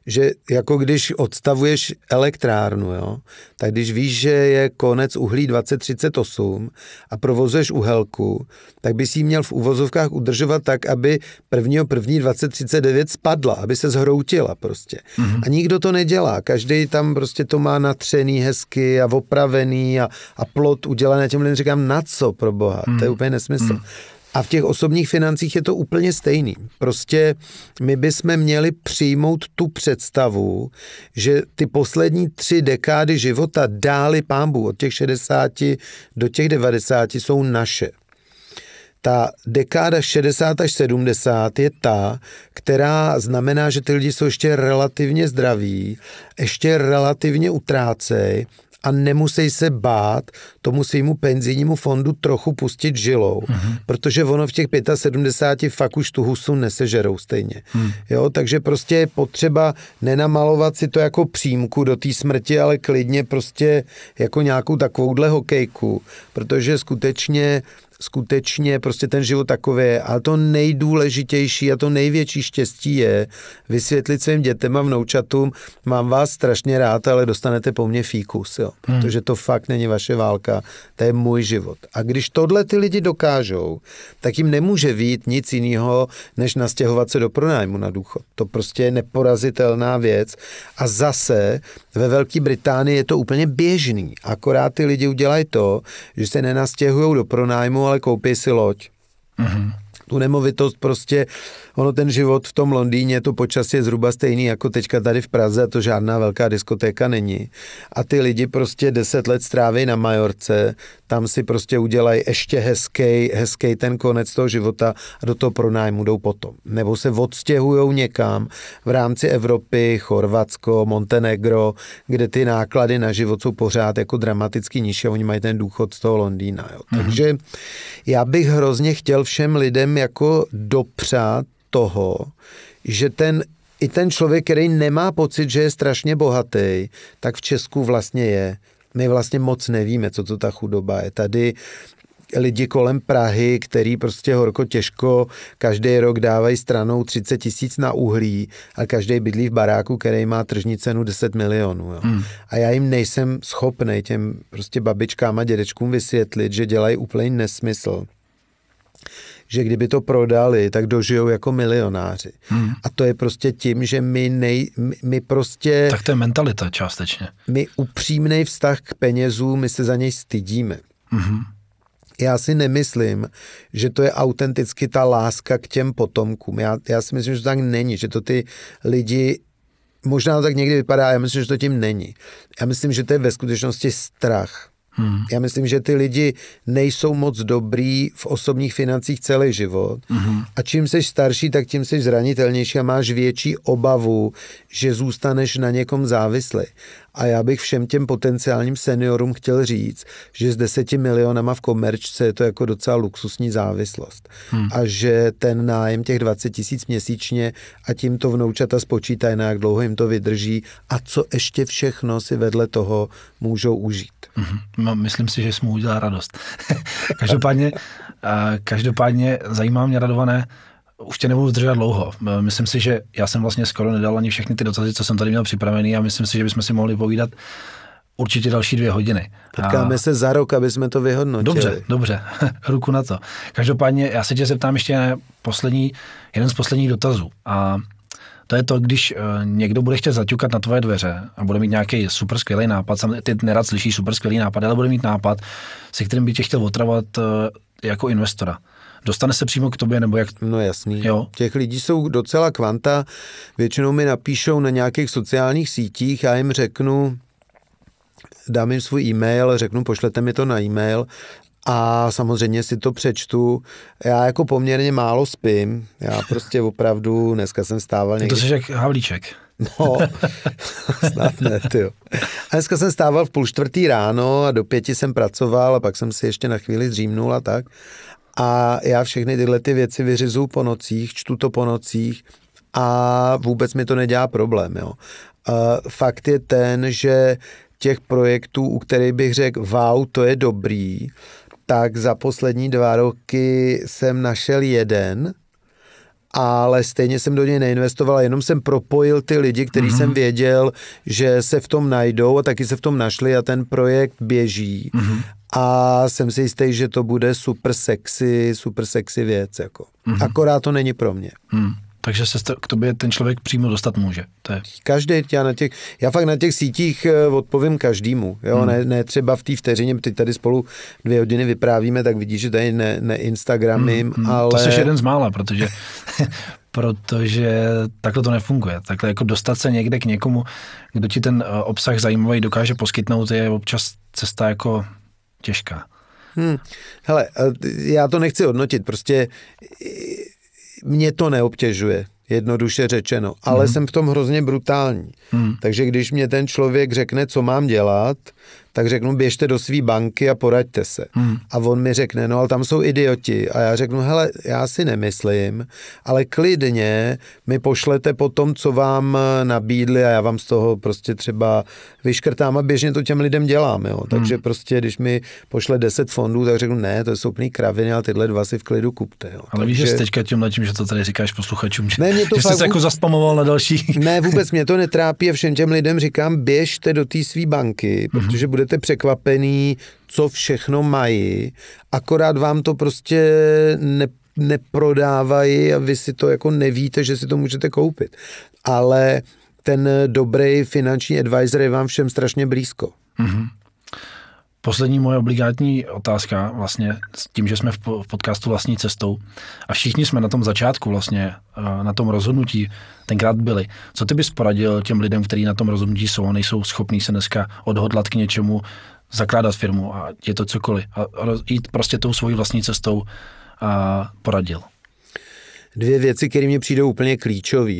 že jako když odstavuješ elektrárnu, jo, tak když víš, že je konec uhlí 2038 a provozuješ uhelku, tak bys ji měl v uvozovkách udržovat tak, aby prvního první 2039 spadla, aby se zhroutila prostě. Mm-hmm. A nikdo to nedělá. Každý tam prostě to má natřený hezky a opravený a, a plot udělaný. A těm lidem říkám, na co pro boha? Mm-hmm. To je mhm. úplně nesmysl. Mm-hmm. A v těch osobních financích je to úplně stejný. Prostě my bychom měli přijmout tu představu, že ty poslední tři dekády života dály pámbu od těch 60 do těch 90 jsou naše. Ta dekáda 60 až 70 je ta, která znamená, že ty lidi jsou ještě relativně zdraví, ještě relativně utrácejí a nemusí se bát tomu svýmu penzijnímu fondu trochu pustit žilou, mm-hmm. protože ono v těch 75 fakt už tu husu nesežerou stejně. Mm. Jo, takže prostě je potřeba nenamalovat si to jako přímku do té smrti, ale klidně prostě jako nějakou takovouhle hokejku, protože skutečně skutečně prostě ten život takový je. Ale to nejdůležitější a to největší štěstí je vysvětlit svým dětem a vnoučatům, mám vás strašně rád, ale dostanete po mně fíkus, jo. Hmm. Protože to fakt není vaše válka, to je můj život. A když tohle ty lidi dokážou, tak jim nemůže vít nic jiného, než nastěhovat se do pronájmu na důchod. To prostě je neporazitelná věc. A zase ve Velké Británii je to úplně běžný. Akorát ty lidi udělají to, že se nenastěhují do pronájmu, ale koupí si loď. Mm-hmm. Tu nemovitost prostě ono ten život v tom Londýně, to počasí je zhruba stejný jako teďka tady v Praze, to žádná velká diskotéka není. A ty lidi prostě deset let stráví na Majorce, tam si prostě udělají ještě hezký, hezký ten konec toho života a do toho pronájmu jdou potom. Nebo se odstěhují někam v rámci Evropy, Chorvatsko, Montenegro, kde ty náklady na život jsou pořád jako dramaticky nižší a oni mají ten důchod z toho Londýna. Jo. Mm-hmm. Takže já bych hrozně chtěl všem lidem jako dopřát toho, že ten i ten člověk, který nemá pocit, že je strašně bohatý, tak v Česku vlastně je. My vlastně moc nevíme, co to ta chudoba je. Tady lidi kolem Prahy, který prostě horko těžko každý rok dávají stranou 30 tisíc na uhlí a každý bydlí v baráku, který má tržní cenu 10 milionů. Jo. Hmm. A já jim nejsem schopný těm prostě babičkám a dědečkům vysvětlit, že dělají úplně nesmysl že kdyby to prodali, tak dožijou jako milionáři. Hmm. A to je prostě tím, že my, nej, my, my prostě... Tak to je mentalita částečně. My upřímný vztah k penězům, my se za něj stydíme. Hmm. Já si nemyslím, že to je autenticky ta láska k těm potomkům. Já, já si myslím, že to tak není, že to ty lidi možná to tak někdy vypadá, já myslím, že to tím není. Já myslím, že to je ve skutečnosti strach. Hmm. Já myslím, že ty lidi nejsou moc dobrý v osobních financích celý život. Hmm. A čím jsi starší, tak tím jsi zranitelnější a máš větší obavu, že zůstaneš na někom závislý. A já bych všem těm potenciálním seniorům chtěl říct, že s deseti milionama v komerčce je to jako docela luxusní závislost. Hmm. A že ten nájem těch 20 tisíc měsíčně a tím to vnoučata spočítají, na jak dlouho jim to vydrží a co ještě všechno si vedle toho můžou užít. Hmm. No, myslím si, že jsme mu radost. [laughs] každopádně, eh, každopádně zajímá mě radované, už tě nebudu zdržet dlouho. Myslím si, že já jsem vlastně skoro nedal ani všechny ty dotazy, co jsem tady měl připravený a myslím si, že bychom si mohli povídat určitě další dvě hodiny. Potkáme a... se za rok, aby jsme to vyhodnotili. Dobře, dobře, [laughs] ruku na to. Každopádně já se tě zeptám ještě na poslední, jeden z posledních dotazů. A to je to, když e, někdo bude chtět zaťukat na tvoje dveře a bude mít nějaký super skvělý nápad, sam ty nerad slyší super skvělý nápad, ale bude mít nápad, se kterým by tě chtěl otravovat e, jako investora dostane se přímo k tobě, nebo jak? No jasný. Jo. Těch lidí jsou docela kvanta, většinou mi napíšou na nějakých sociálních sítích, já jim řeknu, dám jim svůj e-mail, řeknu, pošlete mi to na e-mail a samozřejmě si to přečtu. Já jako poměrně málo spím. Já prostě opravdu, dneska jsem stával někdy... To jsi jak Havlíček. No, [laughs] snad ne, tyjo. A dneska jsem stával v půl čtvrtý ráno a do pěti jsem pracoval a pak jsem si ještě na chvíli zřímnul a tak. A já všechny tyhle ty věci vyřizu po nocích, čtu to po nocích a vůbec mi to nedělá problém. Jo. fakt je ten, že těch projektů, u kterých bych řekl, wow, to je dobrý, tak za poslední dva roky jsem našel jeden, ale stejně jsem do něj neinvestoval, jenom jsem propojil ty lidi, který mm-hmm. jsem věděl, že se v tom najdou a taky se v tom našli a ten projekt běží. Mm-hmm a jsem si jistý, že to bude super sexy, super sexy věc. Jako. Mm-hmm. Akorát to není pro mě. Mm. Takže se k tobě ten člověk přímo dostat může. To je... Každý, já, na těch, já fakt na těch sítích eh, odpovím každému. Jo? Hmm. Ne, ne třeba v té vteřině, teď tady spolu dvě hodiny vyprávíme, tak vidíš, že tady ne, ne Instagramím, hmm, hmm. ale... To jsi jeden z mála, protože, [laughs] protože takhle to nefunguje. Takhle jako dostat se někde k někomu, kdo ti ten eh, obsah zajímavý dokáže poskytnout, je občas cesta jako těžká. Hmm. Hele, já to nechci hodnotit, prostě mě to neobtěžuje, jednoduše řečeno, ale hmm. jsem v tom hrozně brutální. Hmm. Takže když mě ten člověk řekne, co mám dělat, tak řeknu, běžte do své banky a poraďte se. Hmm. A on mi řekne, no ale tam jsou idioti. A já řeknu, hele, já si nemyslím, ale klidně mi pošlete po tom, co vám eh, nabídli a já vám z toho prostě třeba vyškrtám a běžně to těm lidem dělám. Jo. Hmm. Takže hmm. prostě, když mi pošle 10 fondů, tak řeknu, ne, to jsou úplný kraviny, ale tyhle dva si v klidu kupte. Jo. Ale Takže... víš, že teďka tím tím, že to tady říkáš posluchačům, že, ne, mě to že fakt... jsi se jako zaspamoval na další. ne, vůbec mě to netrápí a všem těm lidem říkám, běžte do té své banky, mhm. protože bude budete překvapený, co všechno mají, akorát vám to prostě ne, neprodávají a vy si to jako nevíte, že si to můžete koupit. Ale ten dobrý finanční advisor je vám všem strašně blízko. Mm-hmm. Poslední moje obligátní otázka vlastně s tím, že jsme v podcastu vlastní cestou a všichni jsme na tom začátku vlastně, eh, na tom rozhodnutí tenkrát byli. Co ty bys poradil těm lidem, kteří na tom rozhodnutí jsou a nejsou schopní se dneska odhodlat k něčemu, zakládat firmu a je to cokoliv a jít prostě tou svojí vlastní cestou a eh, poradil? Dvě věci, které mě přijdou úplně klíčové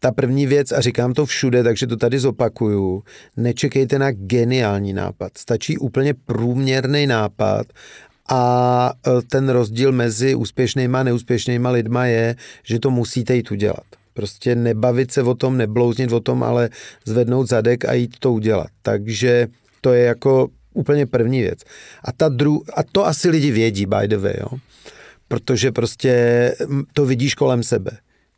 ta první věc, a říkám to všude, takže to tady zopakuju, nečekejte na geniální nápad. Stačí úplně průměrný nápad a e, ten rozdíl mezi úspěšnýma a neúspěšnýma lidma je, že to musíte jít udělat. Prostě nebavit se o tom, neblouznit o tom, ale zvednout zadek a jít to udělat. Takže to je jako úplně první věc. A, ta dru- a to asi lidi vědí, by the way, jo? protože prostě to vidíš kolem sebe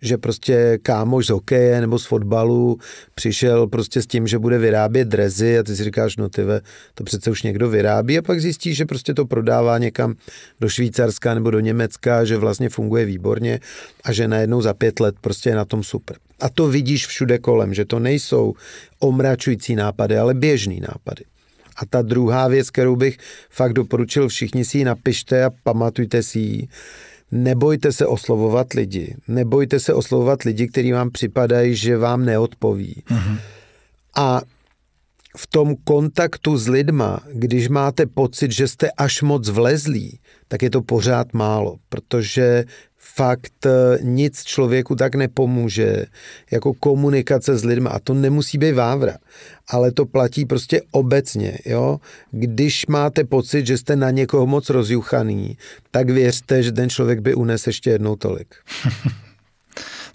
že prostě kámoš z hokeje nebo z fotbalu přišel prostě s tím, že bude vyrábět drezy a ty si říkáš, no ty ve, to přece už někdo vyrábí a pak zjistí, že prostě to prodává někam do Švýcarska nebo do Německa, že vlastně funguje výborně a že najednou za pět let prostě je na tom super. A to vidíš všude kolem, že to nejsou omračující nápady, ale běžný nápady. A ta druhá věc, kterou bych fakt doporučil, všichni si ji napište a pamatujte si ji, Nebojte se oslovovat lidi. Nebojte se oslovovat lidi, kteří vám připadají, že vám neodpoví. Uh-huh. A v tom kontaktu s lidma, když máte pocit, že jste až moc vlezlí, tak je to pořád málo, protože fakt eh, nic člověku tak nepomůže, jako komunikace s lidma A to nemusí být vávra, ale to platí prostě obecně. Jo? Když máte pocit, že jste na někoho moc rozjuchaný, tak věřte, že ten člověk by unes ještě jednou tolik. [laughs]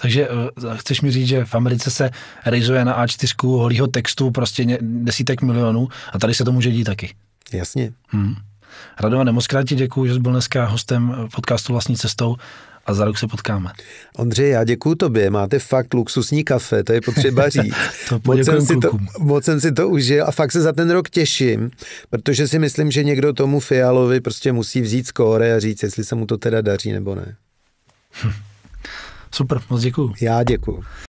Takže eh, chceš mi říct, že v Americe se rejzuje na A4 holýho textu prostě desítek milionů a tady se to může dít taky. Jasně. Hmm. Radovan, moc krát ti děkuji, že jsi byl dneska hostem eh, podcastu Vlastní cestou a za rok se potkáme. Ondřej, já děkuji tobě, máte fakt luxusní kafe, to je potřeba [laughs] říct. to moc, jsem si to, moc jsem si to užil a fakt se za ten rok těším, protože si myslím, že někdo tomu Fialovi prostě musí vzít skóre a říct, jestli se mu to teda daří nebo ne. Hm. [laughs] Super, moc děkuju. Já děkuju.